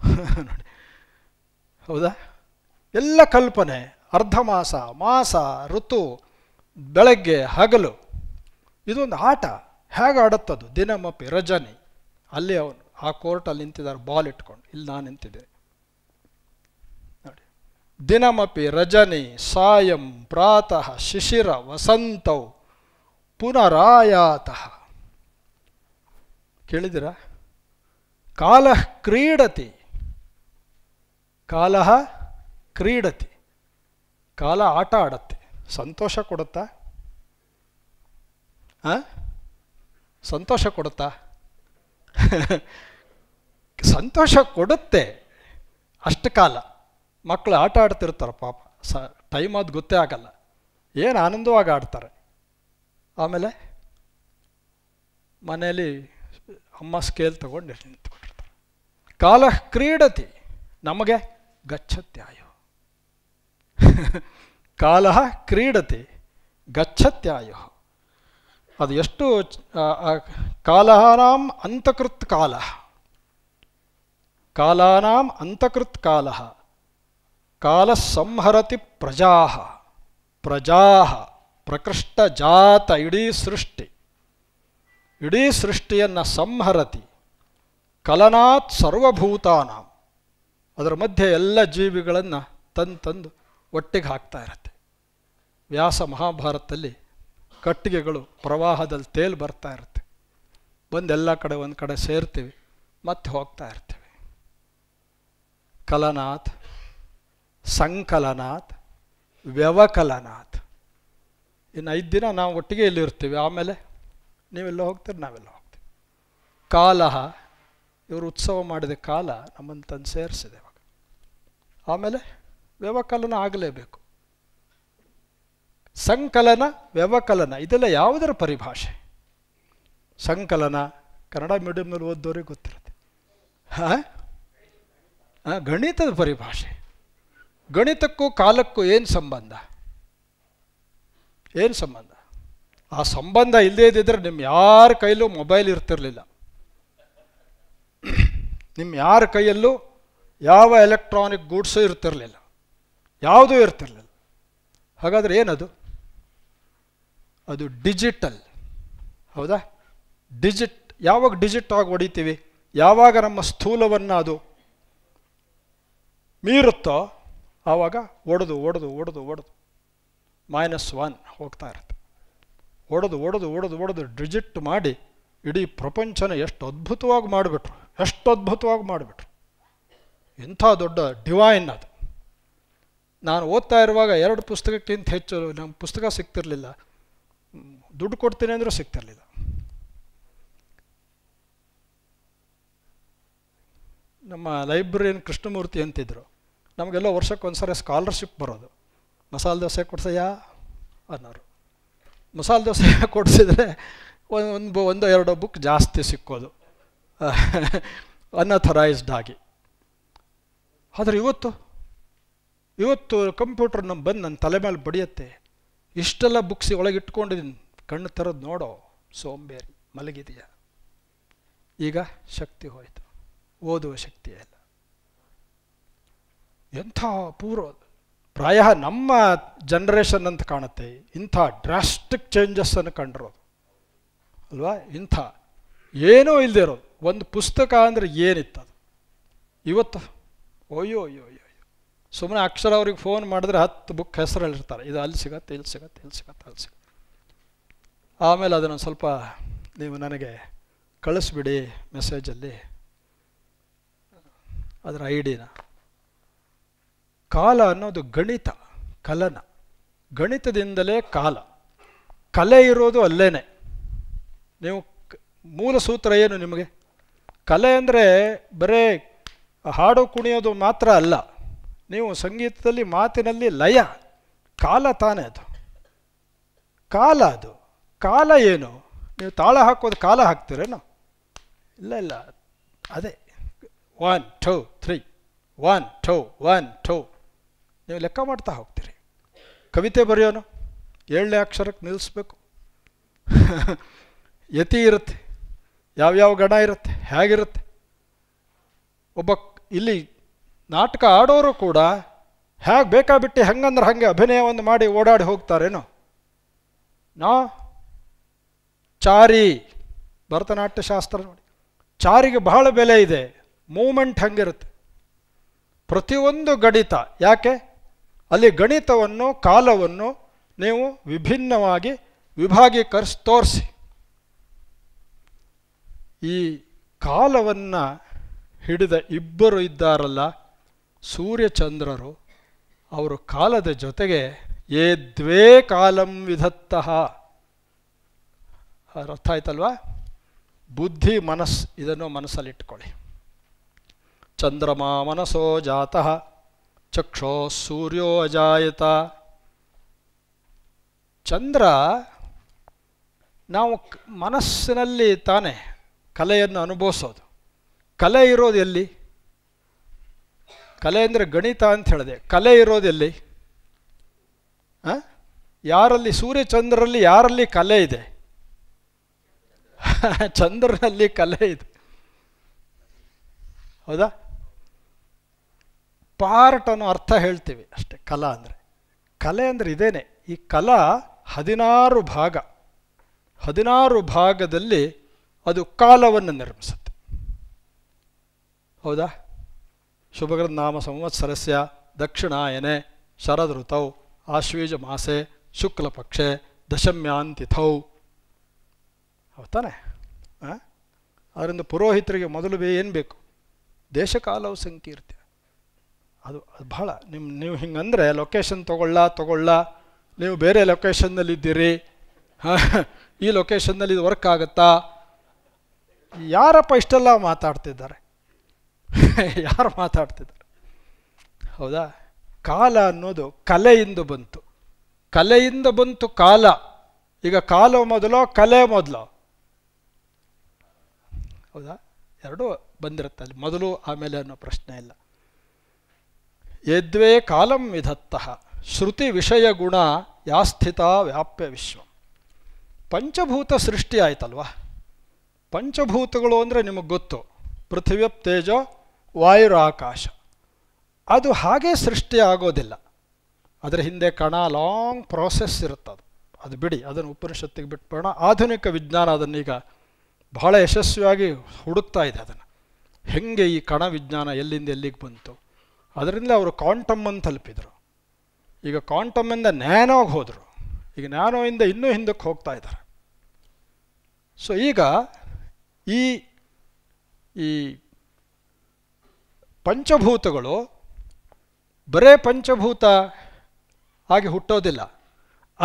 ನೋಡಿ ಹೌದಾ ಎಲ್ಲ ಕಲ್ಪನೆ ಅರ್ಧಮಾಸ ಮಾಸ ಋತು ಬೆಳಗ್ಗೆ ಹಗಲು ಇದೊಂದು ಆಟ ಹೇಗೆ ಆಡುತ್ತದು ದಿನಮಪಿ ರಜನಿ ಅಲ್ಲಿ ಅವನು ಆ ಕೋರ್ಟಲ್ಲಿ ನಿಂತಿದ್ದಾರೆ ಬಾಲ್ ಇಟ್ಕೊಂಡು ಇಲ್ಲಿ ನಾನು ನಿಂತಿದ್ದೆ ದಿನಮಪಿ ರಜನಿ ಸಾಯಂ ಪ್ರಾತಃ ಶಿಶಿರ ವಸಂತೌ ಪುನರಾಯಾತಃ ಕೇಳಿದಿರ ಕಾಲ ಕ್ರೀಡತಿ ಕಾಲ ಕ್ರೀಡತಿ ಕಾಲ ಆಟ ಆಡತ್ತೆ ಸಂತೋಷ ಕೊಡುತ್ತಾ ಸಂತೋಷ ಕೊಡುತ್ತಾ [LAUGHS] ಸಂತೋಷ ಕೊಡುತ್ತೆ ಅಷ್ಟು ಕಾಲ ಮಕ್ಕಳು ಆಟ ಆಡ್ತಿರ್ತಾರೆ ಪಾಪ ಸ ಟೈಮ್ ಅದು ಗೊತ್ತೇ ಆಗಲ್ಲ ಏನು ಆನಂದವಾಗಿ ಆಡ್ತಾರೆ ಆಮೇಲೆ ಮನೆಯಲ್ಲಿ ಅಮ್ಮ ಸ್ಕೇಲ್ ತಗೊಂಡು ನಿಂತ್ಕೊಂಡಿರ್ತಾರೆ ಕಾಲ ಕ್ರೀಡತಿ ನಮಗೆ ಗಚ್ಚತ್ಯಾಯೋ [LAUGHS] ಕಾಲ ಕ್ರೀಡತಿ ಗಚ್ಚತ್ಯಾಯೋ ಅದು ಎಷ್ಟು ಕಾಲನಾಂ ಅಂತಕೃತ್ ಕಾಲ ಕಾಲಾನಾಂ ಅಂತಕೃತ್ ಕಾಲ ಕಾಲ ಸಂಹರತಿ ಪ್ರಜಾ ಪ್ರಜಾ ಪ್ರಕೃಷ್ಟ ಜಾತ ಇಡೀ ಸೃಷ್ಟಿ ಇಡೀ ಸೃಷ್ಟಿಯನ್ನು ಸಂಹರತಿ ಕಲನಾತ್ ಸರ್ವಭೂತಾನ ಅದರ ಮಧ್ಯೆ ಎಲ್ಲ ಜೀವಿಗಳನ್ನು ತಂದು ತಂದು ಒಟ್ಟಿಗೆ ಹಾಕ್ತಾ ಇರತ್ತೆ ವ್ಯಾಸ ಮಹಾಭಾರತದಲ್ಲಿ ಕಟ್ಟಿಗೆಗಳು ಪ್ರವಾಹದಲ್ಲಿ ತೇಲ್ ಬರ್ತಾ ಇರುತ್ತೆ ಎಲ್ಲ ಕಡೆ ಒಂದು ಕಡೆ ಸೇರ್ತೀವಿ ಮತ್ತೆ ಹೋಗ್ತಾ ಇರ್ತೀವಿ ಕಲನಾಥ್ ಸಂಕಲನಾಥ್ ವ್ಯವಕಲನಾಥ್ ಇನ್ನು ಐದು ದಿನ ನಾವು ಒಟ್ಟಿಗೆ ಇಲ್ಲಿರ್ತೀವಿ ಇರ್ತೀವಿ ಆಮೇಲೆ ನೀವೆಲ್ಲ ಹೋಗ್ತೀರಿ ನಾವೆಲ್ಲ ಹೋಗ್ತೀವಿ ಕಾಲ ಇವರು ಉತ್ಸವ ಮಾಡಿದ ಕಾಲ ನಮ್ಮನ್ನು ತಂದು ಸೇರಿಸಿದೆ ಇವಾಗ ಆಮೇಲೆ ವ್ಯವಕಲನ ಆಗಲೇಬೇಕು ಸಂಕಲನ ವ್ಯವಕಲನ ಇದೆಲ್ಲ ಯಾವುದರ ಪರಿಭಾಷೆ ಸಂಕಲನ ಕನ್ನಡ ಮೀಡಿಯಮ್ನಲ್ಲಿ ಓದ್ದೋರಿಗೆ ಗೊತ್ತಿರುತ್ತೆ ಹಾಂ ಗಣಿತದ ಪರಿಭಾಷೆ ಗಣಿತಕ್ಕೂ ಕಾಲಕ್ಕೂ ಏನು ಸಂಬಂಧ ಏನು ಸಂಬಂಧ ಆ ಸಂಬಂಧ ಇಲ್ಲದೇ ಇದ್ದಿದ್ರೆ ನಿಮ್ಮ ಯಾರ ಕೈಲೂ ಮೊಬೈಲ್ ಇರ್ತಿರಲಿಲ್ಲ ನಿಮ್ಮ ಯಾರ ಕೈಯಲ್ಲೂ ಯಾವ ಎಲೆಕ್ಟ್ರಾನಿಕ್ ಗೂಡ್ಸು ಇರ್ತಿರಲಿಲ್ಲ ಯಾವುದೂ ಇರ್ತಿರಲಿಲ್ಲ ಹಾಗಾದರೆ ಏನದು ಅದು ಡಿಜಿಟಲ್ ಹೌದಾ ಡಿಜಿಟ್ ಯಾವಾಗ ಡಿಜಿಟ್ ಆಗಿ ಹೊಡಿತೀವಿ ಯಾವಾಗ ನಮ್ಮ ಸ್ಥೂಲವನ್ನು ಅದು ಮೀರುತ್ತೋ ಆವಾಗ ಒಡೆದು ಒಡೆದು ಒಡೆದು ಒಡೆದು ಮೈನಸ್ ಒನ್ ಹೋಗ್ತಾ ಇರುತ್ತೆ ಒಡೆದು ಒಡೆದು ಒಡೆದು ಒಡೆದು ಡಿಜಿಟ್ ಮಾಡಿ ಇಡೀ ಪ್ರಪಂಚನ ಎಷ್ಟು ಅದ್ಭುತವಾಗಿ ಮಾಡಿಬಿಟ್ರು ಎಷ್ಟು ಅದ್ಭುತವಾಗಿ ಮಾಡಿಬಿಟ್ರು ಇಂಥ ದೊಡ್ಡ ಡಿವೈನ್ ಅದು ನಾನು ಓದ್ತಾ ಇರುವಾಗ ಎರಡು ಪುಸ್ತಕಕ್ಕಿಂತ ಹೆಚ್ಚು ನಮ್ಮ ಪುಸ್ತಕ ಸಿಗ್ತಿರಲಿಲ್ಲ ದುಡ್ಡು ಕೊಡ್ತೀನಿ ಅಂದರೂ ಸಿಗ್ತಿರಲಿಲ್ಲ ನಮ್ಮ ಲೈಬ್ರರಿಯನ್ ಕೃಷ್ಣಮೂರ್ತಿ ಅಂತಿದ್ರು ನಮಗೆಲ್ಲ ವರ್ಷಕ್ಕೆ ಒಂದ್ಸರಿ ಸ್ಕಾಲರ್ಶಿಪ್ ಬರೋದು ಮಸಾಲೆ ದೋಸೆ ಕೊಡ್ಸಯ್ಯಾ ಅನ್ನೋರು ಮಸಾಲೆ ದೋಸೆ [LAUGHS] ಕೊಡಿಸಿದ್ರೆ ಒಂದು ಒಂದು ಎರಡೋ ಬುಕ್ ಜಾಸ್ತಿ ಸಿಕ್ಕೋದು ಅನ್ಅಥರೈಸ್ಡ್ [LAUGHS] ಆಗಿ ಆದರೆ ಇವತ್ತು ಇವತ್ತು ಕಂಪ್ಯೂಟರ್ ನಮ್ಮ ಬಂದು ನನ್ನ ತಲೆ ಮೇಲೆ ಬಡಿಯತ್ತೆ ಇಷ್ಟೆಲ್ಲ ಬುಕ್ಸ್ ಒಳಗೆ ಇಟ್ಕೊಂಡಿದ್ದೀನಿ ಕಣ್ಣು ತರೋದು ನೋಡೋ ಸೋಂಬೇರಿ ಮಲಗಿದೆಯಾ ಈಗ ಶಕ್ತಿ ಹೋಯಿತು ಓದುವ ಶಕ್ತಿಯಲ್ಲ ಎಂಥ ಪೂರ್ವ ಪ್ರಾಯ ನಮ್ಮ ಜನ್ರೇಷನ್ ಅಂತ ಕಾಣುತ್ತೆ ಇಂಥ ಡ್ರಾಸ್ಟಿಕ್ ಚೇಂಜಸ್ಸನ್ನು ಕಂಡಿರೋದು ಅಲ್ವಾ ಇಂಥ ಏನೂ ಇಲ್ಲದೆ ಇರೋದು ಒಂದು ಪುಸ್ತಕ ಅಂದರೆ ಏನಿತ್ತದು ಇವತ್ತು ಅಯ್ಯೋ ಅಯ್ಯೋ ಅಯ್ಯೋ ಸುಮ್ಮನೆ ಅಕ್ಷರ ಅವ್ರಿಗೆ ಫೋನ್ ಮಾಡಿದ್ರೆ ಹತ್ತು ಬುಕ್ ಹೆಸರಲ್ಲಿರ್ತಾರೆ ಇದು ಅಲ್ಲಿ ಸಿಗತ್ತೆ ಇಲ್ಲಿ ಸಿಗತ್ತೆ ಇಲ್ಲಿ ಸಿಗತ್ತೆ ಅಲ್ಲಿ ಸಿಗತ್ತೆ ಆಮೇಲೆ ಅದನ್ನು ಸ್ವಲ್ಪ ನೀವು ನನಗೆ ಕಳಿಸ್ಬಿಡಿ ಮೆಸೇಜಲ್ಲಿ ಅದರ ಐ ಡಿನ ಕಾಲ ಅನ್ನೋದು ಗಣಿತ ಕಲನ ಗಣಿತದಿಂದಲೇ ಕಾಲ ಕಲೆ ಇರೋದು ಅಲ್ಲೇನೆ ನೀವು ಮೂಲ ಸೂತ್ರ ಏನು ನಿಮಗೆ ಕಲೆ ಅಂದರೆ ಬರೇ ಹಾಡು ಕುಣಿಯೋದು ಮಾತ್ರ ಅಲ್ಲ ನೀವು ಸಂಗೀತದಲ್ಲಿ ಮಾತಿನಲ್ಲಿ ಲಯ ಕಾಲ ತಾನೇ ಅದು ಕಾಲ ಅದು ಕಾಲ ಏನು ನೀವು ತಾಳ ಹಾಕೋದು ಕಾಲ ಹಾಕ್ತೀರೇನು ಇಲ್ಲ ಇಲ್ಲ ಅದೇ one two three one two one two ನೀವು ಲೆಕ್ಕ ಮಾಡ್ತಾ ಹೋಗ್ತೀರಿ ಕವಿತೆ ಬರೆಯೋನು ಏಳನೇ ಅಕ್ಷರಕ್ಕೆ ನಿಲ್ಲಿಸ್ಬೇಕು ಯತಿ ಇರುತ್ತೆ ಯಾವ್ಯಾವ ಗಣ ಇರುತ್ತೆ ಹೇಗಿರುತ್ತೆ ಒಬ್ಬ ಇಲ್ಲಿ ನಾಟಕ ಆಡೋರು ಕೂಡ ಹೇಗೆ ಬೇಕಾಬಿಟ್ಟು ಹೆಂಗಂದ್ರೆ ಹಾಗೆ ಅಭಿನಯವನ್ನು ಮಾಡಿ ಓಡಾಡಿ ಹೋಗ್ತಾರೇನೋ ನಾ ಚಾರಿ ಭರತನಾಟ್ಯಶಾಸ್ತ್ರ ನೋಡಿ ಚಾರಿಗೆ ಬಹಳ ಬೆಲೆ ಇದೆ ಮೂಮೆಂಟ್ ಹಂಗಿರುತ್ತೆ ಪ್ರತಿಯೊಂದು ಗಣಿತ ಯಾಕೆ ಅಲ್ಲಿ ಗಣಿತವನ್ನು ಕಾಲವನ್ನು ನೀವು ವಿಭಿನ್ನವಾಗಿ ವಿಭಾಗೀಕರಿಸಿ ತೋರಿಸಿ ಈ ಕಾಲವನ್ನು ಹಿಡಿದ ಇಬ್ಬರು ಇದ್ದಾರಲ್ಲ ಸೂರ್ಯಚಂದ್ರರು ಅವರು ಕಾಲದ ಜೊತೆಗೆ ಏ ದ್ವೇ ಕಾಲಂ ವಿಧತ್ತಹ ಅರ್ಥ ಆಯ್ತಲ್ವಾ ಬುದ್ಧಿ ಮನಸ್ಸು ಇದನ್ನು ಮನಸ್ಸಲ್ಲಿಟ್ಕೊಳ್ಳಿ ಚಂದ್ರಮಾ ಮನಸ್ಸೋ ಜಾತಃ ಚಕ್ಷೋ ಸೂರ್ಯೋ ಅಜಾಯತ ಚಂದ್ರ ನಾವು ಮನಸ್ಸಿನಲ್ಲಿ ತಾನೇ ಕಲೆಯನ್ನು ಅನುಭವಿಸೋದು ಕಲೆ ಇರೋದು ಎಲ್ಲಿ ಕಲೆ ಅಂದರೆ ಗಣಿತ ಅಂತ ಹೇಳಿದೆ ಕಲೆ ಇರೋದು ಎಲ್ಲಿ ಯಾರಲ್ಲಿ ಚಂದ್ರಲ್ಲಿ ಯಾರಲ್ಲಿ ಕಲೆ ಇದೆ [LAUGHS] ಚಂದ್ರನಲ್ಲಿ ಕಲೆ ಇದೆ ಹೌದಾ ಪಾರ್ಟ್ ಅನ್ನೋ ಅರ್ಥ ಹೇಳ್ತೀವಿ ಅಷ್ಟೇ ಕಲಾ ಅಂದರೆ ಕಲೆ ಅಂದರೆ ಇದೇನೆ ಈ ಕಲಾ ಹದಿನಾರು ಭಾಗ ಹದಿನಾರು ಭಾಗದಲ್ಲಿ ಅದು ಕಾಲವನ್ನು ನಿರ್ಮಿಸುತ್ತೆ ಹೌದಾ ಶುಭಗ್ರದ ನಾಮ ಸಂವತ್ಸರಸ್ಯ ದಕ್ಷಿಣಾಯನೆ ಶರದ್ ಋತೌ ಆಶ್ವೀಜ ಮಾಸೆ ಶುಕ್ಲಪಕ್ಷೆ ದಶಮ್ಯಾಂತಿಥೌ ಹೌದಾನೆ ಅದರಿಂದ ಪುರೋಹಿತರಿಗೆ ಮೊದಲು ಬೇ ಏನು ಬೇಕು ದೇಶಕಾಲವು ಸಂಕೀರ್ತಿ ಅದು ಬಹಳ ನಿಮ್ಮ ನೀವು ಹಿಂಗಂದರೆ ಲೊಕೇಶನ್ ತೊಗೊಳ್ಳ ತೊಗೊಳ್ಳ ನೀವು ಬೇರೆ ಲೊಕೇಶನ್ನಲ್ಲಿದ್ದೀರಿ ಈ ಲೊಕೇಶನ್ನಲ್ಲಿ ಇದು ವರ್ಕ್ ಆಗುತ್ತಾ ಯಾರಪ್ಪ ಇಷ್ಟೆಲ್ಲ ಮಾತಾಡ್ತಿದ್ದಾರೆ [LAUGHS] ಯಾರು ಮಾತಾಡ್ತಿದ್ದಾರೆ ಹೌದಾ ಕಾಲ ಅನ್ನೋದು ಕಲೆಯಿಂದ ಬಂತು ಕಲೆಯಿಂದ ಬಂತು ಕಾಲ ಈಗ ಕಾಲ ಮೊದಲೋ ಕಲೆ ಮೊದಲು ಹೌದಾ ಎರಡೂ ಬಂದಿರುತ್ತೆ ಅಲ್ಲಿ ಮೊದಲು ಆಮೇಲೆ ಅನ್ನೋ ಪ್ರಶ್ನೆ ಇಲ್ಲ ಯದ್ವೇ ಕಾಲಂ ವಿಧತ್ತ ಶ್ರುತಿ ವಿಷಯ ಗುಣ ಯಾಸ್ಥಿತ ವ್ಯಾಪ್ಯ ವಿಶ್ವ ಪಂಚಭೂತ ಸೃಷ್ಟಿ ಆಯ್ತಲ್ವಾ ಪಂಚಭೂತಗಳು ಅಂದರೆ ನಿಮಗೆ ಗೊತ್ತು ಪೃಥ್ವಿಯ ತೇಜೋ ವಾಯುರಾಕಾಶ ಅದು ಹಾಗೆ ಸೃಷ್ಟಿ ಆಗೋದಿಲ್ಲ ಅದರ ಹಿಂದೆ ಕಣ ಲಾಂಗ್ ಪ್ರಾಸೆಸ್ ಇರುತ್ತದು ಅದು ಬಿಡಿ ಅದನ್ನು ಉಪನಿಷತ್ತಿಗೆ ಬಿಟ್ಬೋಣ ಆಧುನಿಕ ವಿಜ್ಞಾನ ಅದನ್ನೀಗ ಬಹಳ ಯಶಸ್ವಿಯಾಗಿ ಹುಡುಕ್ತಾ ಇದೆ ಅದನ್ನು ಹೆಂಗೆ ಈ ಕಣ ವಿಜ್ಞಾನ ಎಲ್ಲಿಂದ ಎಲ್ಲಿಗೆ ಬಂತು ಅದರಿಂದ ಅವರು ಕ್ವಾಂಟಮ್ಮನ್ನು ತಲುಪಿದರು ಈಗ ಕ್ವಾಂಟಮ್ಮಿಂದ ನ್ಯಾನೋಗೆ ಹೋದರು ಈಗ ನ್ಯಾನೋಯಿಂದ ಇನ್ನೂ ಹಿಂದಕ್ಕೆ ಹೋಗ್ತಾ ಇದ್ದಾರೆ ಸೊ ಈಗ ಈ ಈ ಪಂಚಭೂತಗಳು ಬರೇ ಪಂಚಭೂತ ಆಗಿ ಹುಟ್ಟೋದಿಲ್ಲ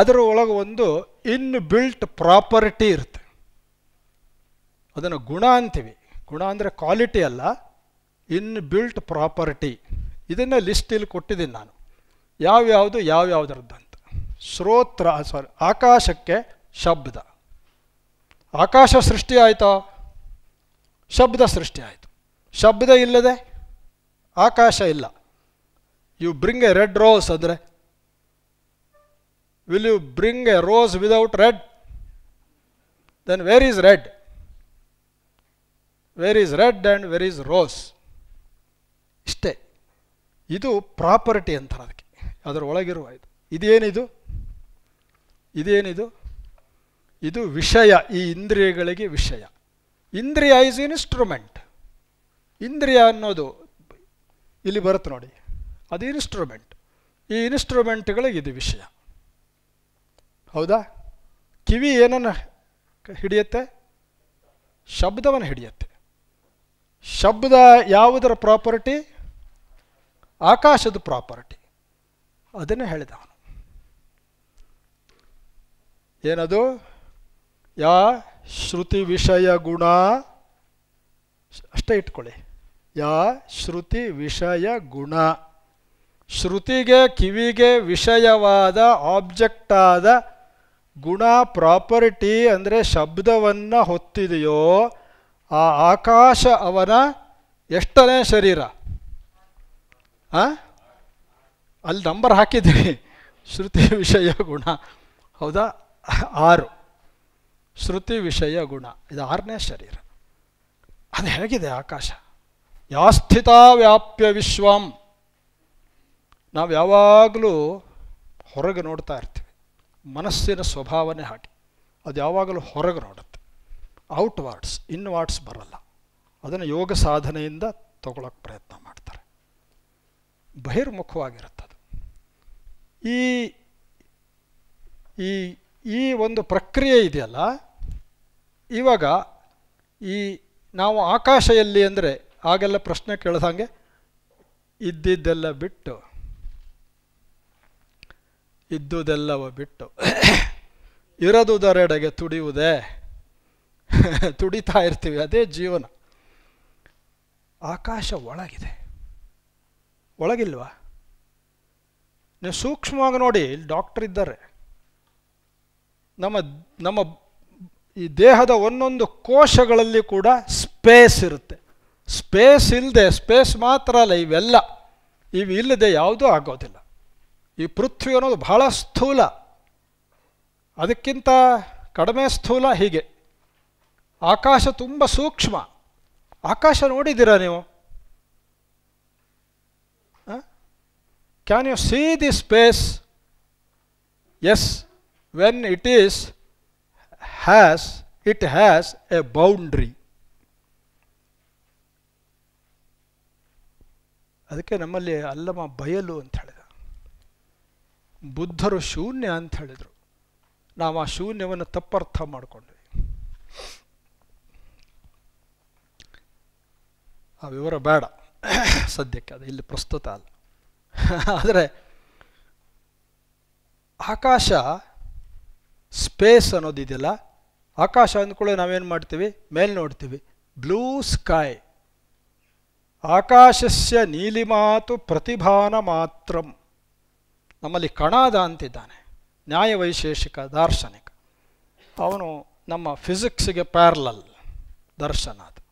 ಅದರ ಒಳಗೆ ಒಂದು ಇನ್ ಬಿಲ್ಟ್ ಪ್ರಾಪರ್ಟಿ ಇರುತ್ತೆ ಅದನ್ನು ಗುಣ ಅಂತೀವಿ ಗುಣ ಅಂದರೆ ಕ್ವಾಲಿಟಿ ಅಲ್ಲ ಇನ್ ಬಿಲ್ಟ್ ಪ್ರಾಪರ್ಟಿ ಇದನ್ನು ಲಿಸ್ಟ್ ಕೊಟ್ಟಿದ್ದೀನಿ ನಾನು ಯಾವ್ಯಾವುದು ಯಾವ್ಯಾವುದ್ರದ್ದು ಅಂತ ಶ್ರೋತ್ರ ಸಾರಿ ಆಕಾಶಕ್ಕೆ ಶಬ್ದ ಆಕಾಶ ಸೃಷ್ಟಿ ಆಯಿತಾ ಶಬ್ದ ಸೃಷ್ಟಿ ಆಯಿತು ಶಬ್ದ ಇಲ್ಲದೆ ಆಕಾಶ ಇಲ್ಲ you bring a red rose ಅಂದರೆ will you bring a rose without red then where is red where is red and where is rose ಇಷ್ಟೇ ಇದು ಪ್ರಾಪರ್ಟಿ ಅಂತಾರೆ ಅದಕ್ಕೆ ಅದರ ಒಳಗಿರುವ ಇದು ಇದೇನಿದು ಇದೇನಿದು ಇದು ವಿಷಯ ಈ ಇಂದ್ರಿಯಗಳಿಗೆ ವಿಷಯ ಇಂದ್ರಿಯ ಇಸ್ ಇನ್ಸ್ಟ್ರೂಮೆಂಟ್ ಇಂದ್ರಿಯ ಅನ್ನೋದು ಇಲ್ಲಿ ಬರುತ್ತೆ ನೋಡಿ ಅದು ಇನ್ಸ್ಟ್ರೂಮೆಂಟ್ ಈ ಇನ್ಸ್ಟ್ರೂಮೆಂಟ್ಗಳಿಗೆ ಇದು ವಿಷಯ ಹೌದಾ ಕಿವಿ ಏನನ್ನು ಹಿಡಿಯುತ್ತೆ ಶಬ್ದವನ್ನು ಹಿಡಿಯುತ್ತೆ ಶಬ್ದ ಯಾವುದರ ಪ್ರಾಪರ್ಟಿ ಆಕಾಶದ ಪ್ರಾಪರ್ಟಿ ಅದನ್ನೇ ಹೇಳಿದ ಅವನು ಏನದು ಯಾ ಶ್ರುತಿ ವಿಷಯ ಗುಣ ಅಷ್ಟೇ ಇಟ್ಕೊಳ್ಳಿ ಯಾ ಶ್ರುತಿ ವಿಷಯ ಗುಣ ಶ್ರುತಿಗೆ ಕಿವಿಗೆ ವಿಷಯವಾದ ಆಬ್ಜೆಕ್ಟಾದ ಗುಣ ಪ್ರಾಪರ್ಟಿ ಅಂದರೆ ಶಬ್ದವನ್ನು ಹೊತ್ತಿದೆಯೋ ಆ ಆಕಾಶ ಅವನ ಎಷ್ಟನೇ ಶರೀರ ಆ ಅಲ್ಲಿ ನಂಬರ್ ಹಾಕಿದ್ವಿ ಶ್ರುತಿ ವಿಷಯ ಗುಣ ಹೌದಾ ಆರು ಶ್ರುತಿ ವಿಷಯ ಗುಣ ಇದು ಆರನೇ ಶರೀರ ಅದು ಹೇಗಿದೆ ಆಕಾಶ ಯಾಸ್ಥಿತ ವ್ಯಾಪ್ಯ ವಿಶ್ವಂ ನಾವು ಯಾವಾಗಲೂ ಹೊರಗೆ ನೋಡ್ತಾ ಇರ್ತೀವಿ ಮನಸ್ಸಿನ ಸ್ವಭಾವನೆ ಹಾಗೆ ಅದು ಯಾವಾಗಲೂ ಹೊರಗೆ ನೋಡುತ್ತೆ ಇನ್ ವಾರ್ಡ್ಸ್ ಬರಲ್ಲ ಅದನ್ನು ಯೋಗ ಸಾಧನೆಯಿಂದ ತಗೊಳಕ್ಕೆ ಪ್ರಯತ್ನ ಬಹಿರ್ಮುಖವಾಗಿರುತ್ತದೆ ಈ ಈ ಈ ಒಂದು ಪ್ರಕ್ರಿಯೆ ಇದೆಯಲ್ಲ ಇವಾಗ ಈ ನಾವು ಆಕಾಶ ಎಲ್ಲಿ ಅಂದರೆ ಆಗೆಲ್ಲ ಪ್ರಶ್ನೆ ಕೇಳ್ದಂಗೆ ಇದ್ದಿದ್ದೆಲ್ಲ ಬಿಟ್ಟು ಇದ್ದುದೆಲ್ಲವ ಬಿಟ್ಟು ಇರದುದರೆಡೆಗೆ ತುಡಿಯುವುದೇ ತುಡಿತಾ ಇರ್ತೀವಿ ಅದೇ ಜೀವನ ಆಕಾಶ ಒಳಗಿದೆ ಒಳಗಿಲ್ವಾ ನೀವು ಸೂಕ್ಷ್ಮವಾಗಿ ನೋಡಿ ಡಾಕ್ಟರ್ ಇದ್ದಾರೆ ನಮ್ಮ ನಮ್ಮ ಈ ದೇಹದ ಒಂದೊಂದು ಕೋಶಗಳಲ್ಲಿ ಕೂಡ ಸ್ಪೇಸ್ ಇರುತ್ತೆ ಸ್ಪೇಸ್ ಇಲ್ಲದೆ ಸ್ಪೇಸ್ ಮಾತ್ರ ಅಲ್ಲ ಇವೆಲ್ಲ ಇವು ಇಲ್ಲದೆ ಯಾವುದೂ ಆಗೋದಿಲ್ಲ ಈ ಪೃಥ್ವಿ ಅನ್ನೋದು ಬಹಳ ಸ್ಥೂಲ ಅದಕ್ಕಿಂತ ಕಡಿಮೆ ಸ್ಥೂಲ ಹೀಗೆ ಆಕಾಶ ತುಂಬ ಸೂಕ್ಷ್ಮ ಆಕಾಶ ನೋಡಿದ್ದೀರಾ ನೀವು Can you see the space? Yes, when it is has, it has a boundary. ಅದಕ್ಕೆ ನಮ್ಮಲ್ಲಿ ಅಲ್ಲಮ ಬಯಲು ಅಂತ ಹೇಳಿದ ಬುದ್ಧರು ಶೂನ್ಯ ಅಂತ ಹೇಳಿದರು ನಾವು ಆ ಶೂನ್ಯವನ್ನು ತಪ್ಪರ್ಥ ಮಾಡಿಕೊಂಡ್ವಿ ಆ ವಿವರ ಬೇಡ ಸದ್ಯಕ್ಕೆ ಅದು ಇಲ್ಲಿ ಪ್ರಸ್ತುತ ಅಲ್ಲ [LAUGHS] ಆದರೆ ಆಕಾಶ ಸ್ಪೇಸ್ ಅನ್ನೋದಿದೆಯಲ್ಲ ಆಕಾಶ ಅಂದ್ಕೊಳ್ಳೆ ನಾವೇನು ಮಾಡ್ತೀವಿ ಮೇಲೆ ನೋಡ್ತೀವಿ ಬ್ಲೂ ಸ್ಕೈ ಆಕಾಶಸ್ಯ ನೀಲಿ ಮಾತು ಪ್ರತಿಭಾನ ಮಾತ್ರ ನಮ್ಮಲ್ಲಿ ಕಣಾದ ಅಂತಿದ್ದಾನೆ ನ್ಯಾಯವೈಶೇಷಿಕ ದಾರ್ಶನಿಕ ಅವನು ನಮ್ಮ ಫಿಸಿಕ್ಸ್ಗೆ ಪ್ಯಾರ್ಲಲ್ ದರ್ಶನ ಅದು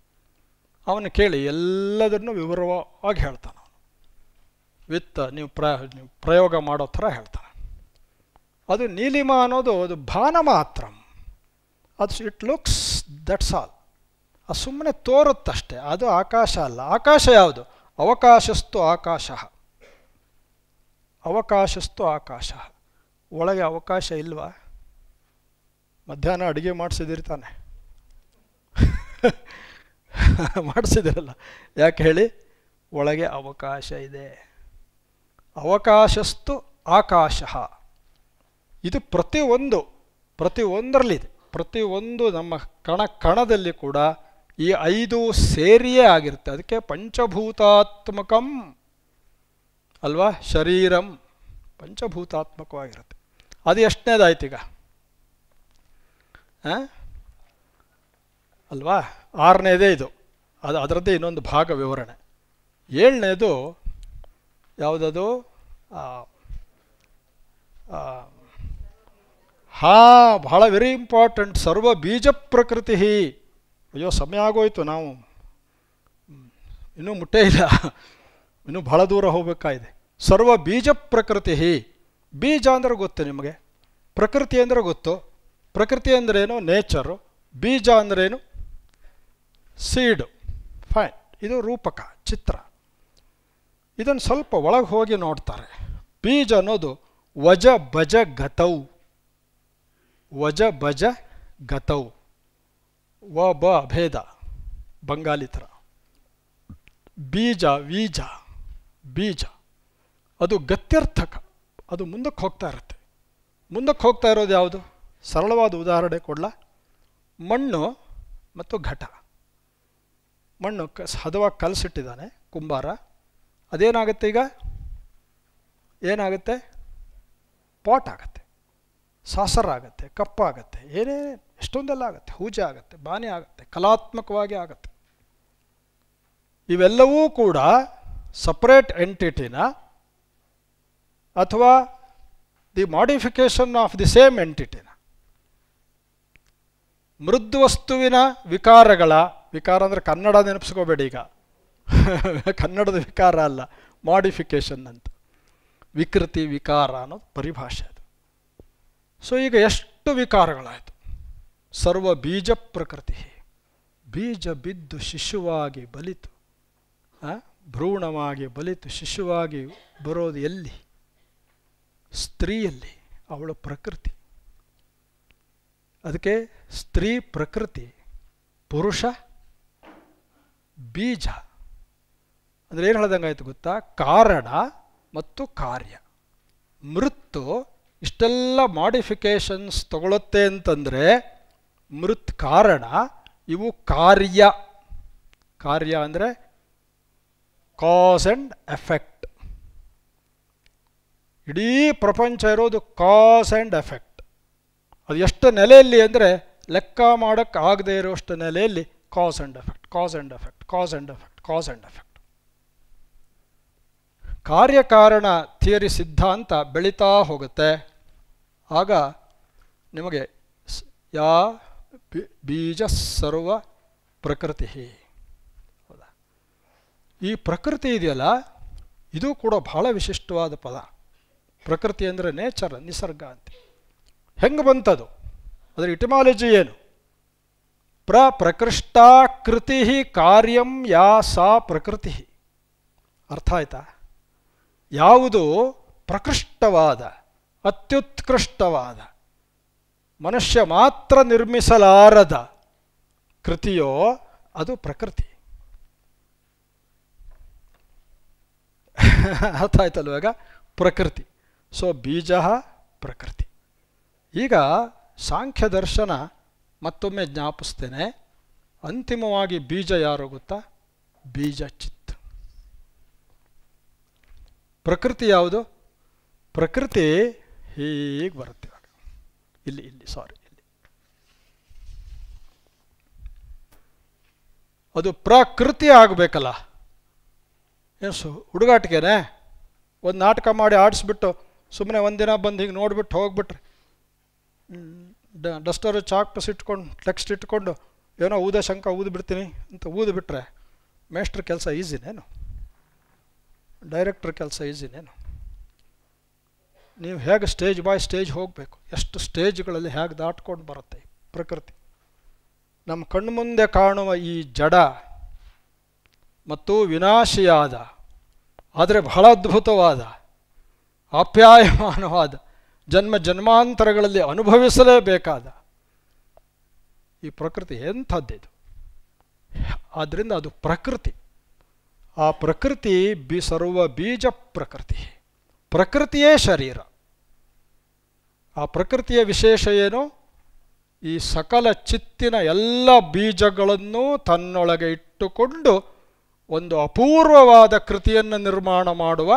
ಅವನು ಕೇಳಿ ಎಲ್ಲದನ್ನು ವಿವರವಾಗಿ ಹೇಳ್ತಾನೆ ವಿತ್ತ ನೀವು ಪ್ರ ನೀವು ಪ್ರಯೋಗ ಮಾಡೋ ಥರ ಹೇಳ್ತಾನೆ ಅದು ನೀಲಿಮ ಅನ್ನೋದು ಅದು ಭಾನ ಮಾತ್ರ ಅದು ಇಟ್ ಲುಕ್ಸ್ ದಟ್ಸ್ ಆಲ್ ಅದು ಸುಮ್ಮನೆ ತೋರುತ್ತಷ್ಟೆ ಅದು ಆಕಾಶ ಅಲ್ಲ ಆಕಾಶ ಯಾವುದು ಅವಕಾಶಸ್ತು ಆಕಾಶ ಅವಕಾಶಸ್ತು ಆಕಾಶ ಒಳಗೆ ಅವಕಾಶ ಇಲ್ವಾ ಮಧ್ಯಾಹ್ನ ಅಡುಗೆ ಮಾಡಿಸಿದಿರಿ ತಾನೆ [LAUGHS] ಮಾಡಿಸಿದಿರಲ್ಲ ಯಾಕೆ ಹೇಳಿ ಒಳಗೆ ಅವಕಾಶ ಇದೆ ಅವಕಾಶಸ್ತು ಆಕಾಶ ಇದು ಪ್ರತಿಯೊಂದು ಪ್ರತಿಯೊಂದರಲ್ಲಿದೆ ಪ್ರತಿಯೊಂದು ನಮ್ಮ ಕಣ ಕಣದಲ್ಲಿ ಕೂಡ ಈ ಐದು ಸೇರಿಯೇ ಆಗಿರುತ್ತೆ ಅದಕ್ಕೆ ಪಂಚಭೂತಾತ್ಮಕಂ ಅಲ್ವಾ ಶರೀರಂ ಪಂಚಭೂತಾತ್ಮಕವಾಗಿರುತ್ತೆ ಅದು ಹಾಂ ಅಲ್ವಾ ಆರನೇದೇ ಇದು ಅದು ಅದರದ್ದೇ ಇನ್ನೊಂದು ಭಾಗ ವಿವರಣೆ ಏಳನೇದು ಯಾವುದದು ಹಾ ಬಹಳ ವೆರಿ ಇಂಪಾರ್ಟೆಂಟ್ ಸರ್ವ ಬೀಜ ಪ್ರಕೃತಿ ಅಯ್ಯೋ ಸಮಯ ಆಗೋಯ್ತು ನಾವು ಇನ್ನೂ ಮುಟ್ಟೇ ಇಲ್ಲ ಇನ್ನೂ ಬಹಳ ದೂರ ಹೋಗಬೇಕಾಗಿದೆ ಸರ್ವ ಬೀಜ ಪ್ರಕೃತಿ ಬೀಜ ಅಂದರೆ ಗೊತ್ತು ನಿಮಗೆ ಪ್ರಕೃತಿ ಅಂದರೆ ಗೊತ್ತು ಪ್ರಕೃತಿ ಅಂದ್ರೇನು ನೇಚರು ಬೀಜ ಅಂದ್ರೇನು ಸೀಡು ಫೈನ್ ಇದು ರೂಪಕ ಚಿತ್ರ ಇದನ್ನು ಸ್ವಲ್ಪ ಒಳಗೆ ಹೋಗಿ ನೋಡ್ತಾರೆ ಬೀಜ ಅನ್ನೋದು ವಜ ಭಜ ಗತೌ ವಜ ಭಜ ಗತೌ ವ ಬ ಭೇದ ಬಂಗಾಲಿ ಥರ ಬೀಜ ವೀಜ ಬೀಜ ಅದು ಗತ್ಯರ್ಥಕ ಅದು ಮುಂದಕ್ಕೆ ಹೋಗ್ತಾ ಇರುತ್ತೆ ಮುಂದಕ್ಕೆ ಹೋಗ್ತಾ ಇರೋದು ಯಾವುದು ಸರಳವಾದ ಉದಾಹರಣೆ ಕೊಡಲ ಮಣ್ಣು ಮತ್ತು ಘಟ ಮಣ್ಣು ಕ ಹದವಾಗಿ ಕಲಸಿಟ್ಟಿದ್ದಾನೆ ಕುಂಬಾರ ಅದೇನಾಗುತ್ತೆ ಈಗ ಏನಾಗುತ್ತೆ ಪಾಟ್ ಆಗುತ್ತೆ ಸಾಸರ ಆಗುತ್ತೆ ಕಪ್ಪಾಗತ್ತೆ ಏನೇ ಎಷ್ಟೊಂದೆಲ್ಲ ಆಗುತ್ತೆ ಹೂಜೆ ಆಗುತ್ತೆ ಬಾನೆ ಆಗುತ್ತೆ ಕಲಾತ್ಮಕವಾಗಿ ಆಗುತ್ತೆ ಇವೆಲ್ಲವೂ ಕೂಡ ಸಪ್ರೇಟ್ ಎಂಟಿಟಿನ ಅಥವಾ the modification of the same ಎಂಟಿಟಿನ ಮೃದ್ವಸ್ತುವಿನ ವಿಕಾರಗಳ ವಿಕಾರ ಅಂದರೆ ಕನ್ನಡ ನೆನಪಿಸ್ಕೋಬೇಡಿ ಈಗ [LAUGHS] ಕನ್ನಡದ ವಿಕಾರ ಅಲ್ಲ ಮಾಡಿಫಿಕೇಶನ್ ಅಂತ ವಿಕೃತಿ ವಿಕಾರ ಅನ್ನೋದು ಪರಿಭಾಷೆ ಅದು ಸೊ ಈಗ ಎಷ್ಟು ವಿಕಾರಗಳಾಯಿತು ಸರ್ವ ಬೀಜ ಪ್ರಕೃತಿ ಬೀಜ ಬಿದ್ದು ಶಿಶುವಾಗಿ ಬಲಿತು ಭ್ರೂಣವಾಗಿ ಬಲಿತು ಶಿಶುವಾಗಿ ಬರೋದು ಎಲ್ಲಿ ಸ್ತ್ರೀಯಲ್ಲಿ ಅವಳ ಪ್ರಕೃತಿ ಅದಕ್ಕೆ ಸ್ತ್ರೀ ಪ್ರಕೃತಿ ಪುರುಷ ಬೀಜ ಅಂದರೆ ಏನು ಹೇಳ್ದಂಗಾಯ್ತು ಗೊತ್ತಾ ಕಾರಣ ಮತ್ತು ಕಾರ್ಯ ಮೃತ್ತು ಇಷ್ಟೆಲ್ಲ ಮಾಡಿಫಿಕೇಶನ್ಸ್ ತಗೊಳುತ್ತೆ ಅಂತಂದರೆ ಮೃತ್ ಕಾರಣ ಇವು ಕಾರ್ಯ ಕಾರ್ಯ ಅಂದರೆ ಕಾಸ್ ಆ್ಯಂಡ್ ಎಫೆಕ್ಟ್ ಇಡೀ ಪ್ರಪಂಚ ಇರೋದು ಕಾಸ್ ಆ್ಯಂಡ್ ಎಫೆಕ್ಟ್ ಅದು ಎಷ್ಟು ನೆಲೆಯಲ್ಲಿ ಅಂದರೆ ಲೆಕ್ಕ ಮಾಡೋಕ್ಕಾಗದೇ ಇರೋಷ್ಟು ನೆಲೆಯಲ್ಲಿ cause and effect cause and effect cause and effect cause and effect ಕಾರ್ಯಕಾರಣ ಥಿಯರಿ ಸಿದ್ಧಾಂತ ಬೆಳೀತಾ ಹೋಗುತ್ತೆ ಆಗ ನಿಮಗೆ ಯಾ ಬೀಜ ಸರ್ವ ಪ್ರಕೃತಿ ಹೌದಾ ಈ ಪ್ರಕೃತಿ ಇದೆಯಲ್ಲ ಇದು ಕೂಡ ಬಹಳ ವಿಶಿಷ್ಟವಾದ ಪದ ಪ್ರಕೃತಿ ಅಂದರೆ ನೇಚರ್ ನಿಸರ್ಗ ಅಂತ ಹೆಂಗೆ ಬಂತದು ಅದರ ಇಟಿಮಾಲಜಿ ಏನು ಪ್ರ ಕೃತಿ ಕಾರ್ಯಂ ಯಾ ಸಾ ಪ್ರಕೃತಿ ಅರ್ಥ ಆಯ್ತಾ ಯಾವುದು ಪ್ರಕೃಷ್ಟವಾದ ಅತ್ಯುತ್ಕೃಷ್ಟವಾದ ಮನುಷ್ಯ ಮಾತ್ರ ನಿರ್ಮಿಸಲಾರದ ಕೃತಿಯೋ ಅದು ಪ್ರಕೃತಿ ಅರ್ಥ ಆಯ್ತಲ್ವ ಈಗ ಪ್ರಕೃತಿ ಸೊ ಬೀಜ ಪ್ರಕೃತಿ ಈಗ ಸಾಂಖ್ಯ ದರ್ಶನ ಮತ್ತೊಮ್ಮೆ ಜ್ಞಾಪಿಸ್ತೇನೆ ಅಂತಿಮವಾಗಿ ಬೀಜ ಯಾರು ಗೊತ್ತಾ ಬೀಜ ಚಿತ್ತ ಪ್ರಕೃತಿ ಯಾವುದು ಪ್ರಕೃತಿ ಹೀಗೆ ಬರುತ್ತೆ ಇಲ್ಲಿ ಇಲ್ಲಿ ಸಾರಿ ಇಲ್ಲಿ ಅದು ಪ್ರಕೃತಿ ಆಗಬೇಕಲ್ಲ ಏನು ಸು ಹುಡುಗಾಟಿಗೆನೆ ಒಂದು ನಾಟಕ ಮಾಡಿ ಆಡಿಸ್ಬಿಟ್ಟು ಸುಮ್ಮನೆ ಒಂದಿನ ಬಂದು ಹಿಂಗೆ ನೋಡಿಬಿಟ್ಟು ಹೋಗ್ಬಿಟ್ರೆ ಡ ಡಸ್ಟರು ಚಾಕ್ಪಸ್ ಇಟ್ಕೊಂಡು ಟೆಕ್ಸ್ಟ್ ಇಟ್ಕೊಂಡು ಏನೋ ಊದ ಶಂಕ ಊದ್ಬಿಡ್ತೀನಿ ಅಂತ ಊದ್ಬಿಟ್ರೆ ಮೇಸ್ಟ್ರ್ ಕೆಲಸ ಈಸಿನೇನು ಡೈರೆಕ್ಟ್ರ್ ಕೆಲಸ ಈಸಿನೇನು ನೀವು ಹೇಗೆ ಸ್ಟೇಜ್ ಬೈ ಸ್ಟೇಜ್ ಹೋಗಬೇಕು ಎಷ್ಟು ಸ್ಟೇಜ್ಗಳಲ್ಲಿ ಹೇಗೆ ದಾಟ್ಕೊಂಡು ಬರುತ್ತೆ ಪ್ರಕೃತಿ ನಮ್ಮ ಕಣ್ಮುಂದೆ ಕಾಣುವ ಈ ಜಡ ಮತ್ತು ವಿನಾಶಿಯಾದ ಆದರೆ ಬಹಳ ಅದ್ಭುತವಾದ ಆಪ್ಯಾಯಮಾನವಾದ ಜನ್ಮ ಜನ್ಮಾಂತರಗಳಲ್ಲಿ ಅನುಭವಿಸಲೇಬೇಕಾದ ಈ ಪ್ರಕೃತಿ ಎಂಥದ್ದಿದು ಆದ್ದರಿಂದ ಅದು ಪ್ರಕೃತಿ ಆ ಪ್ರಕೃತಿ ಬಿ ಸರ್ವ ಬೀಜ ಪ್ರಕೃತಿ ಪ್ರಕೃತಿಯೇ ಶರೀರ ಆ ಪ್ರಕೃತಿಯ ವಿಶೇಷ ಏನು ಈ ಸಕಲ ಚಿತ್ತಿನ ಎಲ್ಲ ಬೀಜಗಳನ್ನು ತನ್ನೊಳಗೆ ಇಟ್ಟುಕೊಂಡು ಒಂದು ಅಪೂರ್ವವಾದ ಕೃತಿಯನ್ನು ನಿರ್ಮಾಣ ಮಾಡುವ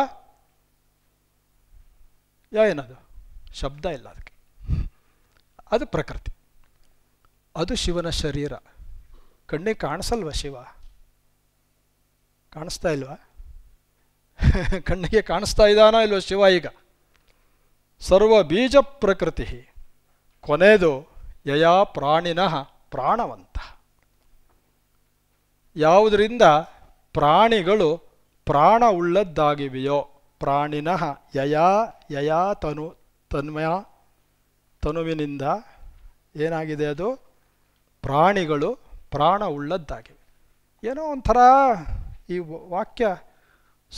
ಏನದು ಶಬ್ದ ಇಲ್ಲ ಅದಕ್ಕೆ ಅದು ಪ್ರಕೃತಿ ಅದು ಶಿವನ ಶರೀರ ಕಣ್ಣಿಗೆ ಕಾಣಿಸಲ್ವ ಶಿವ ಕಾಣಿಸ್ತಾ ಇಲ್ವಾ [LAUGHS] ಕಣ್ಣಿಗೆ ಕಾಣಿಸ್ತಾ ಇದ್ದಾನೋ ಇಲ್ವೋ ಶಿವ ಈಗ ಸರ್ವ ಬೀಜ ಪ್ರಕೃತಿ ಕೊನೆಯದು ಯಯಾ ಪ್ರಾಣಿನಃ ಪ್ರಾಣವಂತ ಯಾವುದರಿಂದ ಪ್ರಾಣಿಗಳು ಪ್ರಾಣ ಉಳ್ಳದ್ದಾಗಿವೆಯೋ ಪ್ರಾಣಿನಃ ಯಯಾ ಯಯಾ ತನು ತನ್ಮಯ ತನುವಿನಿಂದ ಏನಾಗಿದೆ ಅದು ಪ್ರಾಣಿಗಳು ಪ್ರಾಣ ಉಳ್ಳದ್ದಾಗಿವೆ ಏನೋ ಒಂಥರ ಈ ವಾಕ್ಯ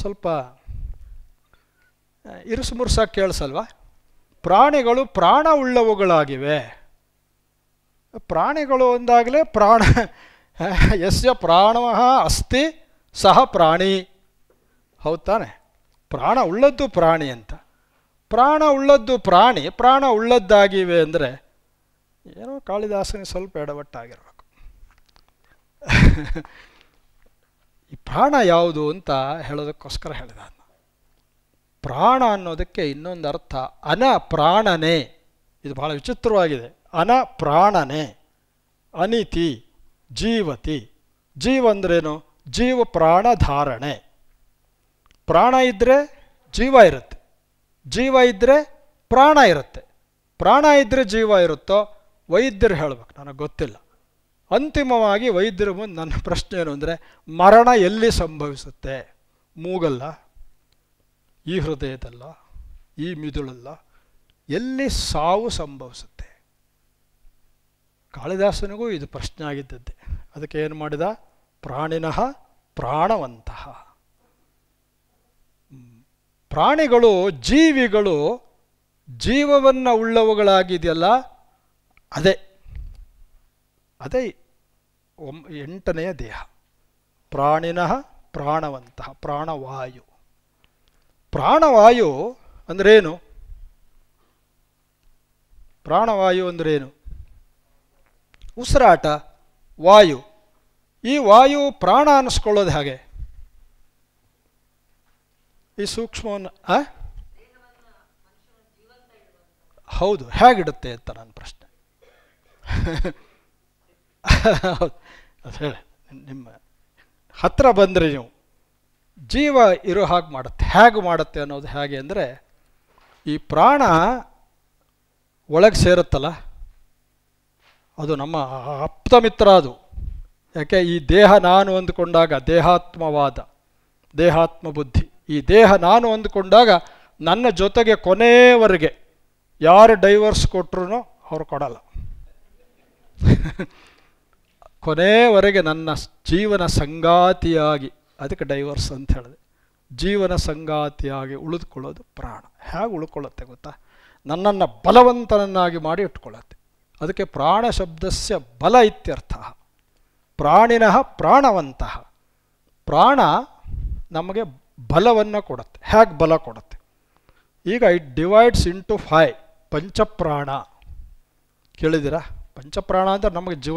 ಸ್ವಲ್ಪ ಇರುಸು ಮುರುಸ ಕೇಳಿಸಲ್ವಾ ಪ್ರಾಣಿಗಳು ಪ್ರಾಣ ಉಳ್ಳವುಗಳಾಗಿವೆ ಪ್ರಾಣಿಗಳು ಅಂದಾಗಲೇ ಪ್ರಾಣ ಯಸ್ಯ ಪ್ರಾಣ ಅಸ್ತಿ ಸಹ ಪ್ರಾಣಿ ಹೌದು ತಾನೆ ಪ್ರಾಣ ಉಳ್ಳದ್ದು ಪ್ರಾಣಿ ಅಂತ ಪ್ರಾಣ ಉಳ್ಳದ್ದು ಪ್ರಾಣಿ ಪ್ರಾಣ ಉಳ್ಳದ್ದಾಗಿವೆ ಅಂದರೆ ಏನೋ ಕಾಳಿದಾಸನಿಗೆ ಸ್ವಲ್ಪ ಎಡವಟ್ಟಾಗಿರಬೇಕು ಈ ಪ್ರಾಣ ಯಾವುದು ಅಂತ ಹೇಳೋದಕ್ಕೋಸ್ಕರ ಹೇಳಿದ ಪ್ರಾಣ ಅನ್ನೋದಕ್ಕೆ ಇನ್ನೊಂದು ಅರ್ಥ ಅನ ಪ್ರಾಣನೇ ಇದು ಬಹಳ ವಿಚಿತ್ರವಾಗಿದೆ ಅನ ಪ್ರಾಣನೇ ಅನಿತಿ ಜೀವತಿ ಜೀವ ಅಂದ್ರೇನು ಜೀವ ಪ್ರಾಣ ಧಾರಣೆ ಪ್ರಾಣ ಇದ್ದರೆ ಜೀವ ಇರುತ್ತೆ ಜೀವ ಇದ್ದರೆ ಪ್ರಾಣ ಇರುತ್ತೆ ಪ್ರಾಣ ಇದ್ದರೆ ಜೀವ ಇರುತ್ತೋ ವೈದ್ಯರು ಹೇಳಬೇಕು ನನಗೆ ಗೊತ್ತಿಲ್ಲ ಅಂತಿಮವಾಗಿ ವೈದ್ಯರ ಮುಂದೆ ನನ್ನ ಪ್ರಶ್ನೆ ಏನು ಅಂದರೆ ಮರಣ ಎಲ್ಲಿ ಸಂಭವಿಸುತ್ತೆ ಮೂಗಲ್ಲ ಈ ಹೃದಯದಲ್ಲ ಈ ಮಿದುಳಲ್ಲ ಎಲ್ಲಿ ಸಾವು ಸಂಭವಿಸುತ್ತೆ ಕಾಳಿದಾಸನಿಗೂ ಇದು ಪ್ರಶ್ನೆ ಆಗಿದ್ದದ್ದೆ ಅದಕ್ಕೆ ಏನು ಮಾಡಿದ ಪ್ರಾಣಿನಃ ಪ್ರಾಣವಂತಹ ಪ್ರಾಣಿಗಳು ಜೀವಿಗಳು ಜೀವವನ್ನು ಉಳ್ಳವುಗಳಾಗಿದೆಯಲ್ಲ ಅದೇ ಅದೇ ಒಮ್ ಎಂಟನೆಯ ದೇಹ ಪ್ರಾಣಿನಃ ಪ್ರಾಣವಂತಹ ಪ್ರಾಣವಾಯು ಪ್ರಾಣವಾಯು ಅಂದ್ರೇನು ಪ್ರಾಣವಾಯು ಅಂದ್ರೇನು ಉಸಿರಾಟ ವಾಯು ಈ ವಾಯು ಪ್ರಾಣ ಅನ್ನಿಸ್ಕೊಳ್ಳೋದು ಹಾಗೆ ಈ ಸೂಕ್ಷ್ಮವನ್ನು ಹೌದು ಹೇಗಿಡುತ್ತೆ ಅಂತ ನನ್ನ ಪ್ರಶ್ನೆ [LAUGHS] ಅದೇ ನಿಮ್ಮ [LAUGHS] ಹತ್ತಿರ ಬಂದರೆ ನೀವು ಜೀವ ಇರೋ ಹಾಗೆ ಮಾಡುತ್ತೆ ಹೇಗೆ ಮಾಡುತ್ತೆ ಅನ್ನೋದು ಹೇಗೆ ಅಂದರೆ ಈ ಪ್ರಾಣ ಒಳಗೆ ಸೇರುತ್ತಲ್ಲ ಅದು ನಮ್ಮ ಮಿತ್ರ ಅದು ಯಾಕೆ ಈ ದೇಹ ನಾನು ಅಂದುಕೊಂಡಾಗ ದೇಹಾತ್ಮವಾದ ದೇಹಾತ್ಮ ಬುದ್ಧಿ ಈ ದೇಹ ನಾನು ಅಂದುಕೊಂಡಾಗ ನನ್ನ ಜೊತೆಗೆ ಕೊನೆಯವರೆಗೆ ಯಾರು ಡೈವರ್ಸ್ ಕೊಟ್ರೂ ಅವ್ರು ಕೊಡಲ್ಲ [LAUGHS] ಕೊನೆಯವರೆಗೆ ನನ್ನ ಜೀವನ ಸಂಗಾತಿಯಾಗಿ ಅದಕ್ಕೆ ಡೈವರ್ಸ್ ಅಂತ ಹೇಳಿದೆ ಜೀವನ ಸಂಗಾತಿಯಾಗಿ ಉಳಿದುಕೊಳ್ಳೋದು ಪ್ರಾಣ ಹೇಗೆ ಉಳ್ಕೊಳ್ಳುತ್ತೆ ಗೊತ್ತಾ ನನ್ನನ್ನು ಬಲವಂತನನ್ನಾಗಿ ಮಾಡಿ ಇಟ್ಕೊಳ್ಳುತ್ತೆ ಅದಕ್ಕೆ ಪ್ರಾಣ ಶಬ್ದಸ್ಯ ಬಲ ಇತ್ಯರ್ಥ ಪ್ರಾಣಿನಃ ಪ್ರಾಣವಂತ ಪ್ರಾಣ ನಮಗೆ ಬಲವನ್ನು ಕೊಡುತ್ತೆ ಹೇಗೆ ಬಲ ಕೊಡುತ್ತೆ ಈಗ ಇಟ್ ಡಿವೈಡ್ಸ್ ಇಂಟು ಫೈ ಪಂಚಪ್ರಾಣ ಕೇಳಿದಿರಾ ಪಂಚಪ್ರಾಣ ಅಂದರೆ ನಮಗೆ ಜೀವ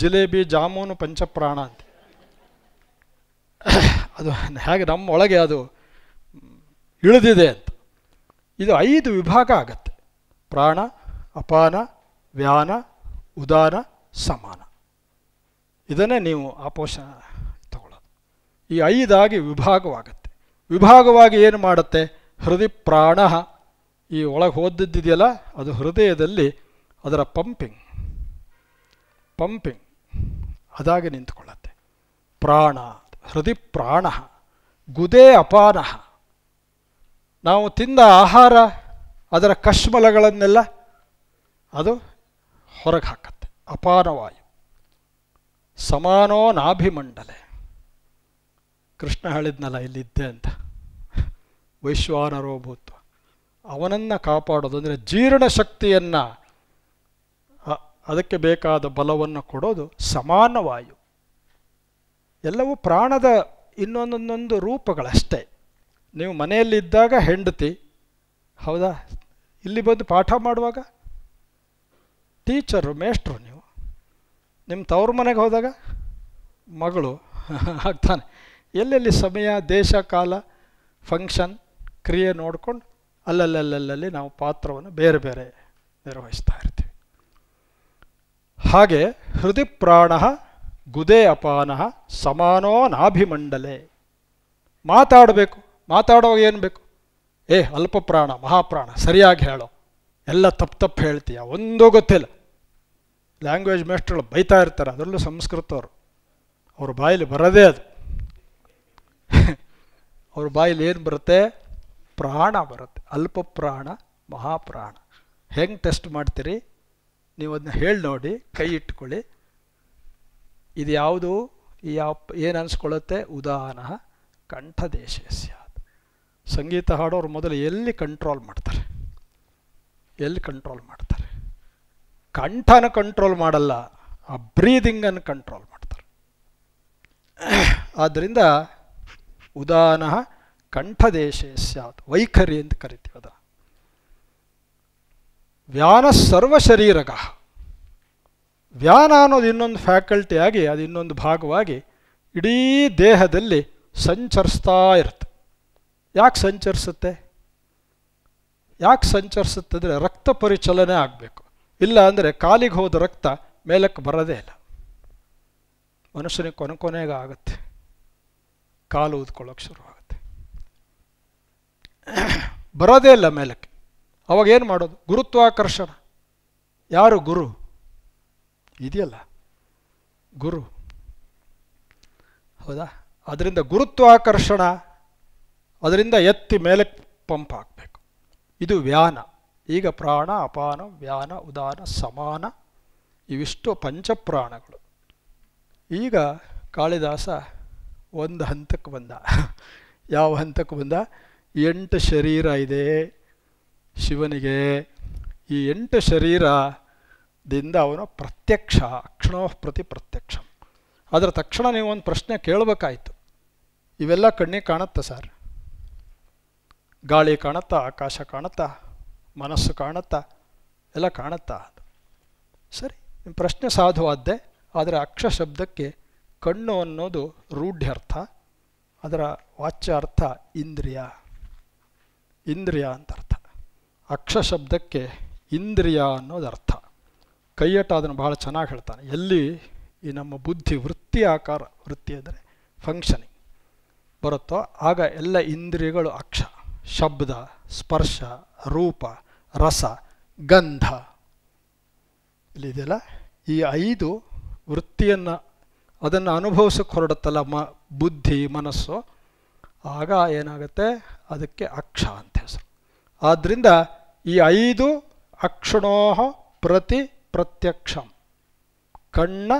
ಜಿಲೇಬಿ ಜಾಮೂನು ಪಂಚಪ್ರಾಣ ಅಂತ ಅದು ಹೇಗೆ ನಮ್ಮೊಳಗೆ ಅದು ಇಳಿದಿದೆ ಅಂತ ಇದು ಐದು ವಿಭಾಗ ಆಗತ್ತೆ ಪ್ರಾಣ ಅಪಾನ ವ್ಯಾನ ಉದಾನ ಸಮಾನ ಇದನ್ನೇ ನೀವು ಆಪೋಷ ತಗೊಳ್ಳೋದು ಈ ಐದಾಗಿ ವಿಭಾಗವಾಗತ್ತೆ ವಿಭಾಗವಾಗಿ ಏನು ಮಾಡುತ್ತೆ ಹೃದಯ ಪ್ರಾಣ ಈ ಒಳಗೆ ಹೋದದ್ದಿದೆಯಲ್ಲ ಅದು ಹೃದಯದಲ್ಲಿ ಅದರ ಪಂಪಿಂಗ್ ಪಂಪಿಂಗ್ ಅದಾಗಿ ನಿಂತುಕೊಳ್ಳುತ್ತೆ ಪ್ರಾಣ ಹೃದಯ ಪ್ರಾಣ ಗುದೇ ಅಪಾನ ನಾವು ತಿಂದ ಆಹಾರ ಅದರ ಕಶ್ಮಲಗಳನ್ನೆಲ್ಲ ಅದು ಹೊರಗೆ ಹಾಕತ್ತೆ ಅಪಾನವಾಯು ಸಮಾನೋ ನಾಭಿಮಂಡಲೆ ಕೃಷ್ಣ ಹೇಳಿದ್ನಲ್ಲ ಇಲ್ಲಿದ್ದೆ ಅಂತ ವೈಶ್ವಾನರೋ ಅವನನ್ನು ಕಾಪಾಡೋದು ಅಂದರೆ ಜೀರ್ಣಶಕ್ತಿಯನ್ನು ಅದಕ್ಕೆ ಬೇಕಾದ ಬಲವನ್ನು ಕೊಡೋದು ಸಮಾನ ವಾಯು ಎಲ್ಲವೂ ಪ್ರಾಣದ ಇನ್ನೊಂದೊಂದೊಂದು ರೂಪಗಳಷ್ಟೇ ನೀವು ಮನೆಯಲ್ಲಿದ್ದಾಗ ಹೆಂಡತಿ ಹೌದಾ ಇಲ್ಲಿ ಬಂದು ಪಾಠ ಮಾಡುವಾಗ ಟೀಚರು ಮೇಷ್ಟ್ರು ನೀವು ನಿಮ್ಮ ತವ್ರ ಮನೆಗೆ ಹೋದಾಗ ಮಗಳು [LAUGHS] ಆಗ್ತಾನೆ ಎಲ್ಲೆಲ್ಲಿ ಸಮಯ ದೇಶ ಕಾಲ ಫಂಕ್ಷನ್ ಕ್ರಿಯೆ ನೋಡಿಕೊಂಡು ಅಲ್ಲಲ್ಲಲ್ಲಲ್ಲಿ ನಾವು ಪಾತ್ರವನ್ನು ಬೇರೆ ಬೇರೆ ನಿರ್ವಹಿಸ್ತಾ ಇರ್ತೀವಿ ಹಾಗೆ ಪ್ರಾಣ ಗುದೇ ಅಪಾನ ಸಮಾನೋ ನಾಭಿಮಂಡಲೆ ಮಾತಾಡಬೇಕು ಮಾತಾಡೋ ಏನು ಬೇಕು ಏ ಅಲ್ಪ ಪ್ರಾಣ ಮಹಾಪ್ರಾಣ ಸರಿಯಾಗಿ ಹೇಳೋ ಎಲ್ಲ ತಪ್ಪು ತಪ್ಪು ಹೇಳ್ತೀಯ ಒಂದೂ ಗೊತ್ತಿಲ್ಲ ಲ್ಯಾಂಗ್ವೇಜ್ ಮೇಸ್ಟ್ರುಗಳು ಬೈತಾ ಇರ್ತಾರೆ ಅದರಲ್ಲೂ ಸಂಸ್ಕೃತವ್ರು ಅವ್ರ ಬಾಯಲ್ಲಿ ಬರೋದೇ ಅದು [LAUGHS] ಅವ್ರ ಬಾಯಲ್ಲಿ ಏನು ಬರುತ್ತೆ ಪ್ರಾಣ ಬರುತ್ತೆ ಅಲ್ಪ ಪ್ರಾಣ ಮಹಾಪ್ರಾಣ ಹೆಂಗೆ ಟೆಸ್ಟ್ ಮಾಡ್ತೀರಿ ನೀವು ಅದನ್ನ ಹೇಳಿ ನೋಡಿ ಕೈ ಇಟ್ಕೊಳ್ಳಿ ಇದು ಯಾವುದು ಈ ಯಾವ ಏನು ಅನಿಸ್ಕೊಳ್ಳುತ್ತೆ ಉದಾಹರಣ ಕಂಠದೇಶಸ್ಯ ಸಂಗೀತ ಹಾಡೋರು ಮೊದಲು ಎಲ್ಲಿ ಕಂಟ್ರೋಲ್ ಮಾಡ್ತಾರೆ ಎಲ್ಲಿ ಕಂಟ್ರೋಲ್ ಮಾಡ್ತಾರೆ ಕಂಠನ ಕಂಟ್ರೋಲ್ ಮಾಡಲ್ಲ ಆ ಬ್ರೀದಿಂಗನ್ನು ಕಂಟ್ರೋಲ್ ಮಾಡ್ತಾರೆ ಆದ್ದರಿಂದ ಉದಾಹರಣ ಕಂಠದೇಶ ಸ್ಯಾತ್ ವೈಖರಿ ಅಂತ ಕರಿತೀವಿ ಅದನ್ನು ವ್ಯಾನ ಸರ್ವ ಶರೀರಕ ವ್ಯಾನ ಅನ್ನೋದು ಇನ್ನೊಂದು ಫ್ಯಾಕಲ್ಟಿ ಆಗಿ ಅದು ಇನ್ನೊಂದು ಭಾಗವಾಗಿ ಇಡೀ ದೇಹದಲ್ಲಿ ಸಂಚರಿಸ್ತಾ ಇರುತ್ತೆ ಯಾಕೆ ಸಂಚರಿಸುತ್ತೆ ಯಾಕೆ ಸಂಚರಿಸುತ್ತೆ ಅಂದರೆ ರಕ್ತ ಪರಿಚಲನೆ ಆಗಬೇಕು ಇಲ್ಲ ಅಂದರೆ ಕಾಲಿಗೆ ಹೋದ ರಕ್ತ ಮೇಲಕ್ಕೆ ಬರೋದೇ ಇಲ್ಲ ಮನುಷ್ಯನಿಗೆ ಕೊನೆ ಕೊನೆಗೆ ಆಗುತ್ತೆ ಕಾಲು ಊದ್ಕೊಳ್ಳೋಕೆ ಶುರುವಾಗುತ್ತೆ ಬರೋದೇ ಇಲ್ಲ ಮೇಲಕ್ಕೆ ಅವಾಗ ಏನು ಮಾಡೋದು ಗುರುತ್ವಾಕರ್ಷಣ ಯಾರು ಗುರು ಇದೆಯಲ್ಲ ಗುರು ಹೌದಾ ಅದರಿಂದ ಗುರುತ್ವಾಕರ್ಷಣ ಅದರಿಂದ ಎತ್ತಿ ಮೇಲೆ ಪಂಪ್ ಹಾಕಬೇಕು ಇದು ವ್ಯಾನ ಈಗ ಪ್ರಾಣ ಅಪಾನ ವ್ಯಾನ ಉದಾನ ಸಮಾನ ಇವಿಷ್ಟು ಪಂಚಪ್ರಾಣಗಳು ಈಗ ಕಾಳಿದಾಸ ಒಂದು ಹಂತಕ್ಕೆ ಬಂದ [LAUGHS] ಯಾವ ಹಂತಕ್ಕೆ ಬಂದ ಎಂಟು ಶರೀರ ಇದೆ ಶಿವನಿಗೆ ಈ ಎಂಟು ಶರೀರದಿಂದ ಅವನು ಪ್ರತ್ಯಕ್ಷ ಅಕ್ಷಣೋ ಪ್ರತಿ ಪ್ರತ್ಯಕ್ಷ ಅದರ ತಕ್ಷಣ ನೀವು ಒಂದು ಪ್ರಶ್ನೆ ಕೇಳಬೇಕಾಯಿತು ಇವೆಲ್ಲ ಕಣ್ಣಿಗೆ ಕಾಣುತ್ತಾ ಸರ್ ಗಾಳಿ ಕಾಣುತ್ತಾ ಆಕಾಶ ಕಾಣುತ್ತಾ ಮನಸ್ಸು ಕಾಣುತ್ತಾ ಎಲ್ಲ ಕಾಣುತ್ತಾ ಸರಿ ನಿಮ್ಮ ಪ್ರಶ್ನೆ ಸಾಧುವಾದ್ದೆ ಆದರೆ ಅಕ್ಷ ಶಬ್ದಕ್ಕೆ ಕಣ್ಣು ಅನ್ನೋದು ಅರ್ಥ ಅದರ ವಾಚ್ಯ ಅರ್ಥ ಇಂದ್ರಿಯ ಇಂದ್ರಿಯ ಅಂತ ಅಕ್ಷ ಶಬ್ದಕ್ಕೆ ಇಂದ್ರಿಯ ಅರ್ಥ ಕೈಯಟ ಅದನ್ನು ಬಹಳ ಚೆನ್ನಾಗಿ ಹೇಳ್ತಾನೆ ಎಲ್ಲಿ ಈ ನಮ್ಮ ಬುದ್ಧಿ ವೃತ್ತಿ ಆಕಾರ ವೃತ್ತಿ ಅಂದರೆ ಫಂಕ್ಷನಿಂಗ್ ಬರುತ್ತೋ ಆಗ ಎಲ್ಲ ಇಂದ್ರಿಯಗಳು ಅಕ್ಷ ಶಬ್ದ ಸ್ಪರ್ಶ ರೂಪ ರಸ ಗಂಧ ಇಲ್ಲಿದೆಯಲ್ಲ ಈ ಐದು ವೃತ್ತಿಯನ್ನು ಅದನ್ನು ಅನುಭವಿಸಕ್ಕೆ ಹೊರಡುತ್ತಲ್ಲ ಮ ಬುದ್ಧಿ ಮನಸ್ಸು ಆಗ ಏನಾಗುತ್ತೆ ಅದಕ್ಕೆ ಅಕ್ಷ ಅಂತ ಆದ್ದರಿಂದ ಈ ಐದು ಅಕ್ಷಣೋ ಪ್ರತಿ ಪ್ರತ್ಯಕ್ಷ ಕಣ್ಣ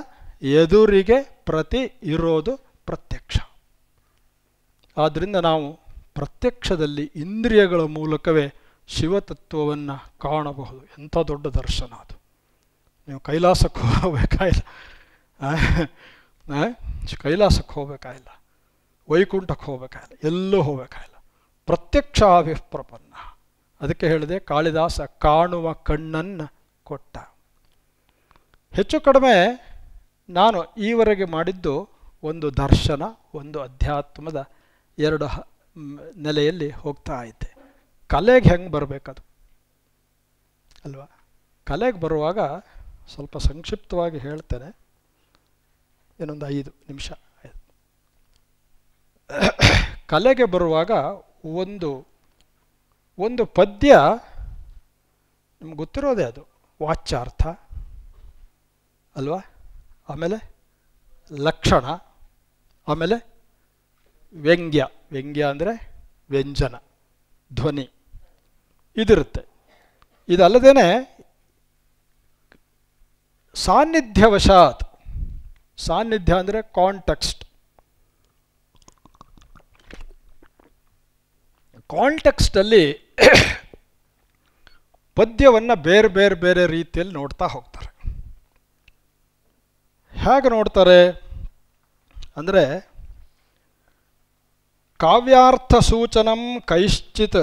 ಎದುರಿಗೆ ಪ್ರತಿ ಇರೋದು ಪ್ರತ್ಯಕ್ಷ ಆದ್ದರಿಂದ ನಾವು ಪ್ರತ್ಯಕ್ಷದಲ್ಲಿ ಇಂದ್ರಿಯಗಳ ಮೂಲಕವೇ ಶಿವತತ್ವವನ್ನು ಕಾಣಬಹುದು ಎಂಥ ದೊಡ್ಡ ದರ್ಶನ ಅದು ನೀವು ಕೈಲಾಸಕ್ಕೆ ಹೋಗಬೇಕಾಗಿಲ್ಲ ಕೈಲಾಸಕ್ಕೆ ಹೋಗಬೇಕಾಗಿಲ್ಲ ವೈಕುಂಠಕ್ಕೆ ಹೋಗಬೇಕಾಗಿಲ್ಲ ಎಲ್ಲೂ ಹೋಗಬೇಕಾಗಿಲ್ಲ ಪ್ರತ್ಯಕ್ಷ ಅಭಿಪ್ರಪನ್ನ ಅದಕ್ಕೆ ಹೇಳಿದೆ ಕಾಳಿದಾಸ ಕಾಣುವ ಕಣ್ಣನ್ನು ಕೊಟ್ಟ ಹೆಚ್ಚು ಕಡಿಮೆ ನಾನು ಈವರೆಗೆ ಮಾಡಿದ್ದು ಒಂದು ದರ್ಶನ ಒಂದು ಅಧ್ಯಾತ್ಮದ ಎರಡು ನೆಲೆಯಲ್ಲಿ ಹೋಗ್ತಾ ಐತೆ ಕಲೆಗೆ ಹೆಂಗೆ ಬರಬೇಕದು ಅಲ್ವಾ ಕಲೆಗೆ ಬರುವಾಗ ಸ್ವಲ್ಪ ಸಂಕ್ಷಿಪ್ತವಾಗಿ ಹೇಳ್ತೇನೆ ಇನ್ನೊಂದು ಐದು ನಿಮಿಷ ಕಲೆಗೆ ಬರುವಾಗ ಒಂದು ಒಂದು ಪದ್ಯ ನಿಮ್ಗೆ ಗೊತ್ತಿರೋದೇ ಅದು ವಾಚ್ಯಾರ್ಥ ಅಲ್ವಾ ಆಮೇಲೆ ಲಕ್ಷಣ ಆಮೇಲೆ ವ್ಯಂಗ್ಯ ವ್ಯಂಗ್ಯ ಅಂದರೆ ವ್ಯಂಜನ ಧ್ವನಿ ಇದಿರುತ್ತೆ ಇದಲ್ಲದೇ ಸಾನ್ನಿಧ್ಯವಶಾತ್ ಸಾನ್ನಿಧ್ಯ ಅಂದರೆ ಕಾಂಟೆಕ್ಸ್ಟ್ ಕಾಂಟೆಕ್ಸ್ಟಲ್ಲಿ [COUGHS] ಪದ್ಯವನ್ನು ಬೇರೆ ಬೇರೆ ಬೇರೆ ರೀತಿಯಲ್ಲಿ ನೋಡ್ತಾ ಹೋಗ್ತಾರೆ ಹೇಗೆ ನೋಡ್ತಾರೆ ಅಂದರೆ ಕಾವ್ಯಾರ್ಥ ಸೂಚನಂ ಕೈಶ್ಚಿತ್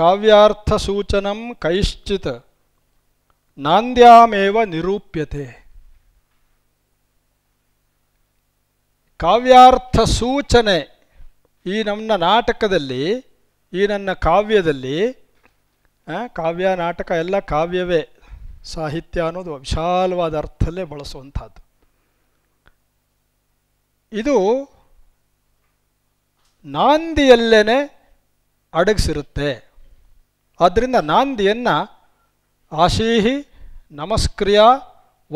ಕಾವ್ಯಾರ್ಥ ಸೂಚನಂ ಕೈಶ್ಚಿತ್ ನಾಂದ್ಯಾಮೇವ ನಿರೂಪ್ಯತೆ ಕಾವ್ಯಾರ್ಥ ಸೂಚನೆ ಈ ನಮ್ಮ ನಾಟಕದಲ್ಲಿ ಈ ನನ್ನ ಕಾವ್ಯದಲ್ಲಿ ಕಾವ್ಯ ನಾಟಕ ಎಲ್ಲ ಕಾವ್ಯವೇ ಸಾಹಿತ್ಯ ಅನ್ನೋದು ವಿಶಾಲವಾದ ಅರ್ಥಲ್ಲೇ ಬಳಸುವಂಥದ್ದು ಇದು ನಾಂದಿಯಲ್ಲೇ ಅಡಗಿಸಿರುತ್ತೆ ಆದ್ದರಿಂದ ನಾಂದಿಯನ್ನು ಆಶೀಹಿ ನಮಸ್ಕ್ರಿಯ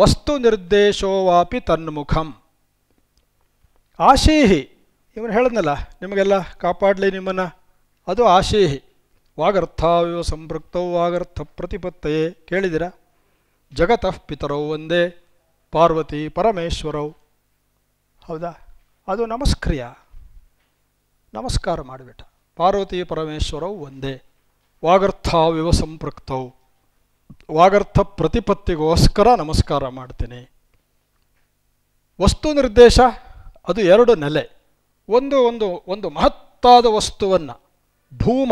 ವಸ್ತು ನಿರ್ದೇಶೋವಾಪಿ ತನ್ಮುಖಂ ಆಶೀಹಿ ಇವನು ಹೇಳಿದ್ನಲ್ಲ ನಿಮಗೆಲ್ಲ ಕಾಪಾಡಲಿ ನಿಮ್ಮನ್ನು ಅದು ಆಶೇಹಿ ವಾಗರ್ಥಾವಿವ ಸಂಪೃಕ್ತವು ವಾಗರ್ಥ ಪ್ರತಿಪತ್ತೆಯೇ ಕೇಳಿದಿರ ಜಗತಃ ಪಿತರವು ಒಂದೇ ಪಾರ್ವತಿ ಪರಮೇಶ್ವರವು ಹೌದಾ ಅದು ನಮಸ್ಕ್ರಿಯ ನಮಸ್ಕಾರ ಮಾಡಿಬಿಟ್ಟ ಪಾರ್ವತಿ ಪರಮೇಶ್ವರವು ಒಂದೇ ವಾಗರ್ಥಾವಿವ ಸಂಪೃಕ್ತವು ವಾಗರ್ಥ ಪ್ರತಿಪತ್ತಿಗೋಸ್ಕರ ನಮಸ್ಕಾರ ಮಾಡ್ತೀನಿ ವಸ್ತು ನಿರ್ದೇಶ ಅದು ಎರಡು ನೆಲೆ ಒಂದು ಒಂದು ಒಂದು ಮಹತ್ತಾದ ವಸ್ತುವನ್ನು ಭೂಮ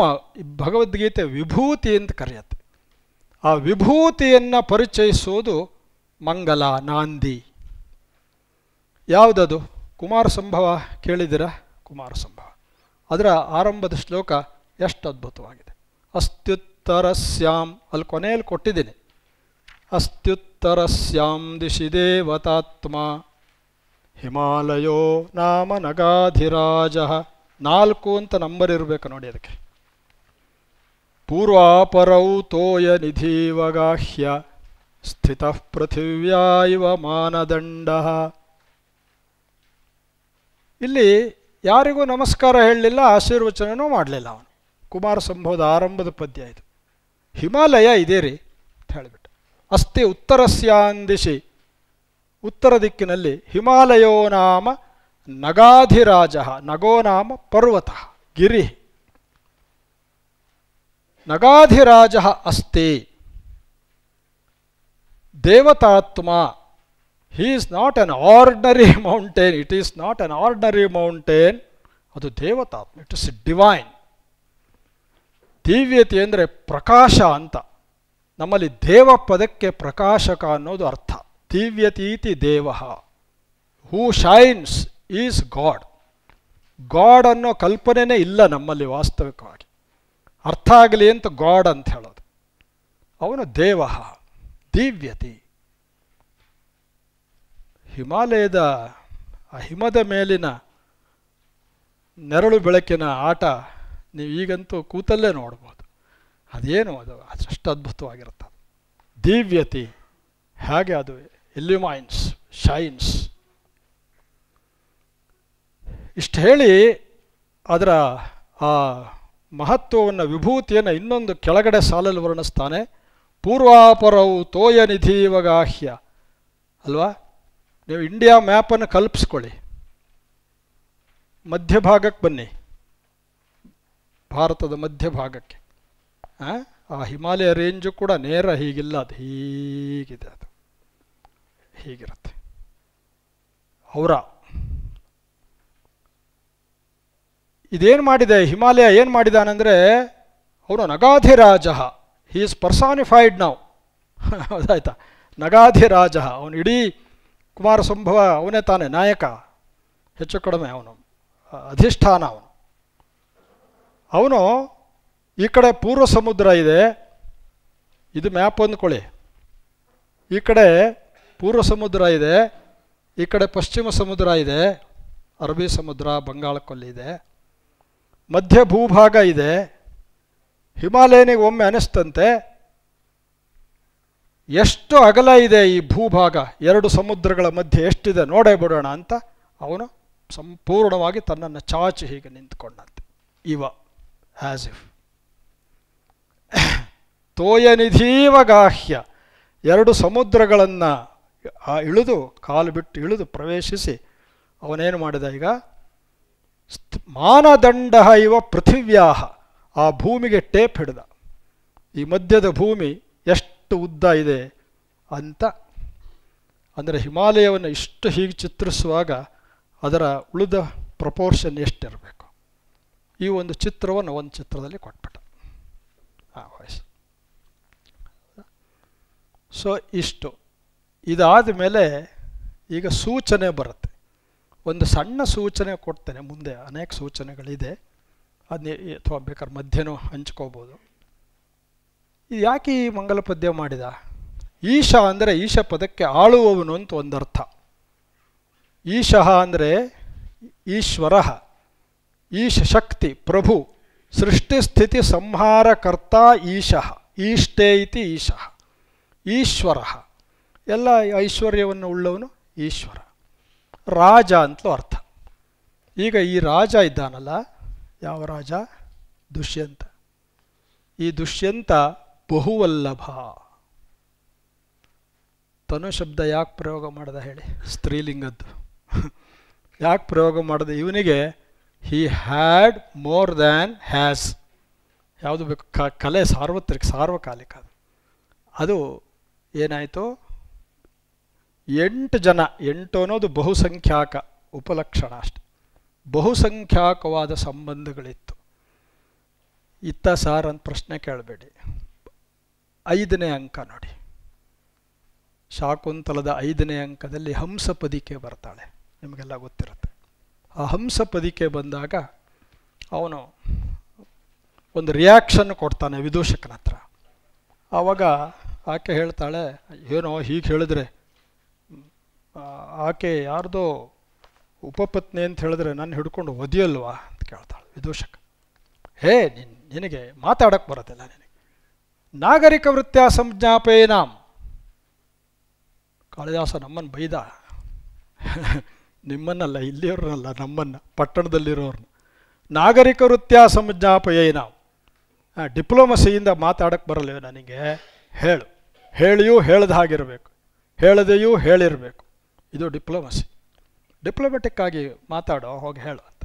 ಭಗವದ್ಗೀತೆ ವಿಭೂತಿ ಅಂತ ಕರೆಯುತ್ತೆ ಆ ವಿಭೂತಿಯನ್ನು ಪರಿಚಯಿಸುವುದು ಮಂಗಲ ನಾಂದಿ ಯಾವುದದು ಕುಮಾರ ಸಂಭವ ಕೇಳಿದಿರ ಕುಮಾರ ಸಂಭವ ಅದರ ಆರಂಭದ ಶ್ಲೋಕ ಎಷ್ಟು ಅದ್ಭುತವಾಗಿದೆ ಅಸ್ತ್ಯುತ್ತರಸ್ಯಾಮ್ ಅಲ್ಲಿ ಕೊನೆಯಲ್ಲಿ ಕೊಟ್ಟಿದ್ದೀನಿ ಅಸ್ತ್ಯುತ್ತರಸ್ಯಾಮ್ ದಿಶಿ ದೇವತಾತ್ಮ ಹಿಮಾಲಯೋ ನಾಮ ನಗಾಧಿರಾಜ ನಾಲ್ಕು ಅಂತ ನಂಬರ್ ಇರಬೇಕು ನೋಡಿ ಅದಕ್ಕೆ ಪೂರ್ವಾಪರೌ ತೋಯ ನಿಧಿವಗಾಹ್ಯ ಸ್ಥಿತ ಪೃಥಿವ್ಯಾ ಮಾನದಂಡ ಇಲ್ಲಿ ಯಾರಿಗೂ ನಮಸ್ಕಾರ ಹೇಳಲಿಲ್ಲ ಆಶೀರ್ವಚನೂ ಮಾಡಲಿಲ್ಲ ಅವನು ಕುಮಾರ ಸಂಭವದ ಆರಂಭದ ಪದ್ಯ ಇದು ಹಿಮಾಲಯ ಇದೇ ರೀ ಅಂತ ಹೇಳಿಬಿಟ್ಟು ಅಸ್ತಿ ಉತ್ತರಸ್ಯಾಂದಿಶಿ ಉತ್ತರ ದಿಕ್ಕಿನಲ್ಲಿ ಹಿಮಾಲಯೋ ನಾಮ ನಗಾಧಿರಾಜ ನಗೋ ನಾಮ ಪರ್ವತ ಗಿರಿ ನಗಾಧಿರಾಜ ಅಸ್ತಿ ದೇವತಾತ್ಮ he is not an ordinary mountain it is not an ordinary mountain ಅದು ದೇವತಾತ್ಮ ಇಟ್ ಇಸ್ ಡಿವೈನ್ ದಿವ್ಯತೆ ಅಂದರೆ ಪ್ರಕಾಶ ಅಂತ ನಮ್ಮಲ್ಲಿ ದೇವ ಪದಕ್ಕೆ ಪ್ರಕಾಶಕ ಅನ್ನೋದು ಅರ್ಥ ದಿವ್ಯತೀತಿ ದೇವ who shines is God God ಅನ್ನೋ ಕಲ್ಪನೆನೇ ಇಲ್ಲ ನಮ್ಮಲ್ಲಿ ವಾಸ್ತವಿಕವಾಗಿ ಅರ್ಥ ಆಗಲಿ ಅಂತ ಗಾಡ್ ಅಂತ ಹೇಳೋದು ಅವನು ದೇವ ದಿವ್ಯತಿ ಹಿಮಾಲಯದ ಆ ಹಿಮದ ಮೇಲಿನ ನೆರಳು ಬೆಳಕಿನ ಆಟ ನೀವು ಈಗಂತೂ ಕೂತಲ್ಲೇ ನೋಡ್ಬೋದು ಅದೇನು ಅದು ಅಷ್ಟು ಅದ್ಭುತವಾಗಿರುತ್ತೆ ದಿವ್ಯತಿ ಹೇಗೆ ಅದು ಇಲ್ಯುಮೈನ್ಸ್ ಶೈನ್ಸ್ ಇಷ್ಟು ಹೇಳಿ ಅದರ ಆ ಮಹತ್ವವನ್ನು ವಿಭೂತಿಯನ್ನು ಇನ್ನೊಂದು ಕೆಳಗಡೆ ಸಾಲಲ್ಲಿ ವರ್ಣಿಸ್ತಾನೆ ಪೂರ್ವಾಪರವು ತೋಯ ನಿಧೀವಗಾಹ್ಯ ಅಲ್ವಾ ನೀವು ಇಂಡಿಯಾ ಮ್ಯಾಪನ್ನು ಕಲ್ಪಿಸ್ಕೊಳ್ಳಿ ಮಧ್ಯಭಾಗಕ್ಕೆ ಬನ್ನಿ ಭಾರತದ ಮಧ್ಯಭಾಗಕ್ಕೆ ಆ ಹಿಮಾಲಯ ರೇಂಜು ಕೂಡ ನೇರ ಹೀಗಿಲ್ಲ ಅದು ಹೀಗಿದೆ ಅದು ಹೀಗಿರುತ್ತೆ ಅವರ ಇದೇನು ಮಾಡಿದೆ ಹಿಮಾಲಯ ಏನು ಮಾಡಿದಾನಂದರೆ ಅವನು ನಗಾಧಿರಾಜ [LAUGHS] ಹಿ ಈಸ್ ಪರ್ಸಾನಿಫೈಡ್ ನಾವು ನಗಾಧಿ ನಗಾಧಿರಾಜ ಅವನು ಇಡೀ ಕುಮಾರ ಸಂಭವ ಅವನೇ ತಾನೇ ನಾಯಕ ಹೆಚ್ಚು ಕಡಿಮೆ ಅವನು ಅಧಿಷ್ಠಾನ ಅವನು ಅವನು ಈ ಕಡೆ ಪೂರ್ವ ಸಮುದ್ರ ಇದೆ ಇದು ಮ್ಯಾಪ್ ಅಂದ್ಕೊಳ್ಳಿ ಈ ಕಡೆ ಪೂರ್ವ ಸಮುದ್ರ ಇದೆ ಈ ಕಡೆ ಪಶ್ಚಿಮ ಸಮುದ್ರ ಇದೆ ಅರಬ್ಬಿ ಸಮುದ್ರ ಇದೆ ಮಧ್ಯ ಭೂಭಾಗ ಇದೆ ಹಿಮಾಲಯನಿಗೆ ಒಮ್ಮೆ ಅನಿಸ್ತಂತೆ ಎಷ್ಟು ಅಗಲ ಇದೆ ಈ ಭೂಭಾಗ ಎರಡು ಸಮುದ್ರಗಳ ಮಧ್ಯೆ ಎಷ್ಟಿದೆ ನೋಡೇ ಬಿಡೋಣ ಅಂತ ಅವನು ಸಂಪೂರ್ಣವಾಗಿ ತನ್ನನ್ನು ಚಾಚಿ ಹೀಗೆ ನಿಂತ್ಕೊಂಡಂತೆ ಇವ ಆಸ್ ಇಫ್ [COUGHS] ತೋಯನಿಧೀವ ಗಾಹ್ಯ ಎರಡು ಸಮುದ್ರಗಳನ್ನು ಆ ಇಳಿದು ಕಾಲು ಬಿಟ್ಟು ಇಳಿದು ಪ್ರವೇಶಿಸಿ ಅವನೇನು ಮಾಡಿದ ಈಗ ಮಾನದಂಡ ಇವ ಪೃಥಿವ್ಯಾಹ ಆ ಭೂಮಿಗೆ ಟೇಪ್ ಹಿಡಿದ ಈ ಮಧ್ಯದ ಭೂಮಿ ಎಷ್ಟು ಉದ್ದ ಇದೆ ಅಂತ ಅಂದರೆ ಹಿಮಾಲಯವನ್ನು ಇಷ್ಟು ಹೀಗೆ ಚಿತ್ರಿಸುವಾಗ ಅದರ ಉಳಿದ ಪ್ರಪೋರ್ಷನ್ ಎಷ್ಟಿರಬೇಕು ಈ ಒಂದು ಚಿತ್ರವನ್ನು ಒಂದು ಚಿತ್ರದಲ್ಲಿ ಕೊಟ್ಬಿಟ್ಟ ಆ ಸೊ ಇಷ್ಟು ಇದಾದ ಮೇಲೆ ಈಗ ಸೂಚನೆ ಬರುತ್ತೆ ಒಂದು ಸಣ್ಣ ಸೂಚನೆ ಕೊಡ್ತೇನೆ ಮುಂದೆ ಅನೇಕ ಸೂಚನೆಗಳಿದೆ ಅದೇ ಅಥವಾ ಬೇಕಾದ್ರೆ ಮಧ್ಯನೂ ಹಂಚ್ಕೋಬೋದು ಇದು ಯಾಕೆ ಈ ಮಂಗಲ ಪದ್ಯ ಮಾಡಿದ ಈಶ ಅಂದರೆ ಈಶ ಪದಕ್ಕೆ ಆಳುವವನು ಅಂತ ಒಂದರ್ಥ ಈಶಃ ಅಂದರೆ ಈಶ್ವರ ಈಶ ಶಕ್ತಿ ಪ್ರಭು ಸೃಷ್ಟಿ ಸ್ಥಿತಿ ಸಂಹಾರಕರ್ತ ಈಶಃ ಈಷ್ಟೇ ಇತಿ ಈಶಃ ಈಶ್ವರಃ ಎಲ್ಲ ಐಶ್ವರ್ಯವನ್ನು ಉಳ್ಳವನು ಈಶ್ವರ ರಾಜ ಅಂತಲೂ ಅರ್ಥ ಈಗ ಈ ರಾಜ ಇದ್ದಾನಲ್ಲ ಯಾವ ರಾಜ ದುಷ್ಯಂತ ಈ ದುಷ್ಯಂತ ಬಹುವಲ್ಲಭ ತನು ಶಬ್ದ ಯಾಕೆ ಪ್ರಯೋಗ ಮಾಡಿದೆ ಹೇಳಿ ಸ್ತ್ರೀಲಿಂಗದ್ದು ಯಾಕೆ ಪ್ರಯೋಗ ಮಾಡಿದೆ ಇವನಿಗೆ he had more than has ಯಾವುದು ಬೇಕು ಕಲೆ ಸಾರ್ವತ್ರಿಕ ಸಾರ್ವಕಾಲಿಕ ಅದು ಏನಾಯಿತು ಎಂಟು ಜನ ಎಂಟು ಅನ್ನೋದು ಬಹುಸಂಖ್ಯಾಕ ಉಪಲಕ್ಷಣ ಅಷ್ಟೆ ಬಹುಸಂಖ್ಯಾಕವಾದ ಸಂಬಂಧಗಳಿತ್ತು ಇತ್ತ ಸಾರ್ ಅಂತ ಪ್ರಶ್ನೆ ಕೇಳಬೇಡಿ ಐದನೇ ಅಂಕ ನೋಡಿ ಶಾಕುಂತಲದ ಐದನೇ ಅಂಕದಲ್ಲಿ ಹಂಸಪದಿಕೆ ಬರ್ತಾಳೆ ನಿಮಗೆಲ್ಲ ಗೊತ್ತಿರುತ್ತೆ ಆ ಹಂಸಪದಿಕೆ ಬಂದಾಗ ಅವನು ಒಂದು ರಿಯಾಕ್ಷನ್ ಕೊಡ್ತಾನೆ ವಿದೂಷಕನ ಹತ್ರ ಆವಾಗ ಆಕೆ ಹೇಳ್ತಾಳೆ ಏನೋ ಹೀಗೆ ಹೇಳಿದ್ರೆ ಆಕೆ ಯಾರ್ದೋ ಉಪಪತ್ನಿ ಅಂತ ಹೇಳಿದ್ರೆ ನನ್ನ ಹಿಡ್ಕೊಂಡು ಒದಿಯಲ್ವಾ ಅಂತ ಕೇಳ್ತಾಳೆ ವಿದೂಷಕ ಹೇ ನಿನ್ ನಿನಗೆ ಮಾತಾಡಕ್ಕೆ ಬರೋದಿಲ್ಲ ನಿನಗೆ ನಾಗರಿಕ ವೃತ್ತಿಯ ಸಂಜ್ಞಾಪೇ ನಾಮ್ ಕಾಳಿದಾಸ ನಮ್ಮನ್ನು ಬೈದ ನಿಮ್ಮನ್ನಲ್ಲ ಇಲ್ಲಿಯವ್ರನ್ನಲ್ಲ ನಮ್ಮನ್ನು ಪಟ್ಟಣದಲ್ಲಿರೋರ್ನ ನಾಗರಿಕ ವೃತ್ತಿಯ ಸಂಜ್ಞಾಪಯೇ ನಾವು ಡಿಪ್ಲೊಮಸಿಯಿಂದ ಮಾತಾಡಕ್ಕೆ ಬರಲಿವೆ ನನಗೆ ಹೇಳು ಹೇಳಿಯೂ ಹೇಳ್ದಾಗಿರಬೇಕು ಹೇಳದೆಯೂ ಹೇಳಿರಬೇಕು ಇದು ಡಿಪ್ಲೊಮಸಿ ಡಿಪ್ಲೊಮೆಟಿಕ್ಕಾಗಿ ಆಗಿ ಮಾತಾಡೋ ಹೋಗಿ ಹೇಳು ಅಂತ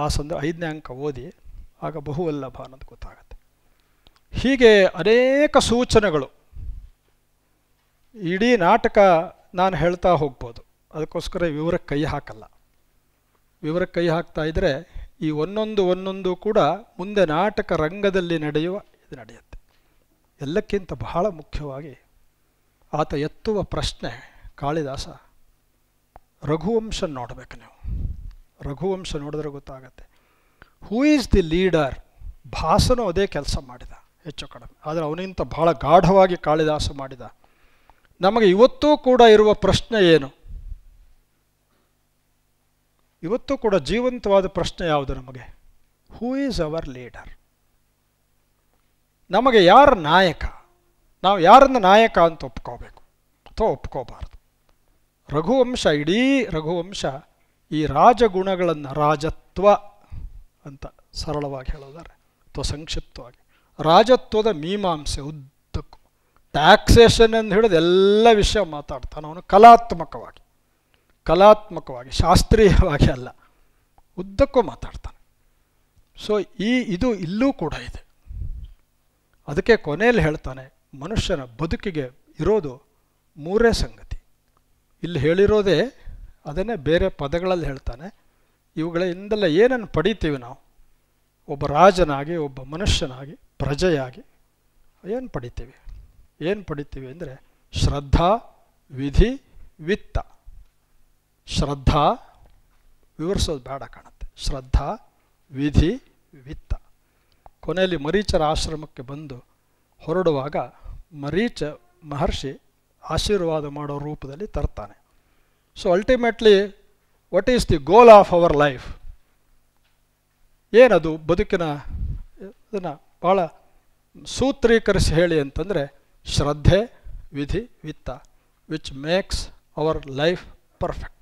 ಆ ಸಂದ ಐದನೇ ಅಂಕ ಓದಿ ಆಗ ಬಹುವಲ್ಲಭ ಅನ್ನೋದು ಗೊತ್ತಾಗತ್ತೆ ಹೀಗೆ ಅನೇಕ ಸೂಚನೆಗಳು ಇಡೀ ನಾಟಕ ನಾನು ಹೇಳ್ತಾ ಹೋಗ್ಬೋದು ಅದಕ್ಕೋಸ್ಕರ ವಿವರಕ್ಕೆ ಕೈ ಹಾಕಲ್ಲ ವಿವರಕ್ಕೆ ಕೈ ಹಾಕ್ತಾ ಇದ್ದರೆ ಈ ಒಂದೊಂದು ಒಂದೊಂದು ಕೂಡ ಮುಂದೆ ನಾಟಕ ರಂಗದಲ್ಲಿ ನಡೆಯುವ ಇದು ನಡೆಯುತ್ತೆ ಎಲ್ಲಕ್ಕಿಂತ ಬಹಳ ಮುಖ್ಯವಾಗಿ ಆತ ಎತ್ತುವ ಪ್ರಶ್ನೆ ಕಾಳಿದಾಸ ರಘುವಂಶ ನೋಡಬೇಕು ನೀವು ರಘುವಂಶ ನೋಡಿದ್ರೆ ಗೊತ್ತಾಗತ್ತೆ ಹೂ ಈಸ್ ದಿ ಲೀಡರ್ ಭಾಸನು ಅದೇ ಕೆಲಸ ಮಾಡಿದ ಹೆಚ್ಚು ಕಡಿಮೆ ಆದರೆ ಅವನಿಗಿಂತ ಬಹಳ ಗಾಢವಾಗಿ ಕಾಳಿದಾಸ ಮಾಡಿದ ನಮಗೆ ಇವತ್ತೂ ಕೂಡ ಇರುವ ಪ್ರಶ್ನೆ ಏನು ಇವತ್ತೂ ಕೂಡ ಜೀವಂತವಾದ ಪ್ರಶ್ನೆ ಯಾವುದು ನಮಗೆ ಹೂ ಈಸ್ ಅವರ್ ಲೀಡರ್ ನಮಗೆ ಯಾರ ನಾಯಕ ನಾವು ಯಾರನ್ನು ನಾಯಕ ಅಂತ ಒಪ್ಕೋಬೇಕು ಅಥವಾ ಒಪ್ಕೋಬಾರ್ದು ರಘುವಂಶ ಇಡೀ ರಘುವಂಶ ಈ ರಾಜಗುಣಗಳನ್ನು ರಾಜತ್ವ ಅಂತ ಸರಳವಾಗಿ ಹೇಳೋದಾರೆ ಅಥವಾ ಸಂಕ್ಷಿಪ್ತವಾಗಿ ರಾಜತ್ವದ ಮೀಮಾಂಸೆ ಉದ್ದಕ್ಕೂ ಟ್ಯಾಕ್ಸೇಷನ್ ಎಂದು ಹೇಳೋದು ಎಲ್ಲ ವಿಷಯ ಮಾತಾಡ್ತಾನೆ ಅವನು ಕಲಾತ್ಮಕವಾಗಿ ಕಲಾತ್ಮಕವಾಗಿ ಶಾಸ್ತ್ರೀಯವಾಗಿ ಅಲ್ಲ ಉದ್ದಕ್ಕೂ ಮಾತಾಡ್ತಾನೆ ಸೊ ಈ ಇದು ಇಲ್ಲೂ ಕೂಡ ಇದೆ ಅದಕ್ಕೆ ಕೊನೆಯಲ್ಲಿ ಹೇಳ್ತಾನೆ ಮನುಷ್ಯನ ಬದುಕಿಗೆ ಇರೋದು ಮೂರೇ ಸಂಗತಿ ಇಲ್ಲಿ ಹೇಳಿರೋದೇ ಅದನ್ನೇ ಬೇರೆ ಪದಗಳಲ್ಲಿ ಹೇಳ್ತಾನೆ ಇವುಗಳಿಂದಲೇ ಏನನ್ನು ಪಡಿತೀವಿ ನಾವು ಒಬ್ಬ ರಾಜನಾಗಿ ಒಬ್ಬ ಮನುಷ್ಯನಾಗಿ ಪ್ರಜೆಯಾಗಿ ಏನು ಪಡಿತೀವಿ ಏನು ಪಡಿತೀವಿ ಅಂದರೆ ಶ್ರದ್ಧಾ ವಿಧಿ ವಿತ್ತ ಶ್ರದ್ಧಾ ವಿವರಿಸೋದು ಬೇಡ ಕಾಣುತ್ತೆ ಶ್ರದ್ಧಾ ವಿಧಿ ವಿತ್ತ ಕೊನೆಯಲ್ಲಿ ಮರೀಚರ ಆಶ್ರಮಕ್ಕೆ ಬಂದು ಹೊರಡುವಾಗ ಮರೀಚ ಮಹರ್ಷಿ ಆಶೀರ್ವಾದ ಮಾಡೋ ರೂಪದಲ್ಲಿ ತರ್ತಾನೆ so ultimately what is the goal of our life ಏನದು ಬದುಕಿನ ಇದನ್ನು ಭಾಳ ಸೂತ್ರೀಕರಿಸಿ ಹೇಳಿ ಅಂತಂದರೆ ಶ್ರದ್ಧೆ ವಿಧಿ ವಿತ್ತ which makes our life perfect